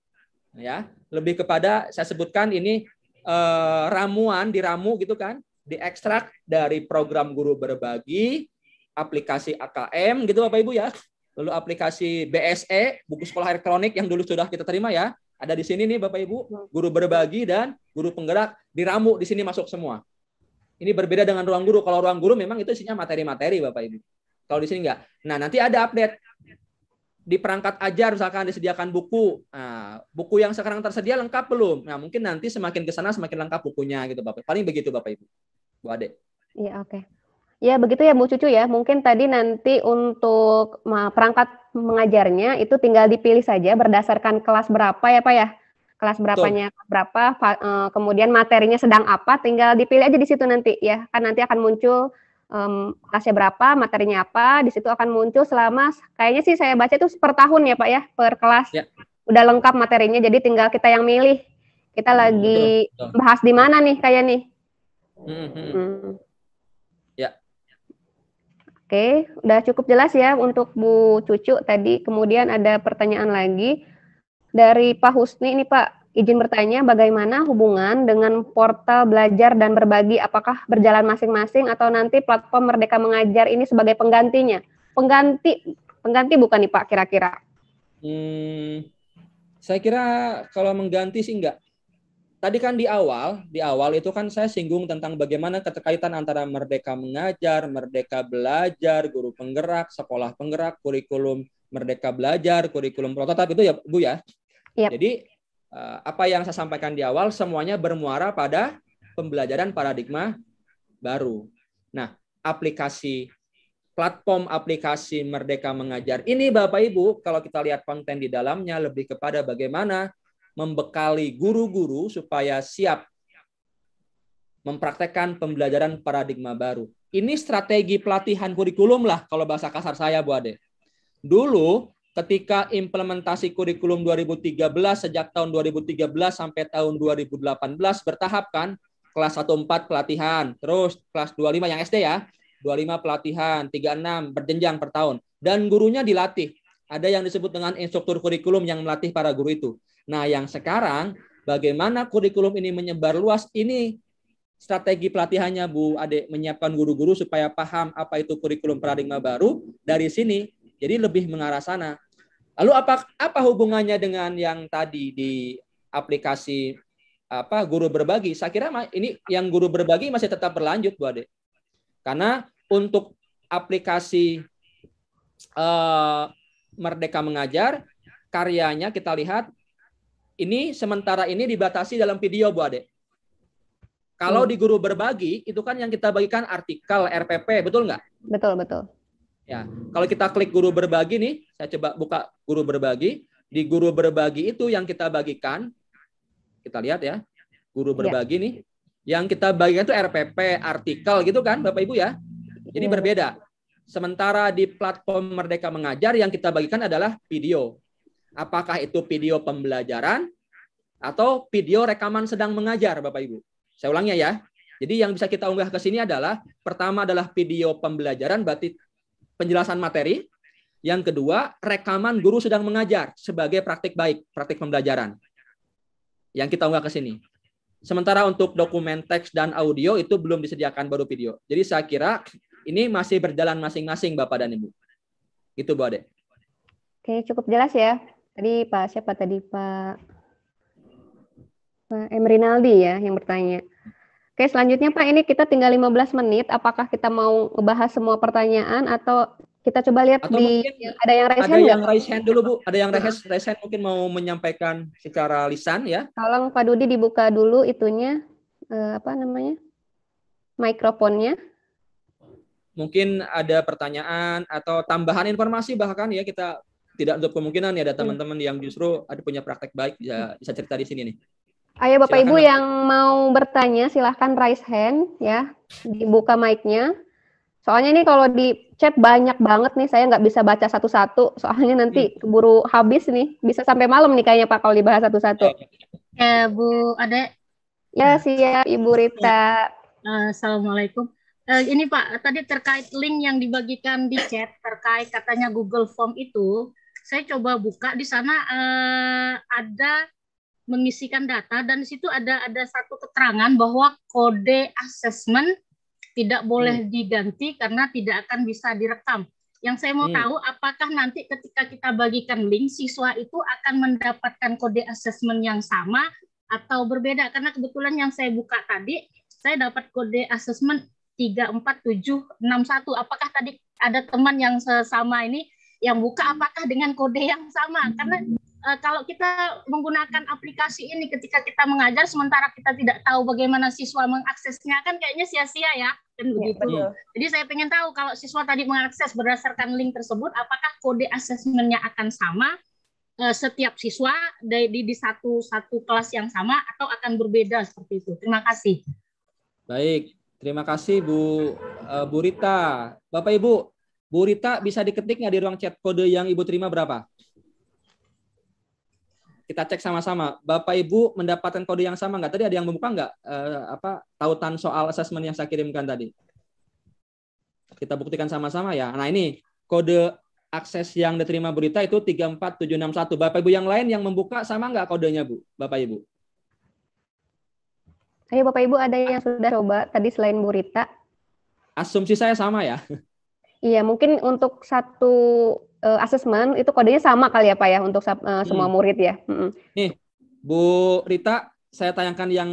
Ya, lebih kepada saya sebutkan ini eh, ramuan, diramu gitu kan, diekstrak dari program guru berbagi, aplikasi AKM gitu Bapak Ibu ya lalu aplikasi BSE, buku sekolah elektronik yang dulu sudah kita terima ya. Ada di sini nih Bapak Ibu, hmm. guru berbagi dan guru penggerak diramu di sini masuk semua. Ini berbeda dengan ruang guru. Kalau ruang guru memang itu isinya materi-materi Bapak Ibu. Kalau di sini enggak. Nah, nanti ada update di perangkat ajar misalkan disediakan buku. Nah, buku yang sekarang tersedia lengkap belum? Nah, mungkin nanti semakin ke sana semakin lengkap bukunya gitu Bapak. Paling begitu Bapak Ibu. Bu Ade. Iya, oke. Okay. Ya, begitu ya Bu Cucu ya. Mungkin tadi nanti untuk perangkat mengajarnya itu tinggal dipilih saja berdasarkan kelas berapa ya Pak ya. Kelas berapanya Betul. berapa, e, kemudian materinya sedang apa, tinggal dipilih aja di situ nanti ya. Kan nanti akan muncul um, kelasnya berapa, materinya apa, di situ akan muncul selama kayaknya sih saya baca itu per tahun ya Pak ya, per kelas. Ya. Udah lengkap materinya jadi tinggal kita yang milih. Kita hmm, lagi betul, betul. bahas di mana nih kayak nih. hmm. Hmm. hmm. Oke, udah cukup jelas ya untuk Bu Cucu tadi. Kemudian ada pertanyaan lagi dari Pak Husni. Ini Pak, izin bertanya bagaimana hubungan dengan portal belajar dan berbagi? Apakah berjalan masing-masing atau nanti platform Merdeka Mengajar ini sebagai penggantinya? Pengganti, pengganti bukan nih Pak kira-kira? Hmm, saya kira kalau mengganti sih enggak tadi kan di awal, di awal itu kan saya singgung tentang bagaimana keterkaitan antara merdeka mengajar, merdeka belajar, guru penggerak, sekolah penggerak, kurikulum merdeka belajar, kurikulum prototip itu ya Bu ya. Yep. Jadi eh, apa yang saya sampaikan di awal semuanya bermuara pada pembelajaran paradigma baru. Nah, aplikasi platform aplikasi Merdeka Mengajar ini Bapak Ibu kalau kita lihat konten di dalamnya lebih kepada bagaimana membekali guru-guru supaya siap mempraktekkan pembelajaran paradigma baru. Ini strategi pelatihan kurikulum lah kalau bahasa kasar saya Bu Ade. Dulu ketika implementasi kurikulum 2013 sejak tahun 2013 sampai tahun 2018 bertahap kan kelas 14 pelatihan, terus kelas 25 yang SD ya, 25 pelatihan, 36 berjenjang per tahun dan gurunya dilatih. Ada yang disebut dengan instruktur kurikulum yang melatih para guru itu. Nah, yang sekarang bagaimana kurikulum ini menyebar luas ini strategi pelatihannya Bu Ade menyiapkan guru-guru supaya paham apa itu kurikulum paradigma baru dari sini. Jadi lebih mengarah sana. Lalu apa apa hubungannya dengan yang tadi di aplikasi apa guru berbagi? Saya kira ini yang guru berbagi masih tetap berlanjut Bu Ade. Karena untuk aplikasi uh, Merdeka Mengajar karyanya kita lihat ini sementara ini dibatasi dalam video Bu Ade. Kalau hmm. di guru berbagi itu kan yang kita bagikan artikel RPP, betul nggak? Betul, betul. Ya, kalau kita klik guru berbagi nih, saya coba buka guru berbagi. Di guru berbagi itu yang kita bagikan, kita lihat ya, guru ya. berbagi ya. nih, yang kita bagikan itu RPP, artikel gitu kan, Bapak Ibu ya. Jadi ya. berbeda. Sementara di platform Merdeka Mengajar yang kita bagikan adalah video. Apakah itu video pembelajaran atau video rekaman sedang mengajar, Bapak Ibu? Saya ulangnya ya. Jadi yang bisa kita unggah ke sini adalah pertama adalah video pembelajaran berarti penjelasan materi. Yang kedua, rekaman guru sedang mengajar sebagai praktik baik, praktik pembelajaran. Yang kita unggah ke sini. Sementara untuk dokumen teks dan audio itu belum disediakan baru video. Jadi saya kira ini masih berjalan masing-masing Bapak dan Ibu. Itu Bu Ade. Oke, cukup jelas ya. Tadi Pak siapa tadi Pak, Pak M. Rinaldi ya yang bertanya. Oke, selanjutnya Pak, ini kita tinggal 15 menit. Apakah kita mau bahas semua pertanyaan atau kita coba lihat atau di ada yang raise ada hand? Ada yang raise hand dulu, Bu. Ada yang raise, raise hand mungkin mau menyampaikan secara lisan ya. Tolong Pak Dudi dibuka dulu itunya eh, apa namanya? mikrofonnya. Mungkin ada pertanyaan atau tambahan informasi bahkan ya kita tidak untuk kemungkinan ya ada hmm. teman-teman yang justru ada punya praktek baik bisa ya hmm. bisa cerita di sini nih. Ayo Bapak silahkan Ibu yang mau bertanya silahkan raise hand ya dibuka mic-nya. Soalnya ini kalau di chat banyak banget nih saya nggak bisa baca satu-satu soalnya nanti hmm. keburu habis nih bisa sampai malam nih kayaknya Pak kalau dibahas satu-satu. Ya, ya Bu ada Ya siap Ibu Rita. Eh, Assalamualaikum. Uh, ini Pak, tadi terkait link yang dibagikan di chat terkait katanya Google Form itu, saya coba buka di sana eh, ada mengisikan data dan di situ ada ada satu keterangan bahwa kode assessment tidak boleh hmm. diganti karena tidak akan bisa direkam. Yang saya mau hmm. tahu apakah nanti ketika kita bagikan link siswa itu akan mendapatkan kode asesmen yang sama atau berbeda karena kebetulan yang saya buka tadi saya dapat kode asesmen 34761. Apakah tadi ada teman yang sesama ini yang buka apakah dengan kode yang sama karena e, kalau kita menggunakan aplikasi ini ketika kita mengajar sementara kita tidak tahu bagaimana siswa mengaksesnya kan kayaknya sia-sia ya kan ya, begitu. ya, Jadi saya ingin tahu kalau siswa tadi mengakses berdasarkan link tersebut apakah kode asesmennya akan sama e, setiap siswa di, di, di satu satu kelas yang sama atau akan berbeda seperti itu. Terima kasih. Baik, terima kasih Bu uh, Bu Bapak Ibu, Bu Rita bisa diketik nggak di ruang chat kode yang Ibu terima berapa? Kita cek sama-sama. Bapak Ibu mendapatkan kode yang sama nggak? Tadi ada yang membuka nggak eh, apa tautan soal asesmen yang saya kirimkan tadi? Kita buktikan sama-sama ya. Nah ini kode akses yang diterima Bu Rita itu 34761. Bapak Ibu yang lain yang membuka sama nggak kodenya Bu, Bapak Ibu? Ayo Bapak Ibu ada yang sudah coba tadi selain Bu Rita? Asumsi saya sama ya. Iya, mungkin untuk satu uh, asesmen itu kodenya sama kali ya Pak ya untuk uh, semua hmm. murid ya. Hmm. Nih, Bu Rita, saya tayangkan yang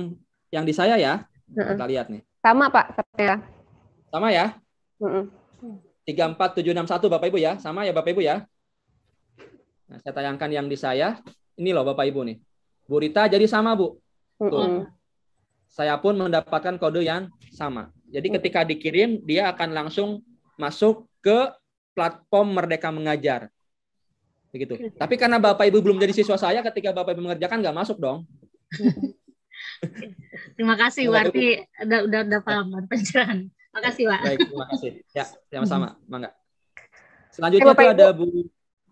yang di saya ya. Hmm. Kita lihat nih. Sama Pak, saya. Sama ya? Tiga empat tujuh enam satu Bapak Ibu ya. Sama ya Bapak Ibu ya. Nah, saya tayangkan yang di saya. Ini loh Bapak Ibu nih. Bu Rita jadi sama Bu. Tuh. Saya pun mendapatkan kode yang sama. Jadi ketika dikirim dia akan langsung masuk ke platform Merdeka Mengajar. Begitu. Tapi karena Bapak Ibu belum jadi siswa saya, ketika Bapak Ibu mengerjakan nggak masuk dong. terima kasih, berarti udah, udah, udah paham ya. pencerahan. kasih, Pak. Baik, terima kasih. Ya, sama-sama. Mangga. Selanjutnya eh, Bapak, ada Bu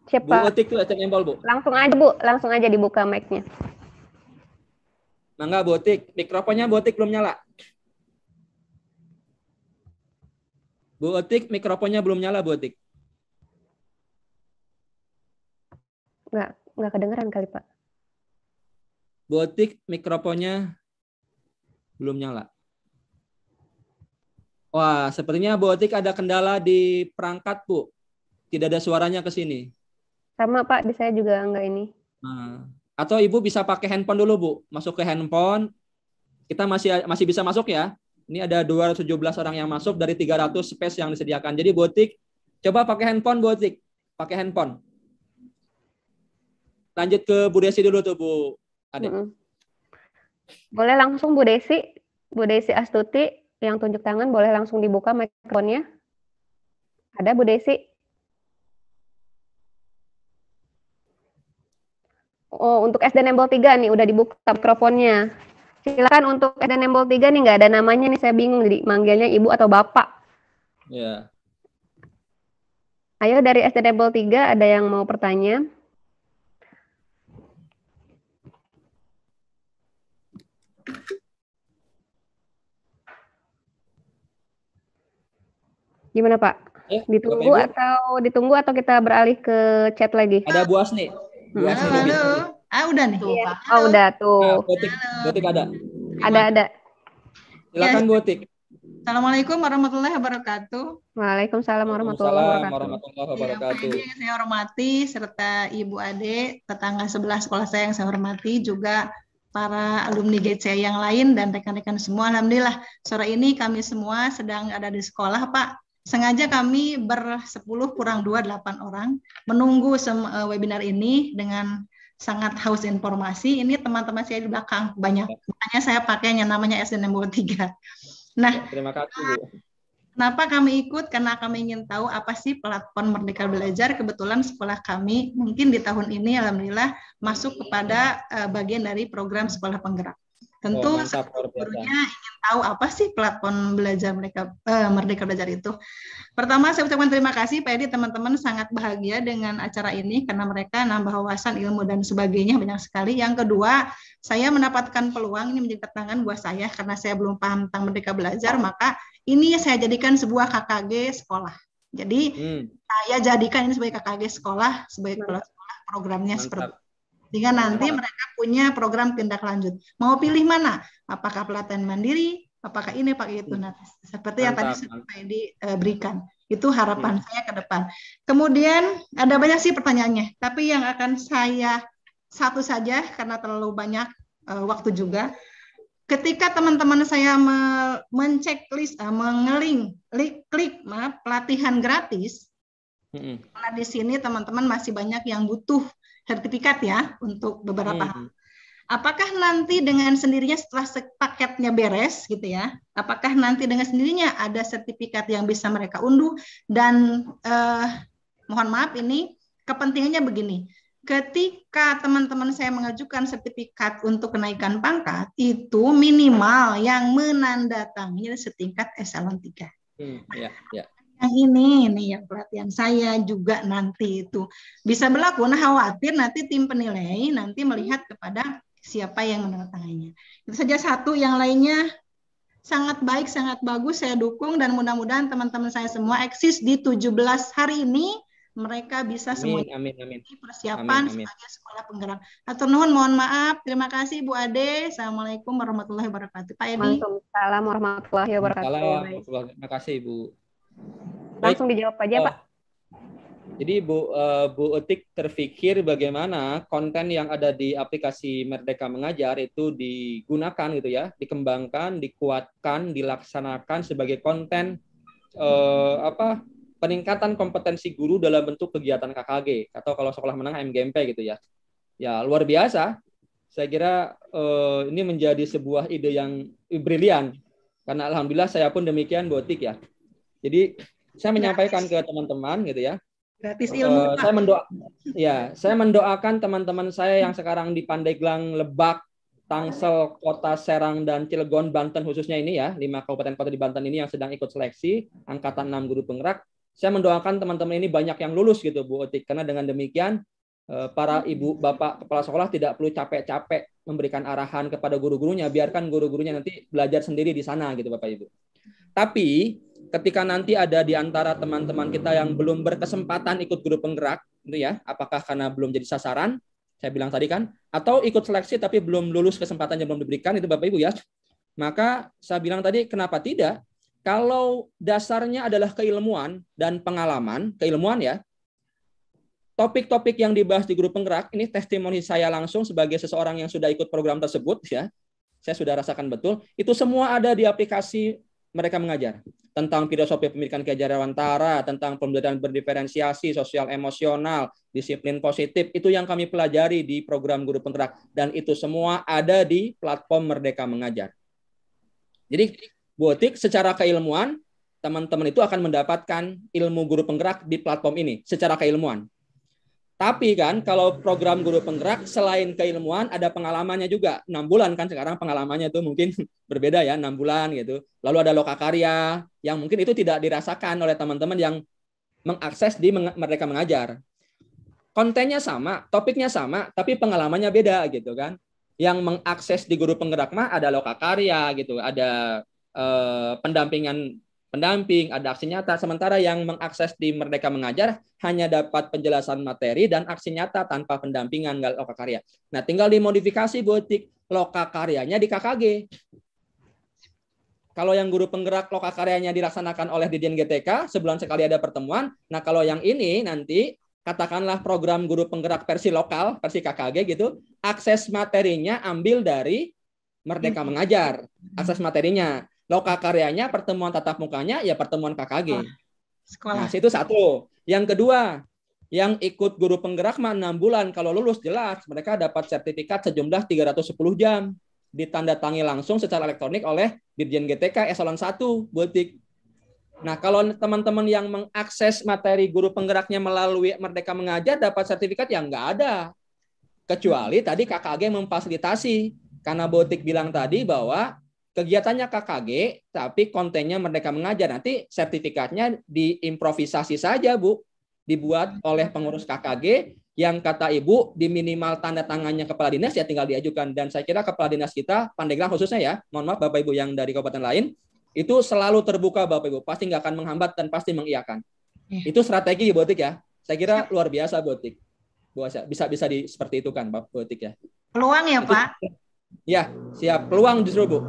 Siapa? Bu Otik tuh SNM Bu. Langsung aja, Bu. Langsung aja dibuka mic-nya. Mangga Bu Otik. mikrofonnya Bu Otik belum nyala. Bu Otik, mikrofonnya belum nyala, Bu Otik. Nggak, nggak kedengeran kali, Pak. Bu Otik, mikrofonnya belum nyala. Wah, sepertinya Bu Otik ada kendala di perangkat, Bu. Tidak ada suaranya ke sini. Sama, Pak. Di saya juga enggak ini. Nah. Atau Ibu bisa pakai handphone dulu, Bu. Masuk ke handphone. Kita masih masih bisa masuk ya? Ini ada 217 orang yang masuk dari 300 space yang disediakan. Jadi botik, coba pakai handphone botik. Pakai handphone. Lanjut ke Bu Desi dulu tuh Bu Ade. Boleh langsung Bu Desi. Bu Desi Astuti yang tunjuk tangan boleh langsung dibuka mikrofonnya. Ada Bu Desi? Oh, untuk SDN Embol 3 nih udah dibuka mikrofonnya silakan untuk ada Nembol tiga nih nggak ada namanya nih saya bingung jadi manggilnya ibu atau bapak. Ya. Ayo dari SD Nembol 3 ada yang mau bertanya? Gimana Pak? Eh, ditunggu atau ditunggu atau kita beralih ke chat lagi? Ada buas nih. Hmm. Bu Asni. Halo. Ah udah nih. Tuh, iya. Pak. Oh udah tuh. Nah, ya, botik Halo. gotik ada. Ada ada. Silakan ya. gotik. Assalamualaikum warahmatullahi wabarakatuh. Waalaikumsalam warahmatullahi wabarakatuh. Ya, yang saya hormati serta Ibu Ade, tetangga sebelah sekolah saya yang saya hormati juga para alumni GC yang lain dan rekan-rekan semua. Alhamdulillah sore ini kami semua sedang ada di sekolah, Pak. Sengaja kami bersepuluh kurang dua delapan orang menunggu eh, webinar ini dengan sangat haus informasi. Ini teman-teman saya di belakang banyak. Ya. Makanya saya pakainya namanya SNMB3. Nah, ya, terima kasih. Bu. Kenapa kami ikut? Karena kami ingin tahu apa sih platform Merdeka Belajar. Kebetulan sekolah kami mungkin di tahun ini alhamdulillah masuk kepada eh, bagian dari program sekolah penggerak. Tentu oh, mantap, gurunya ingin tahu apa sih platform belajar mereka eh, Merdeka Belajar itu. Pertama saya ucapkan terima kasih Pak Edi teman-teman sangat bahagia dengan acara ini karena mereka nambah wawasan ilmu dan sebagainya banyak sekali. Yang kedua, saya mendapatkan peluang ini menjadi tantangan buat saya karena saya belum paham tentang Merdeka Belajar, maka ini saya jadikan sebuah KKG sekolah. Jadi hmm. saya jadikan ini sebagai KKG sekolah, sebagai sekolah programnya Mantap. seperti sehingga nanti mereka punya program tindak lanjut. Mau pilih mana? Apakah pelatihan mandiri? Apakah ini pakai itu? Nah, seperti yang tadi saya diberikan. Itu harapan hmm. saya ke depan. Kemudian ada banyak sih pertanyaannya, tapi yang akan saya satu saja karena terlalu banyak uh, waktu juga. Ketika teman-teman saya me list, uh, eh, mengeling, klik, klik maaf, pelatihan gratis, hmm. karena di sini teman-teman masih banyak yang butuh sertifikat ya untuk beberapa hmm. hal. Apakah nanti dengan sendirinya setelah paketnya beres gitu ya, apakah nanti dengan sendirinya ada sertifikat yang bisa mereka unduh dan eh, mohon maaf ini kepentingannya begini, ketika teman-teman saya mengajukan sertifikat untuk kenaikan pangkat itu minimal yang menandatanginya setingkat eselon 3. Hmm, ya, ya yang nah, ini nih yang perhatian saya juga nanti itu bisa berlaku. Nah khawatir nanti tim penilai nanti melihat kepada siapa yang menandatangannya. Itu saja satu yang lainnya sangat baik, sangat bagus, saya dukung dan mudah-mudahan teman-teman saya semua eksis di 17 hari ini mereka bisa semua amin, amin, persiapan amin, amin. sebagai sekolah penggerak. Atau nuhun mohon maaf. Terima kasih Bu Ade. Assalamualaikum warahmatullahi wabarakatuh. Pak Edi. Waalaikumsalam warahmatullahi wabarakatuh. Waalaikumsalam warahmatullahi wabarakatuh. Terima kasih Bu. Langsung Baik. dijawab aja, oh. Pak. Jadi Bu uh, Bu Etik terpikir bagaimana konten yang ada di aplikasi Merdeka Mengajar itu digunakan gitu ya, dikembangkan, dikuatkan, dilaksanakan sebagai konten uh, apa peningkatan kompetensi guru dalam bentuk kegiatan KKG atau kalau sekolah menengah MGMP gitu ya. Ya, luar biasa. Saya kira uh, ini menjadi sebuah ide yang brilian. Karena alhamdulillah saya pun demikian Bu Etik ya. Jadi saya menyampaikan ke teman-teman gitu ya. Gratis eh, ilmu. Uh, saya mendoa ya, saya mendoakan teman-teman saya yang sekarang di Pandeglang, Lebak, Tangsel, Kota Serang dan Cilegon, Banten khususnya ini ya, lima kabupaten kota di Banten ini yang sedang ikut seleksi angkatan 6 guru penggerak. Saya mendoakan teman-teman ini banyak yang lulus gitu Bu Otik karena dengan demikian eh, para ibu bapak kepala sekolah tidak perlu capek-capek memberikan arahan kepada guru-gurunya, biarkan guru-gurunya nanti belajar sendiri di sana gitu Bapak Ibu. Tapi ketika nanti ada di antara teman-teman kita yang belum berkesempatan ikut grup penggerak, gitu ya, apakah karena belum jadi sasaran, saya bilang tadi kan, atau ikut seleksi tapi belum lulus kesempatan yang belum diberikan, itu Bapak Ibu ya, maka saya bilang tadi kenapa tidak? Kalau dasarnya adalah keilmuan dan pengalaman, keilmuan ya, topik-topik yang dibahas di grup penggerak ini testimoni saya langsung sebagai seseorang yang sudah ikut program tersebut ya saya sudah rasakan betul itu semua ada di aplikasi mereka mengajar tentang filosofi pemikiran tara, tentang pembelajaran berdiferensiasi, sosial emosional, disiplin positif. Itu yang kami pelajari di program guru penggerak. Dan itu semua ada di platform Merdeka Mengajar. Jadi Botik secara keilmuan, teman-teman itu akan mendapatkan ilmu guru penggerak di platform ini secara keilmuan. Tapi kan kalau program guru penggerak selain keilmuan ada pengalamannya juga. enam bulan kan sekarang pengalamannya itu mungkin berbeda ya, enam bulan gitu. Lalu ada lokakarya yang mungkin itu tidak dirasakan oleh teman-teman yang mengakses di mereka mengajar. Kontennya sama, topiknya sama, tapi pengalamannya beda gitu kan. Yang mengakses di guru penggerak mah ada lokakarya gitu, ada eh, pendampingan pendamping, ada aksi nyata. Sementara yang mengakses di Merdeka Mengajar hanya dapat penjelasan materi dan aksi nyata tanpa pendampingan loka karya. Nah, tinggal dimodifikasi butik loka karyanya di KKG. Kalau yang guru penggerak loka karyanya dilaksanakan oleh Dirjen GTK, sebulan sekali ada pertemuan. Nah, kalau yang ini nanti katakanlah program guru penggerak versi lokal, versi KKG gitu, akses materinya ambil dari Merdeka hmm. Mengajar, akses materinya. Loka karyanya pertemuan tatap mukanya ya pertemuan KKG. Sekolah. Nah, itu satu. Yang kedua, yang ikut guru penggerak mah 6 bulan. Kalau lulus jelas mereka dapat sertifikat sejumlah 310 jam. Ditandatangi langsung secara elektronik oleh Dirjen GTK Eselon 1 Butik. Nah, kalau teman-teman yang mengakses materi guru penggeraknya melalui Merdeka Mengajar dapat sertifikat yang enggak ada. Kecuali tadi KKG memfasilitasi. Karena Botik bilang tadi bahwa kegiatannya KKG tapi kontennya Merdeka Mengajar. Nanti sertifikatnya diimprovisasi saja, Bu. Dibuat hmm. oleh pengurus KKG yang kata Ibu di minimal tanda tangannya kepala dinas ya tinggal diajukan dan saya kira kepala dinas kita Pandeglang khususnya ya. Mohon maaf Bapak Ibu yang dari kabupaten lain itu selalu terbuka Bapak Ibu, pasti nggak akan menghambat dan pasti mengiakan. Ya. Itu strategi Bu tik ya. Saya kira iya. luar biasa Bu tik Bu bisa bisa di seperti itu kan Bapak ibu tik ya. Peluang ya, itu, Pak. Ya, siap. Peluang justru Bu.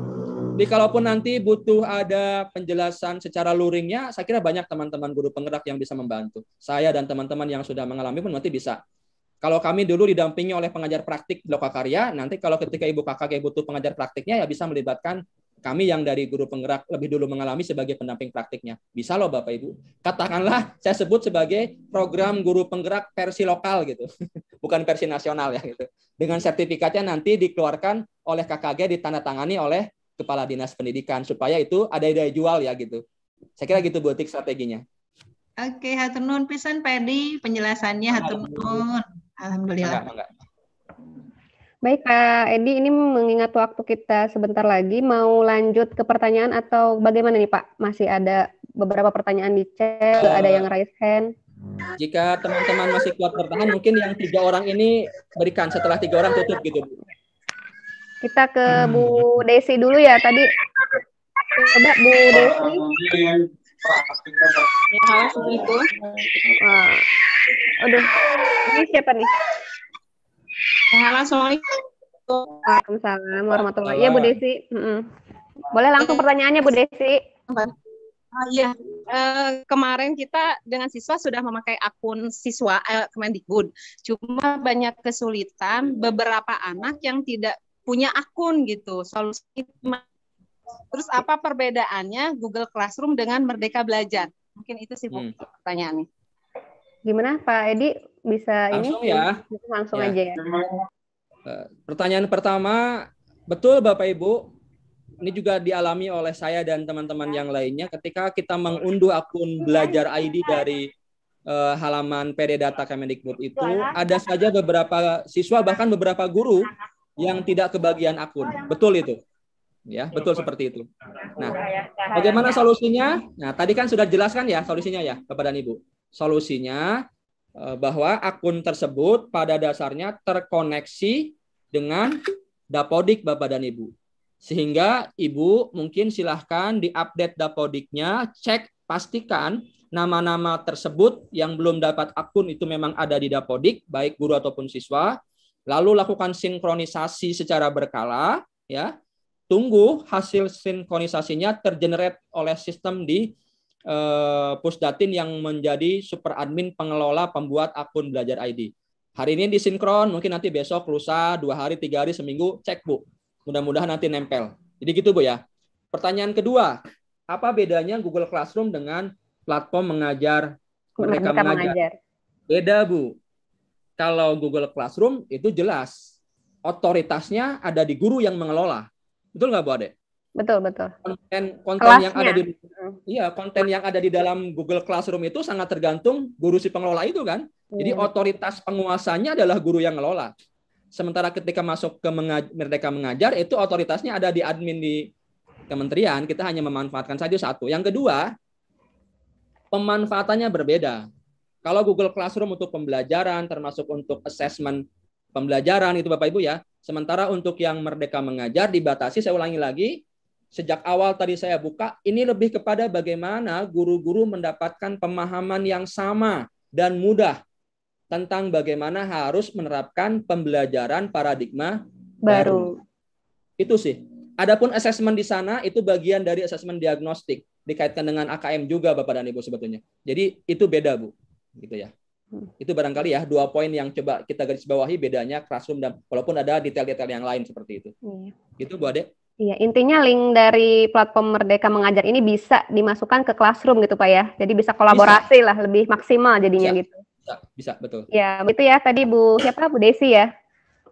Jadi kalaupun nanti butuh ada penjelasan secara luringnya, saya kira banyak teman-teman guru penggerak yang bisa membantu. Saya dan teman-teman yang sudah mengalami pun nanti bisa. Kalau kami dulu didampingi oleh pengajar praktik karya, nanti kalau ketika ibu kakak butuh pengajar praktiknya ya bisa melibatkan kami yang dari guru penggerak lebih dulu mengalami sebagai pendamping praktiknya. Bisa loh Bapak Ibu. Katakanlah saya sebut sebagai program guru penggerak versi lokal gitu. Bukan versi nasional ya gitu. Dengan sertifikatnya nanti dikeluarkan oleh KKG ditandatangani oleh kepala dinas pendidikan supaya itu ada daya jual ya gitu. Saya kira gitu butik strateginya. Oke, hatur nuhun pisan Pedi penjelasannya hatur nuhun. Alhamdulillah. Enggak, enggak. Baik Kak Edi, ini mengingat waktu kita sebentar lagi mau lanjut ke pertanyaan atau bagaimana nih Pak? Masih ada beberapa pertanyaan di chat, uh, ada yang eh, raise hand. Jika teman-teman masih kuat bertahan, mungkin yang tiga orang ini berikan setelah tiga orang tutup gitu. Bu. Kita ke hmm. Bu Desi dulu ya tadi. Coba Bu Desi. Ya, halo Assalamualaikum. Wah. Aduh, ini siapa nih? Ya, halo Assalamualaikum. Waalaikumsalam warahmatullahi Iya, Ya Bu Desi. Mm -mm. Boleh langsung pertanyaannya Bu Desi. Oh, iya, uh, kemarin kita dengan siswa sudah memakai akun siswa uh, Kemendikbud. Cuma banyak kesulitan beberapa anak yang tidak punya akun gitu solusi terus apa perbedaannya Google Classroom dengan Merdeka Belajar mungkin itu sih hmm. pertanyaannya gimana Pak Edi bisa langsung ini ya langsung ya. aja ya eh, pertanyaan pertama betul Bapak Ibu ini juga dialami oleh saya dan teman-teman yang lainnya ketika kita mengunduh akun belajar ID dari uh, halaman PD Data Kemendikbud itu iya. ada saja beberapa siswa bahkan beberapa guru yang tidak kebagian akun. Betul itu. Ya, betul seperti itu. Nah, bagaimana solusinya? Nah, tadi kan sudah jelaskan ya solusinya ya, kepada Ibu. Solusinya eh, bahwa akun tersebut pada dasarnya terkoneksi dengan dapodik Bapak dan Ibu. Sehingga Ibu mungkin silahkan diupdate dapodiknya, cek pastikan nama-nama tersebut yang belum dapat akun itu memang ada di dapodik, baik guru ataupun siswa. Lalu lakukan sinkronisasi secara berkala, ya. Tunggu hasil sinkronisasinya tergenerate oleh sistem di eh, Pusdatin yang menjadi super admin pengelola pembuat akun Belajar ID. Hari ini disinkron, mungkin nanti besok, lusa, dua hari, tiga hari, seminggu, cek bu. Mudah-mudahan nanti nempel. Jadi gitu bu ya. Pertanyaan kedua, apa bedanya Google Classroom dengan platform mengajar mereka, mereka mengajar. mengajar? Beda bu. Kalau Google Classroom itu jelas otoritasnya ada di guru yang mengelola. Betul nggak Bu Ade? Betul, betul. Konten konten yang ada di Iya, konten yang ada di dalam Google Classroom itu sangat tergantung guru si pengelola itu kan. Jadi hmm. otoritas penguasanya adalah guru yang ngelola. Sementara ketika masuk ke mengaj Merdeka Mengajar itu otoritasnya ada di admin di kementerian, kita hanya memanfaatkan saja satu. Yang kedua, pemanfaatannya berbeda. Kalau Google Classroom untuk pembelajaran, termasuk untuk assessment pembelajaran, itu Bapak Ibu ya. Sementara untuk yang Merdeka Mengajar dibatasi, saya ulangi lagi, sejak awal tadi saya buka, ini lebih kepada bagaimana guru-guru mendapatkan pemahaman yang sama dan mudah tentang bagaimana harus menerapkan pembelajaran paradigma baru. baru. Itu sih. Adapun asesmen di sana itu bagian dari asesmen diagnostik dikaitkan dengan AKM juga Bapak dan Ibu sebetulnya. Jadi itu beda, Bu gitu ya. Hmm. Itu barangkali ya dua poin yang coba kita garis bawahi bedanya classroom dan walaupun ada detail-detail yang lain seperti itu. Iya. Gitu Bu Ade. Iya, intinya link dari platform Merdeka Mengajar ini bisa dimasukkan ke classroom gitu Pak ya. Jadi bisa kolaborasi bisa. lah lebih maksimal jadinya bisa. gitu. Bisa, bisa, betul. Ya, begitu ya tadi Bu siapa Bu Desi ya.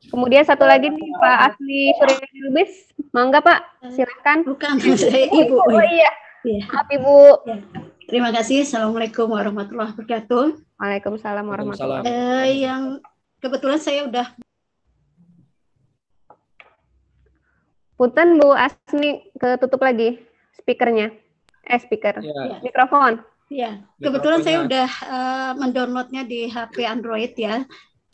Kemudian satu lagi nih Pak Asli Surya Lubis. Mangga Pak, eh, silakan. Bukan saya Ibu. Oh iya. iya. Maaf Ibu. Iya. Terima kasih. Assalamualaikum warahmatullahi wabarakatuh. Waalaikumsalam warahmatullahi wabarakatuh. Eh, yang kebetulan saya udah puten Bu Asmi ketutup lagi speakernya. Eh speaker. Iya. Iya. Ya. Mikrofon. Ya, kebetulan saya udah uh, mendownloadnya di HP Android ya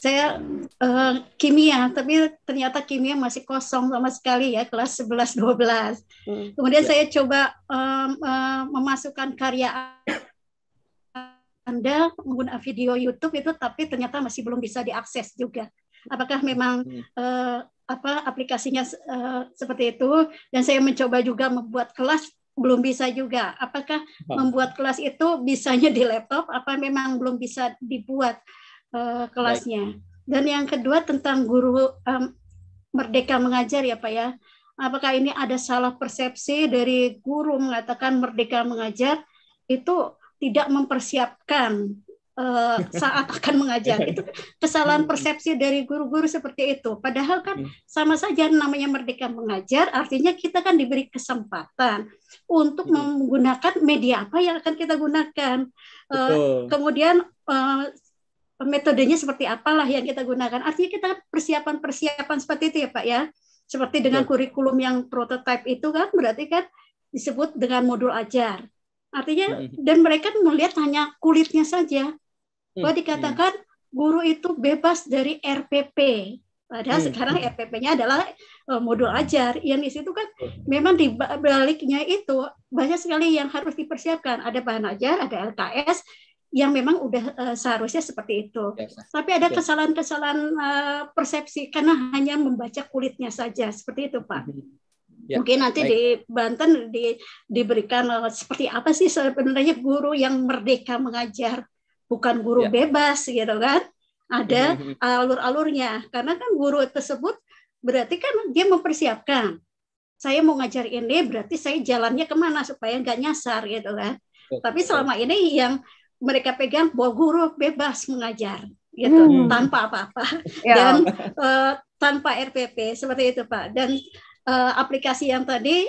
saya uh, kimia tapi ternyata kimia masih kosong sama sekali ya kelas 11 12. Hmm. Kemudian ya. saya coba um, uh, memasukkan karya Anda menggunakan video YouTube itu tapi ternyata masih belum bisa diakses juga. Apakah memang uh, apa aplikasinya uh, seperti itu dan saya mencoba juga membuat kelas belum bisa juga. Apakah membuat kelas itu bisanya di laptop apa memang belum bisa dibuat? Eh, kelasnya. Dan yang kedua tentang guru um, merdeka mengajar ya Pak ya. Apakah ini ada salah persepsi dari guru mengatakan merdeka mengajar itu tidak mempersiapkan uh, saat akan mengajar. Itu kesalahan hmm. persepsi dari guru-guru seperti itu. Padahal kan hmm. sama saja namanya merdeka mengajar, artinya kita kan diberi kesempatan untuk hmm. menggunakan media apa yang akan kita gunakan. Uh, kemudian uh, metodenya seperti apalah yang kita gunakan. Artinya kita kan persiapan-persiapan seperti itu ya Pak ya. Seperti dengan ya. kurikulum yang prototipe itu kan berarti kan disebut dengan modul ajar. Artinya iya. dan mereka melihat hanya kulitnya saja. Bahwa hmm, iya. dikatakan guru itu bebas dari RPP. Padahal hmm, sekarang hmm. RPP-nya adalah e, modul ajar. Yang di situ kan memang di baliknya itu banyak sekali yang harus dipersiapkan. Ada bahan ajar, ada LKS, yang memang udah uh, seharusnya seperti itu. Yes. Ya, ya. Tapi ada ya. kesalahan-kesalahan uh, persepsi karena hanya membaca kulitnya saja seperti itu, Pak. Hmm. Ya, Mungkin nanti baik. di Banten di, diberikan uh, seperti apa sih sebenarnya guru yang merdeka mengajar, bukan guru ya. bebas gitu kan? Ada hmm, hmm, alur-alurnya karena kan guru tersebut berarti kan dia mempersiapkan. Saya mau ngajar ini berarti saya jalannya kemana supaya nggak nyasar gitu kan? Tapi selama ini yang mereka pegang bahwa guru bebas mengajar gitu hmm. tanpa apa-apa yeah. dan uh, tanpa RPP seperti itu Pak dan uh, aplikasi yang tadi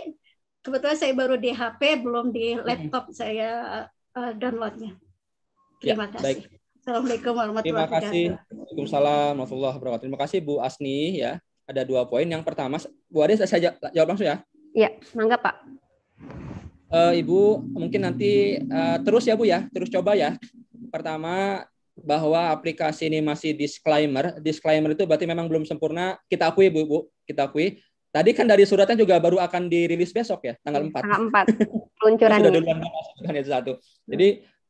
kebetulan saya baru di HP belum di hmm. laptop saya uh, downloadnya ya, terima ya, kasih baik. Assalamualaikum warahmatullahi wabarakatuh terima kasih Waalaikumsalam warahmatullahi wabarakatuh terima kasih Bu Asni ya ada dua poin yang pertama Bu Ade saya jawab langsung ya Iya, mangga Pak uh, Ibu mungkin nanti uh, terus ya Bu ya, terus coba ya. Pertama bahwa aplikasi ini masih disclaimer. Disclaimer itu berarti memang belum sempurna. Kita akui Bu, Bu, kita akui. Tadi kan dari suratnya juga baru akan dirilis besok ya, tanggal 4. Iya, tanggal 4. Peluncuran. Sudah duluan satu. Jadi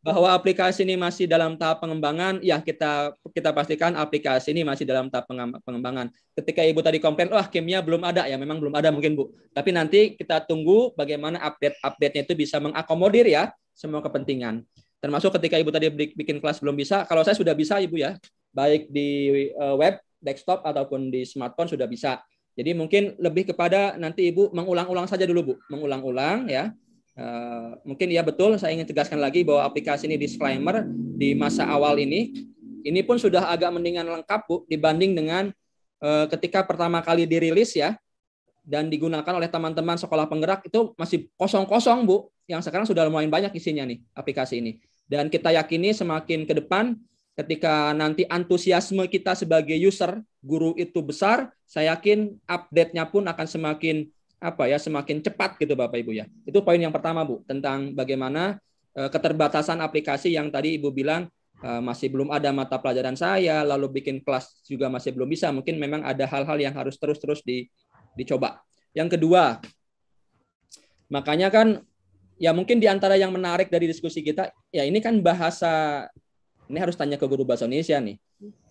bahwa aplikasi ini masih dalam tahap pengembangan, ya kita kita pastikan aplikasi ini masih dalam tahap pengembangan. Ketika Ibu tadi komplain, wah kimia belum ada, ya memang belum ada mungkin Bu. Tapi nanti kita tunggu bagaimana update updatenya itu bisa mengakomodir ya semua kepentingan. Termasuk ketika Ibu tadi bikin kelas belum bisa, kalau saya sudah bisa Ibu ya, baik di eh, web, desktop, ataupun di smartphone sudah bisa. Jadi mungkin lebih kepada nanti Ibu mengulang-ulang saja dulu Bu, mengulang-ulang ya, Eh, mungkin ya betul saya ingin tegaskan lagi bahwa aplikasi ini disclaimer di masa awal ini ini pun sudah agak mendingan lengkap Bu dibanding dengan uh, ketika pertama kali dirilis ya dan digunakan oleh teman-teman sekolah penggerak itu masih kosong-kosong Bu yang sekarang sudah lumayan banyak isinya nih aplikasi ini dan kita yakini semakin ke depan ketika nanti antusiasme kita sebagai user guru itu besar saya yakin update-nya pun akan semakin apa ya semakin cepat gitu Bapak Ibu ya. Itu poin yang pertama Bu tentang bagaimana eh, keterbatasan aplikasi yang tadi Ibu bilang eh, masih belum ada mata pelajaran saya, lalu bikin kelas juga masih belum bisa. Mungkin memang ada hal-hal yang harus terus-terus di, dicoba. Yang kedua, makanya kan ya mungkin di antara yang menarik dari diskusi kita, ya ini kan bahasa, ini harus tanya ke guru bahasa Indonesia nih,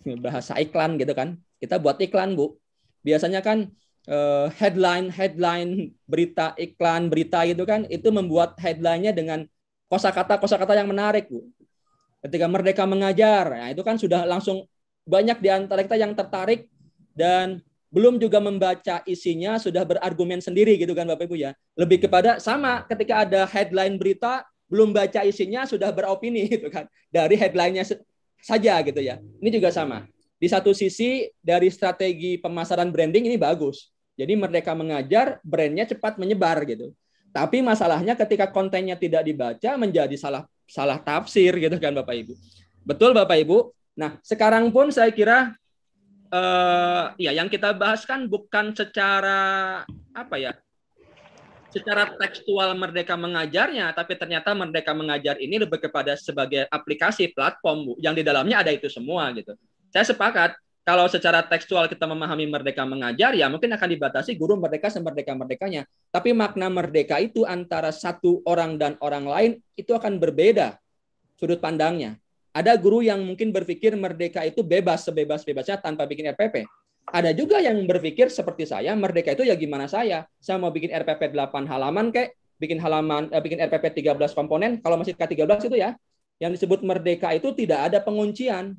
hmm. bahasa iklan gitu kan. Kita buat iklan, Bu. Biasanya kan Eh, headline headline berita iklan berita itu kan itu membuat headlinenya dengan kosakata kosakata yang menarik bu ketika merdeka mengajar nah itu kan sudah langsung banyak di antara kita yang tertarik dan belum juga membaca isinya sudah berargumen sendiri gitu kan Bapak Ibu ya. Lebih kepada sama ketika ada headline berita belum baca isinya sudah beropini gitu kan dari headlinenya saja gitu ya. Ini juga sama. Di satu sisi dari strategi pemasaran branding ini bagus. Jadi Merdeka Mengajar brandnya cepat menyebar gitu. Tapi masalahnya ketika kontennya tidak dibaca menjadi salah salah tafsir gitu kan Bapak Ibu. Betul Bapak Ibu. Nah sekarang pun saya kira eh, ya yang kita bahas kan bukan secara apa ya secara tekstual Merdeka Mengajarnya, tapi ternyata Merdeka Mengajar ini lebih kepada sebagai aplikasi platform Bu, yang di dalamnya ada itu semua gitu. Saya sepakat kalau secara tekstual kita memahami merdeka mengajar, ya mungkin akan dibatasi guru merdeka semerdeka-merdekanya. Tapi makna merdeka itu antara satu orang dan orang lain itu akan berbeda sudut pandangnya. Ada guru yang mungkin berpikir merdeka itu bebas sebebas-bebasnya tanpa bikin RPP. Ada juga yang berpikir seperti saya, merdeka itu ya gimana saya? Saya mau bikin RPP 8 halaman kayak bikin halaman eh, bikin RPP 13 komponen kalau masih K13 itu ya. Yang disebut merdeka itu tidak ada penguncian.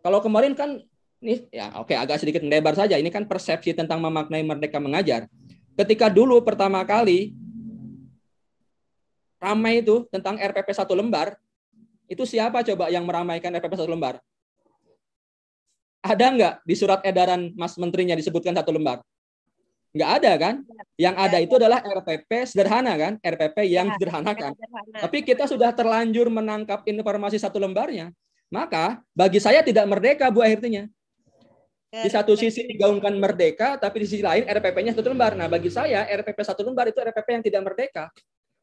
Kalau kemarin kan ini ya oke okay, agak sedikit melebar saja. Ini kan persepsi tentang memaknai merdeka mengajar. Ketika dulu pertama kali ramai itu tentang RPP satu lembar, itu siapa coba yang meramaikan RPP satu lembar? Ada nggak di surat edaran Mas Menterinya disebutkan satu lembar? Nggak ada kan? Yang ada itu adalah RPP sederhana kan? RPP yang iya, sederhana kan? Tapi kita sudah terlanjur menangkap informasi satu lembarnya. Maka bagi saya tidak merdeka Bu akhirnya di satu sisi digaungkan merdeka, tapi di sisi lain RPP-nya satu lembar. Nah, bagi saya RPP satu lembar itu RPP yang tidak merdeka.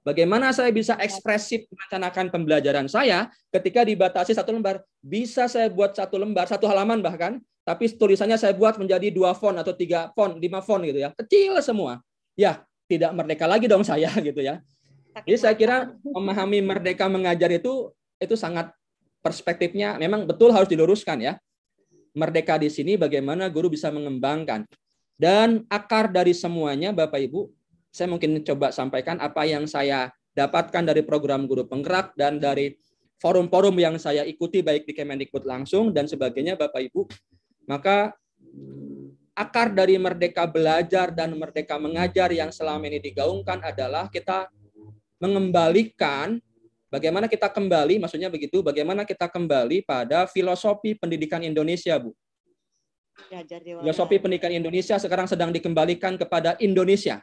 Bagaimana saya bisa ekspresif merencanakan pembelajaran saya ketika dibatasi satu lembar? Bisa saya buat satu lembar, satu halaman bahkan, tapi tulisannya saya buat menjadi dua font atau tiga font, lima font gitu ya. Kecil semua. Ya, tidak merdeka lagi dong saya gitu ya. Jadi saya kira memahami merdeka mengajar itu itu sangat perspektifnya memang betul harus diluruskan ya merdeka di sini bagaimana guru bisa mengembangkan. Dan akar dari semuanya Bapak Ibu, saya mungkin coba sampaikan apa yang saya dapatkan dari program guru penggerak dan dari forum-forum yang saya ikuti baik di Kemendikbud langsung dan sebagainya Bapak Ibu. Maka akar dari merdeka belajar dan merdeka mengajar yang selama ini digaungkan adalah kita mengembalikan Bagaimana kita kembali, maksudnya begitu, bagaimana kita kembali pada filosofi pendidikan Indonesia, Bu? Filosofi pendidikan Indonesia sekarang sedang dikembalikan kepada Indonesia.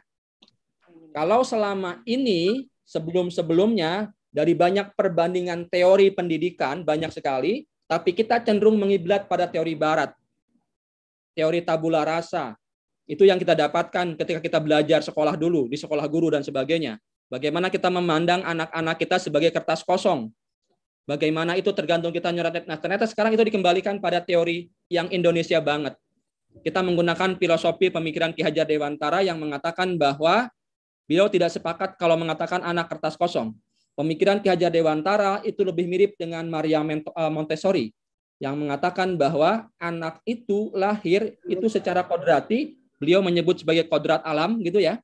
Kalau selama ini, sebelum-sebelumnya, dari banyak perbandingan teori pendidikan, banyak sekali, tapi kita cenderung mengiblat pada teori barat. Teori tabula rasa. Itu yang kita dapatkan ketika kita belajar sekolah dulu, di sekolah guru dan sebagainya Bagaimana kita memandang anak-anak kita sebagai kertas kosong. Bagaimana itu tergantung kita nyoret. Nah, ternyata sekarang itu dikembalikan pada teori yang Indonesia banget. Kita menggunakan filosofi pemikiran Ki Hajar Dewantara yang mengatakan bahwa beliau tidak sepakat kalau mengatakan anak kertas kosong. Pemikiran Ki Hajar Dewantara itu lebih mirip dengan Maria eh, Montessori yang mengatakan bahwa anak itu lahir itu secara kodrati beliau menyebut sebagai kodrat alam gitu ya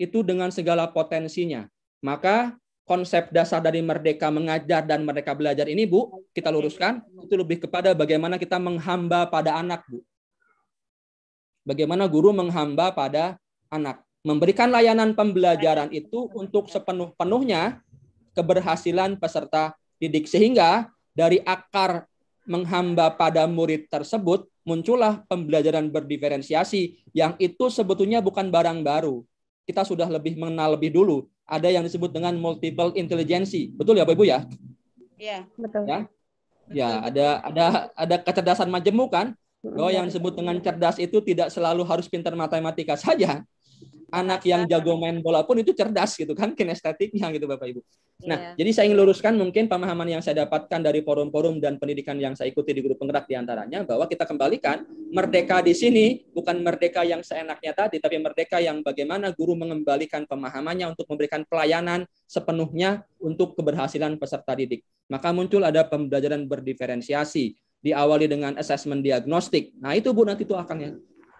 itu dengan segala potensinya. Maka konsep dasar dari merdeka mengajar dan merdeka belajar ini, Bu, kita luruskan, itu lebih kepada bagaimana kita menghamba pada anak, Bu. Bagaimana guru menghamba pada anak. Memberikan layanan pembelajaran itu untuk sepenuh-penuhnya keberhasilan peserta didik. Sehingga dari akar menghamba pada murid tersebut, muncullah pembelajaran berdiferensiasi yang itu sebetulnya bukan barang baru kita sudah lebih mengenal lebih dulu. Ada yang disebut dengan multiple intelligence. Betul ya, Bu Ibu ya? Iya, betul. Ya. Iya, Ya, ada ada ada kecerdasan majemuk kan? Bahwa yang disebut dengan cerdas itu tidak selalu harus pintar matematika saja, anak yang iya. jago main bola pun itu cerdas gitu kan kinestetiknya gitu Bapak Ibu. Nah, yeah. jadi saya ingin luruskan mungkin pemahaman yang saya dapatkan dari forum-forum dan pendidikan yang saya ikuti di grup penggerak di antaranya bahwa kita kembalikan merdeka di sini bukan merdeka yang seenaknya tadi tapi merdeka yang bagaimana guru mengembalikan pemahamannya untuk memberikan pelayanan sepenuhnya untuk keberhasilan peserta didik. Maka muncul ada pembelajaran berdiferensiasi diawali dengan asesmen diagnostik. Nah, itu Bu nanti itu akan ya.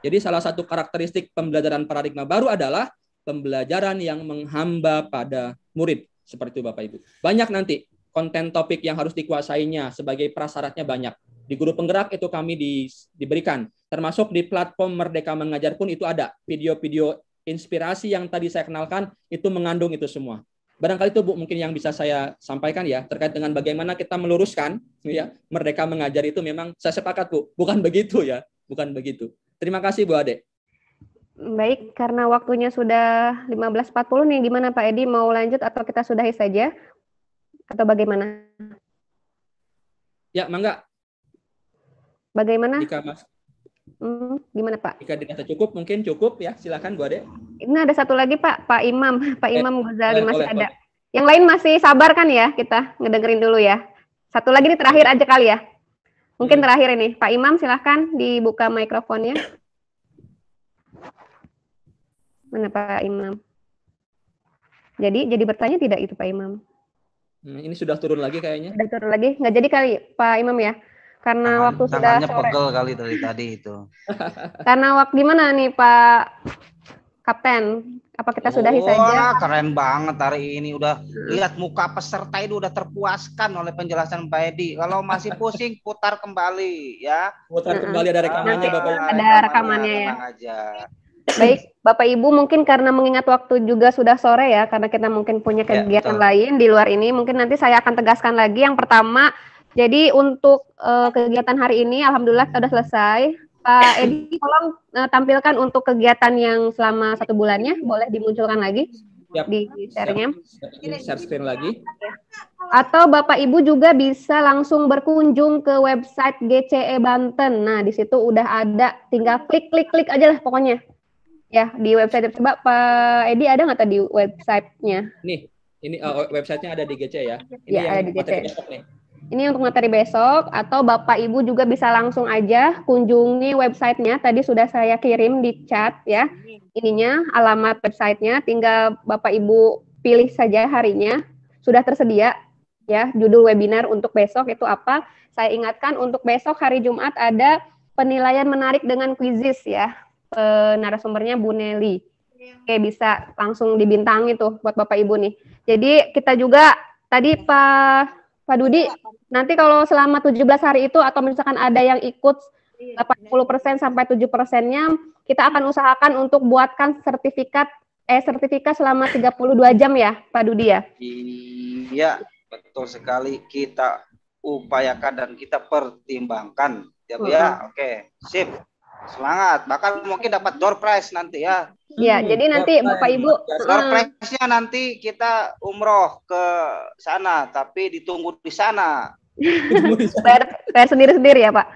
Jadi salah satu karakteristik pembelajaran paradigma baru adalah pembelajaran yang menghamba pada murid. Seperti itu Bapak Ibu. Banyak nanti konten topik yang harus dikuasainya sebagai prasyaratnya banyak. Di guru penggerak itu kami di, diberikan. Termasuk di platform Merdeka Mengajar pun itu ada. Video-video inspirasi yang tadi saya kenalkan itu mengandung itu semua. Barangkali itu Bu mungkin yang bisa saya sampaikan ya terkait dengan bagaimana kita meluruskan ya merdeka mengajar itu memang saya sepakat Bu, bukan begitu ya, bukan begitu. Terima kasih Bu Ade. Baik, karena waktunya sudah 15.40 nih, gimana Pak Edi mau lanjut atau kita sudahi saja? Atau bagaimana? Ya, Mangga. Bagaimana? Jika Mas Hmm, gimana Pak? Jika dirasa cukup, mungkin cukup ya. Silakan Bu Ade. Ini ada satu lagi Pak, Pak Imam, Pak eh, Imam eh, Ghazali masih oleh, ada. Oleh. Yang lain masih sabar kan ya kita ngedengerin dulu ya. Satu lagi nih terakhir aja kali ya. Mungkin iya. terakhir ini, Pak Imam silahkan dibuka mikrofonnya. Mana Pak Imam? Jadi jadi bertanya tidak itu Pak Imam? Hmm, ini sudah turun lagi kayaknya. Sudah turun lagi, nggak jadi kali Pak Imam ya? Karena Tangan, waktu sudah sore. pegel kali dari tadi itu. Karena waktu gimana nih Pak Kapten, apa kita oh, sudahi saja? Keren banget hari ini udah hmm. lihat muka peserta itu udah terpuaskan oleh penjelasan Pak Edi. Kalau masih pusing putar kembali ya. Putar hmm. kembali ada rekamannya Bapak. Ya. Ada rekamannya, rekamannya ya. Aja. Baik, Bapak Ibu mungkin karena mengingat waktu juga sudah sore ya, karena kita mungkin punya ya, kegiatan ya, lain di luar ini, mungkin nanti saya akan tegaskan lagi yang pertama. Jadi untuk uh, kegiatan hari ini, alhamdulillah sudah selesai Pak eh, Edi, tolong uh, tampilkan untuk kegiatan yang selama satu bulannya, boleh dimunculkan lagi Siap. di share-nya. Share screen lagi. Atau Bapak Ibu juga bisa langsung berkunjung ke website GCE Banten. Nah, di situ udah ada, tinggal klik-klik-klik aja lah pokoknya. Ya, di website coba Pak Edi ada nggak tadi websitenya? Nih, ini uh, websitenya ada di GCE ya. Ini ya, yang ada di GCE. Nih. Ini untuk materi besok atau Bapak Ibu juga bisa langsung aja kunjungi websitenya. Tadi sudah saya kirim di chat ya. Ininya alamat websitenya. Tinggal Bapak Ibu pilih saja harinya. Sudah tersedia ya judul webinar untuk besok itu apa. Saya ingatkan untuk besok hari Jumat ada penilaian menarik dengan kuisis ya. Narasumbernya Bu Nelly. Oke, bisa langsung dibintangi tuh buat Bapak Ibu nih. Jadi kita juga tadi Pak Pak Dudi, iya, nanti kalau selama 17 hari itu atau misalkan ada yang ikut 80% iya, iya. sampai 7 persennya, kita akan usahakan untuk buatkan sertifikat eh sertifikat selama 32 jam ya, Pak Dudi ya. Iya, betul sekali. Kita upayakan dan kita pertimbangkan. Ya, -huh. ya. Mm-hmm. Oke, okay. sip. Semangat. Bahkan mungkin dapat door prize nanti ya. Iya, hmm, jadi ya, nanti ya, Bapak ya. Ibu surprise-nya ya, hmm. nanti kita umroh ke sana, tapi ditunggu di sana. bayar, bayar sendiri-sendiri ya, Pak.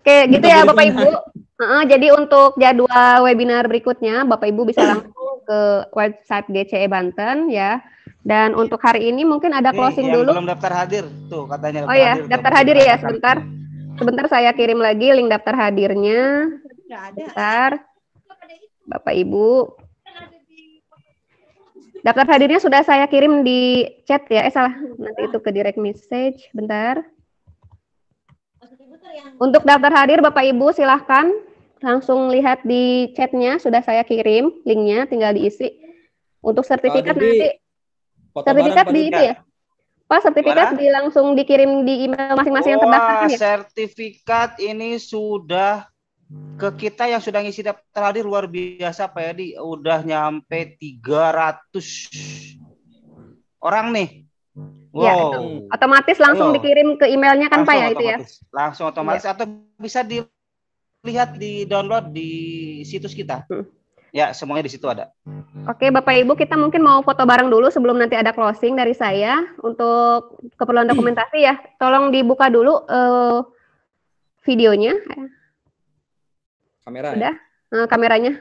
Oke, gitu ya Bapak Ibu. Uh, jadi untuk jadwal webinar berikutnya Bapak Ibu bisa langsung ke website GCE Banten ya. Dan iya. untuk hari ini mungkin ada closing Nih, dulu. Belum daftar hadir tuh katanya. Oh ya, hadir, daftar hadir ya sebentar. Sebentar saya kirim lagi link daftar hadirnya. Sebentar. Bapak Ibu. Daftar hadirnya sudah saya kirim di chat ya. Eh salah, nanti itu ke direct message. Bentar. Untuk daftar hadir Bapak Ibu silahkan langsung lihat di chatnya sudah saya kirim linknya tinggal diisi untuk sertifikat oh, nanti sertifikat di itu ya Pak sertifikat di langsung dikirim di email masing-masing yang terdaftar oh, ya? sertifikat ini sudah ke kita yang sudah ngisi daftar hadir luar biasa Pak Yadi udah nyampe 300 orang nih. Iya, wow. Ya, otomatis langsung Ayo. dikirim ke emailnya kan langsung Pak ya itu ya. Langsung otomatis ya. atau bisa dilihat di download di situs kita. Hmm. Ya, semuanya di situ ada. Oke, Bapak Ibu, kita mungkin mau foto bareng dulu sebelum nanti ada closing dari saya untuk keperluan dokumentasi ya. Tolong dibuka dulu uh, videonya. Kamera. Ya? Udah, ya? uh, kameranya.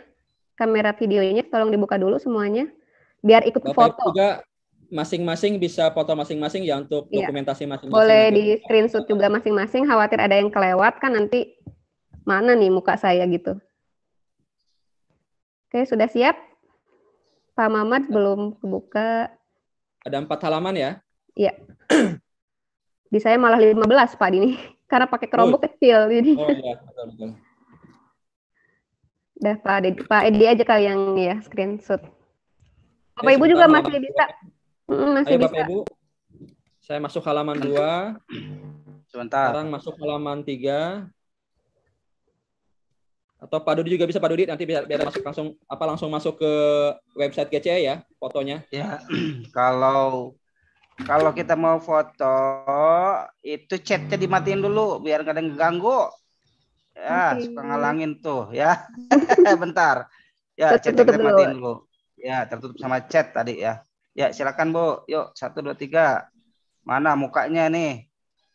Kamera videonya tolong dibuka dulu semuanya biar ikut Bapak foto. juga masing-masing bisa foto masing-masing ya untuk iya. dokumentasi masing-masing. Boleh gitu. di screenshot juga masing-masing, khawatir ada yang kelewat kan nanti mana nih muka saya gitu. Oke, sudah siap? Pak Mamat belum kebuka. Ada empat halaman ya? Iya. di saya malah 15 Pak ini karena pakai oh, kerombok oh. kecil jadi. Oh iya, betul Udah Pak Edi, Pak Edi aja kali yang ya screenshot. Bapak ya, Ibu juga masih Bapak. bisa. masih Ayo, bisa. Bapak Ibu. Saya masuk halaman 2. Sebentar. Sekarang masuk halaman 3. Atau Pak Dodi juga bisa Pak Dodi nanti biar, biar masuk langsung apa langsung masuk ke website GC ya fotonya. Ya. Kalau kalau kita mau foto itu chatnya dimatiin dulu biar kadang ganggu. Ya, okay. suka ngalangin tuh ya. Bentar. Ya, chat matiin Bu. Ya, tertutup sama chat tadi ya. Ya, silakan Bu. Yuk, satu dua tiga. Mana mukanya nih?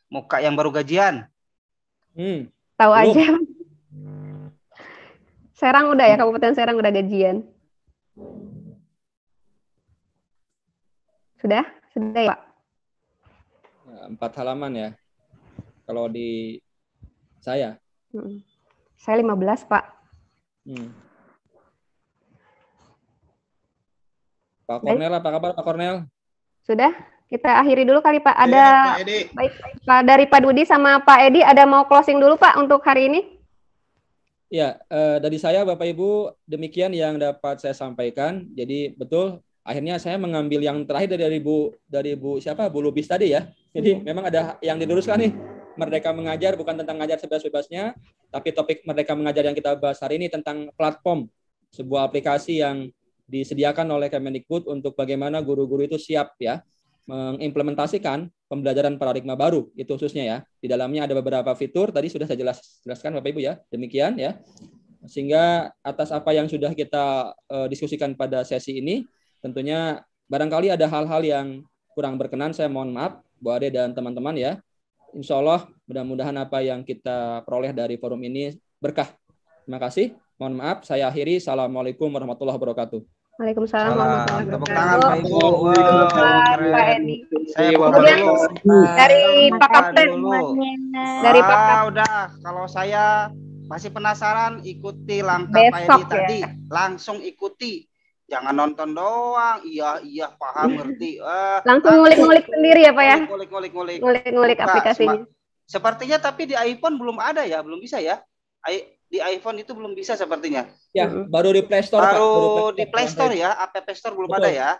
Muka yang baru gajian. Hmm. Tahu aja. Serang udah ya, Kabupaten Serang udah gajian. Sudah? Sudah ya, Pak? Nah, empat halaman ya. Kalau di saya saya Saya 15, Pak. Hmm. Pak Kornel, apa kabar Pak Kornel? Sudah, kita akhiri dulu kali Pak. Ada ya, Pak baik Pak dari Pak Dudi sama Pak Edi ada mau closing dulu Pak untuk hari ini? Ya, eh, dari saya Bapak Ibu demikian yang dapat saya sampaikan. Jadi betul akhirnya saya mengambil yang terakhir dari, dari Bu dari Bu siapa Bu Lubis tadi ya. Jadi iya. memang ada yang diluruskan nih. Merdeka Mengajar bukan tentang ngajar sebebas-bebasnya, tapi topik Merdeka Mengajar yang kita bahas hari ini tentang platform, sebuah aplikasi yang disediakan oleh Kemendikbud untuk bagaimana guru-guru itu siap ya mengimplementasikan pembelajaran paradigma baru itu khususnya ya. Di dalamnya ada beberapa fitur tadi sudah saya jelas, jelaskan Bapak Ibu ya. Demikian ya. Sehingga atas apa yang sudah kita uh, diskusikan pada sesi ini tentunya barangkali ada hal-hal yang kurang berkenan saya mohon maaf Bu Ade dan teman-teman ya insya Allah mudah-mudahan apa yang kita peroleh dari forum ini berkah. Terima kasih. Mohon maaf, saya akhiri. Assalamualaikum warahmatullahi wabarakatuh. Waalaikumsalam warahmatullahi wabarakatuh. Tepuk tangan Pak Ibu. Kemudian iya, dari Pak ah, Kapten. Dari Pak Kapten. Ah, udah, kalau saya masih penasaran ikuti langkah Besok, Pak Edi ya? tadi. Langsung ikuti jangan nonton doang iya iya paham iya. ngerti eh, langsung eh, ngulik-ngulik eh, sendiri ya pak ya ngulik-ngulik ngulik-ngulik aplikasinya sepertinya tapi di iPhone belum ada ya belum bisa ya I, di iPhone itu belum bisa sepertinya ya baru di Play Store baru, pak. baru di Play Store ya App Store belum Betul. ada ya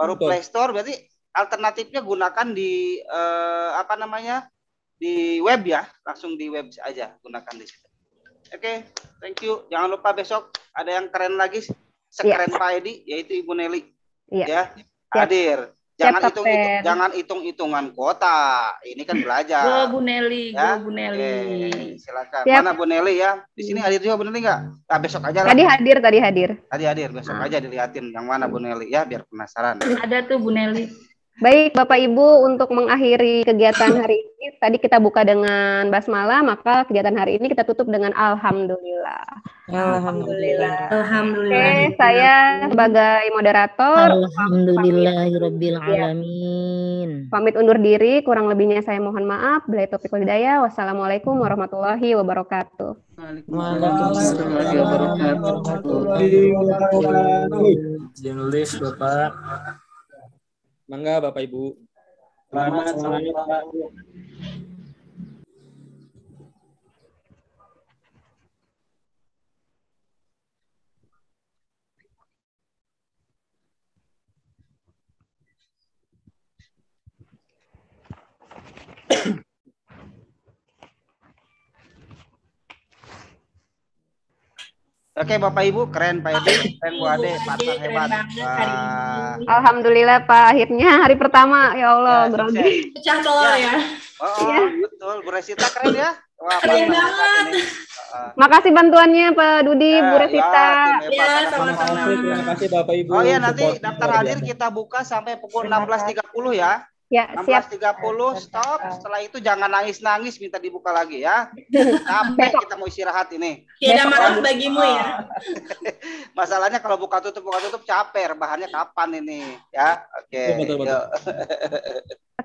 baru Betul. Play Store berarti alternatifnya gunakan di eh, apa namanya di web ya langsung di web aja gunakan di situ oke okay, thank you jangan lupa besok ada yang keren lagi Iya. sekeren ya. Pak Edi yaitu Ibu neli iya. ya, ya hadir. Jangan Siap, hitung, hitung jangan hitung-hitungan kota. Ini kan belajar. Go Bu Nelly, ya? go Bu Nelly. Oke, silakan. Siap. Mana Bu neli ya? Di sini iya. hadir juga Bu neli enggak? Nah, besok aja lah. Tadi hadir, tadi hadir. Tadi hadir, besok hmm. aja dilihatin yang mana Bu neli ya biar penasaran. Ada tuh Bu neli Baik, Bapak Ibu, untuk mengakhiri kegiatan hari ini, tadi kita buka dengan basmalah, maka kegiatan hari ini kita tutup dengan alhamdulillah. Ya, alhamdulillah. Alhamdulillah. Oke, okay, saya sebagai moderator. Alhamdulillah. alamin. Pamit undur diri, kurang lebihnya saya mohon maaf. Bila topik hidayah. Wassalamualaikum warahmatullahi wabarakatuh. Waalaikumsalam warahmatullahi wabarakatuh. Jangan Bapak. Mangga Bapak Ibu. Selamat sore Thank you. Oke okay, Bapak Ibu, keren Pak Edi, keren Bu Ade, partner hebat. Wah. Alhamdulillah Pak, akhirnya hari pertama ya Allah, ya, berarti Pecah telur ya. ya. Oh, oh ya. betul, Bu Resita keren ya. Wah, keren banget. Uh, Makasih bantuannya Pak Dudi, ya, Bu Resita. Ya, iya, sama-sama. Terima kasih Bapak Ibu. Oh iya, nanti daftar hadir kita buka sampai pukul 16.30 ya. Ya, 16.30 siap. stop. Setelah itu jangan nangis-nangis minta dibuka lagi ya. Capek kita mau istirahat ini. Tidak marah bagimu ya. Masalahnya kalau buka tutup buka tutup capek Bahannya kapan ini ya. Oke. Okay.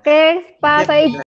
Oke, okay, Pak saya